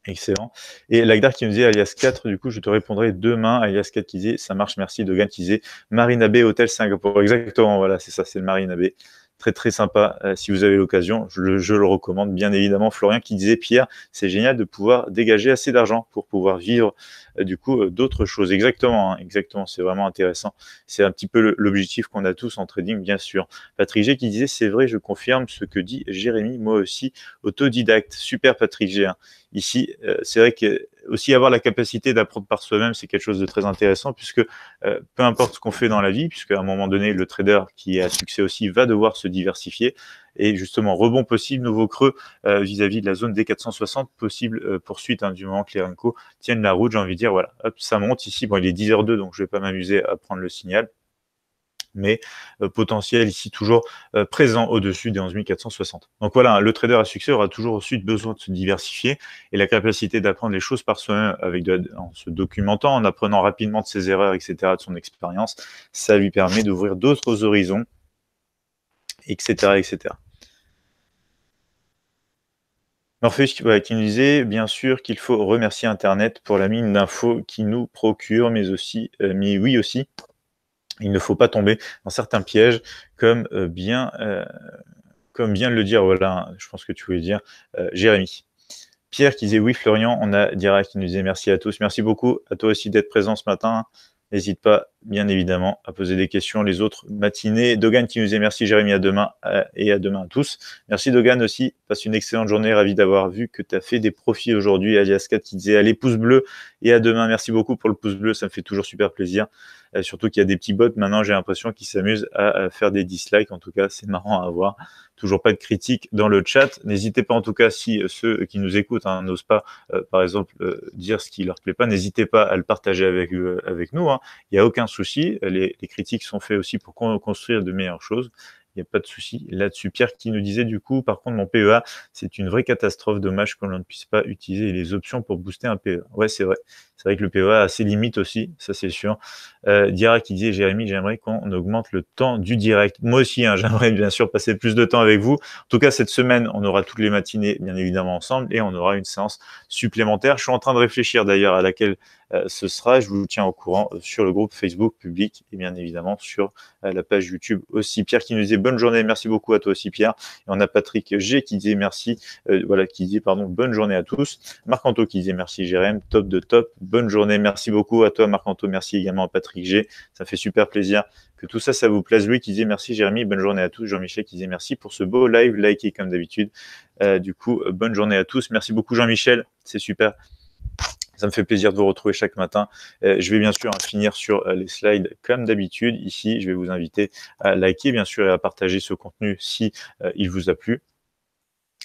S1: Excellent. Et Lagdar qui nous disait alias 4, du coup, je te répondrai demain. Alias 4 qui disait, ça marche, merci. Dogan qui disait, Marina Bay, Hotel Singapour. Exactement, voilà, c'est ça, c'est le Marina Bay très très sympa euh, si vous avez l'occasion. Je, le recommande bien évidemment. Florian qui disait Pierre, c'est génial de pouvoir dégager assez d'argent pour pouvoir vivre euh, du coup euh, d'autres choses. Exactement, hein, exactement. C'est vraiment intéressant. C'est un petit peu l'objectif qu'on a tous en trading, bien sûr. Patrick G qui disait c'est vrai, je confirme ce que dit Jérémy, moi aussi autodidacte. Super Patrick G. Hein. Ici, c'est vrai que aussi avoir la capacité d'apprendre par soi-même, c'est quelque chose de très intéressant, puisque euh, peu importe ce qu'on fait dans la vie, puisque à un moment donné, le trader qui est à succès aussi va devoir se diversifier. Et justement, rebond possible, nouveau creux euh, vis-à-vis de la zone des 460, possible euh, poursuite hein, du moment que les Renko tiennent la route, j'ai envie de dire, voilà, hop, ça monte ici. Bon, il est 10h02, donc je vais pas m'amuser à prendre le signal mais euh, potentiel ici toujours euh, présent au-dessus des 11 460. Donc voilà, hein, le trader à succès aura toujours ensuite besoin de se diversifier et la capacité d'apprendre les choses par soi-même avec en se documentant, en apprenant rapidement de ses erreurs, etc., de son expérience, ça lui permet d'ouvrir d'autres horizons, etc., etc. Morpheus qui nous disait bien sûr qu'il faut remercier Internet pour la mine d'infos qu'il nous procure, mais aussi, euh, mais oui aussi, il ne faut pas tomber dans certains pièges comme euh, bien euh, comme bien le dire voilà je pense que tu voulais dire euh, Jérémy Pierre qui disait oui Florian on a direct. qui nous disait merci à tous merci beaucoup à toi aussi d'être présent ce matin n'hésite pas bien évidemment, à poser des questions les autres matinées. Dogan qui nous est merci Jérémy, à demain et à demain à tous. Merci Dogan aussi, passe une excellente journée, ravi d'avoir vu que tu as fait des profits aujourd'hui. Alias 4 qui disait allez pouce bleu et à demain. Merci beaucoup pour le pouce bleu, ça me fait toujours super plaisir. Euh, surtout qu'il y a des petits bots maintenant, j'ai l'impression qu'ils s'amusent à, faire des dislikes. En tout cas, c'est marrant à voir. Toujours pas de critiques dans le chat. N'hésitez pas en tout cas si euh, ceux qui nous écoutent hein, n'osent pas, euh, par exemple, dire ce qui leur plaît pas, n'hésitez pas à le partager avec, avec nous. Hein. Il n'y a aucun souci. Les, critiques sont faites aussi pour construire de meilleures choses. Il n'y a pas de souci là-dessus. Pierre qui nous disait du coup, par contre, mon PEA, c'est une vraie catastrophe. Dommage qu'on ne puisse pas utiliser les options pour booster un PEA. Ouais, c'est vrai. C'est vrai que le PEA a ses limites aussi, ça c'est sûr. Euh, qui disait, Jérémy, j'aimerais qu'on augmente le temps du direct. Moi aussi, hein, j'aimerais bien sûr passer plus de temps avec vous. En tout cas, cette semaine, on aura toutes les matinées, bien évidemment, ensemble, et on aura une séance supplémentaire. Je suis en train de réfléchir d'ailleurs à laquelle euh, ce sera, je vous tiens au courant euh, sur le groupe Facebook public et bien évidemment sur euh, la page YouTube aussi. Pierre qui nous disait bonne journée, merci beaucoup à toi aussi Pierre. Et on a Patrick G qui disait merci, voilà, qui disait pardon, bonne journée à tous. Marc-Anto qui disait merci Jérém, top de top, bonne journée, merci beaucoup à toi Marc-Anto, merci également à Patrick G. Ça fait super plaisir que tout ça, ça vous plaise. Louis qui disait merci Jérémy, bonne journée à tous. Jean-Michel qui disait merci pour ce beau live, like et comme d'habitude. du coup, bonne journée à tous. Merci beaucoup Jean-Michel, c'est super. Ça me fait plaisir de vous retrouver chaque matin. Euh, je vais bien sûr hein, finir sur euh, les slides comme d'habitude. Ici, je vais vous inviter à liker bien sûr et à partager ce contenu si euh, il vous a plu.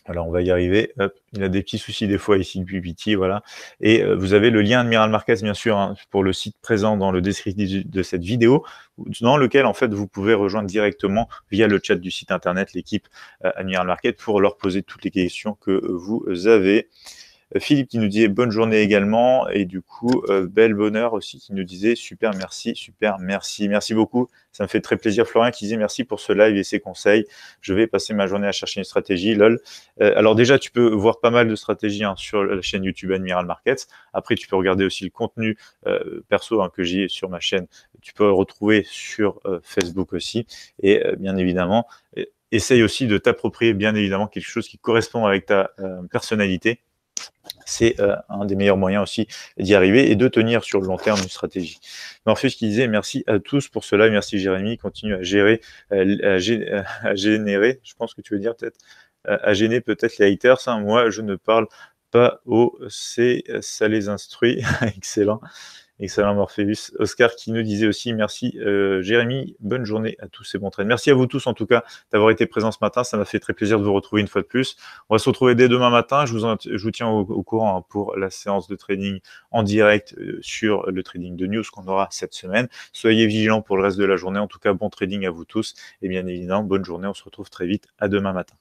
S1: Alors, on va y arriver. il a des petits soucis des fois ici depuis PPT, voilà. Et vous avez le lien Admiral Marquez, bien sûr, hein, pour le site présent dans le descriptif de cette vidéo, dans lequel, en fait, vous pouvez rejoindre directement via le chat du site internet l'équipe Admiral Marquez pour leur poser toutes les questions que vous avez. Philippe qui nous disait bonne journée également. Et du coup, euh, bel bonheur aussi qui nous disait super merci, super merci. Merci beaucoup. Ça me fait très plaisir. Florian qui disait merci pour ce live et ses conseils. Je vais passer ma journée à chercher une stratégie. Lol. Euh, alors déjà, tu peux voir pas mal de stratégies hein, sur la chaîne YouTube Admiral Markets. Après, tu peux regarder aussi le contenu euh, perso hein, que j'ai sur ma chaîne. Tu peux retrouver sur Facebook aussi. Et bien évidemment, essaye aussi de t'approprier bien évidemment quelque chose qui correspond avec ta personnalité c'est euh, un des meilleurs moyens aussi d'y arriver et de tenir sur le long terme une stratégie. Morpheus qui disait merci à tous pour cela, merci Jérémy, continue à gérer, à, générer, je pense que tu veux dire peut-être, à gêner peut-être les haters. Hein. Moi, je ne parle pas au C, ça les instruit, excellent. Excellent Morpheus. Oscar qui nous disait aussi merci euh, Jérémy, bonne journée à tous et bon train. Merci à vous tous en tout cas d'avoir été présents ce matin. Ça m'a fait très plaisir de vous retrouver une fois de plus. On va se retrouver dès demain matin. Je vous, tiens au, au, courant hein, pour la séance de trading en direct euh, sur le trading de news qu'on aura cette semaine. Soyez vigilants pour le reste de la journée. En tout cas, bon trading à vous tous et bien évidemment, bonne journée. On se retrouve très vite. À demain matin.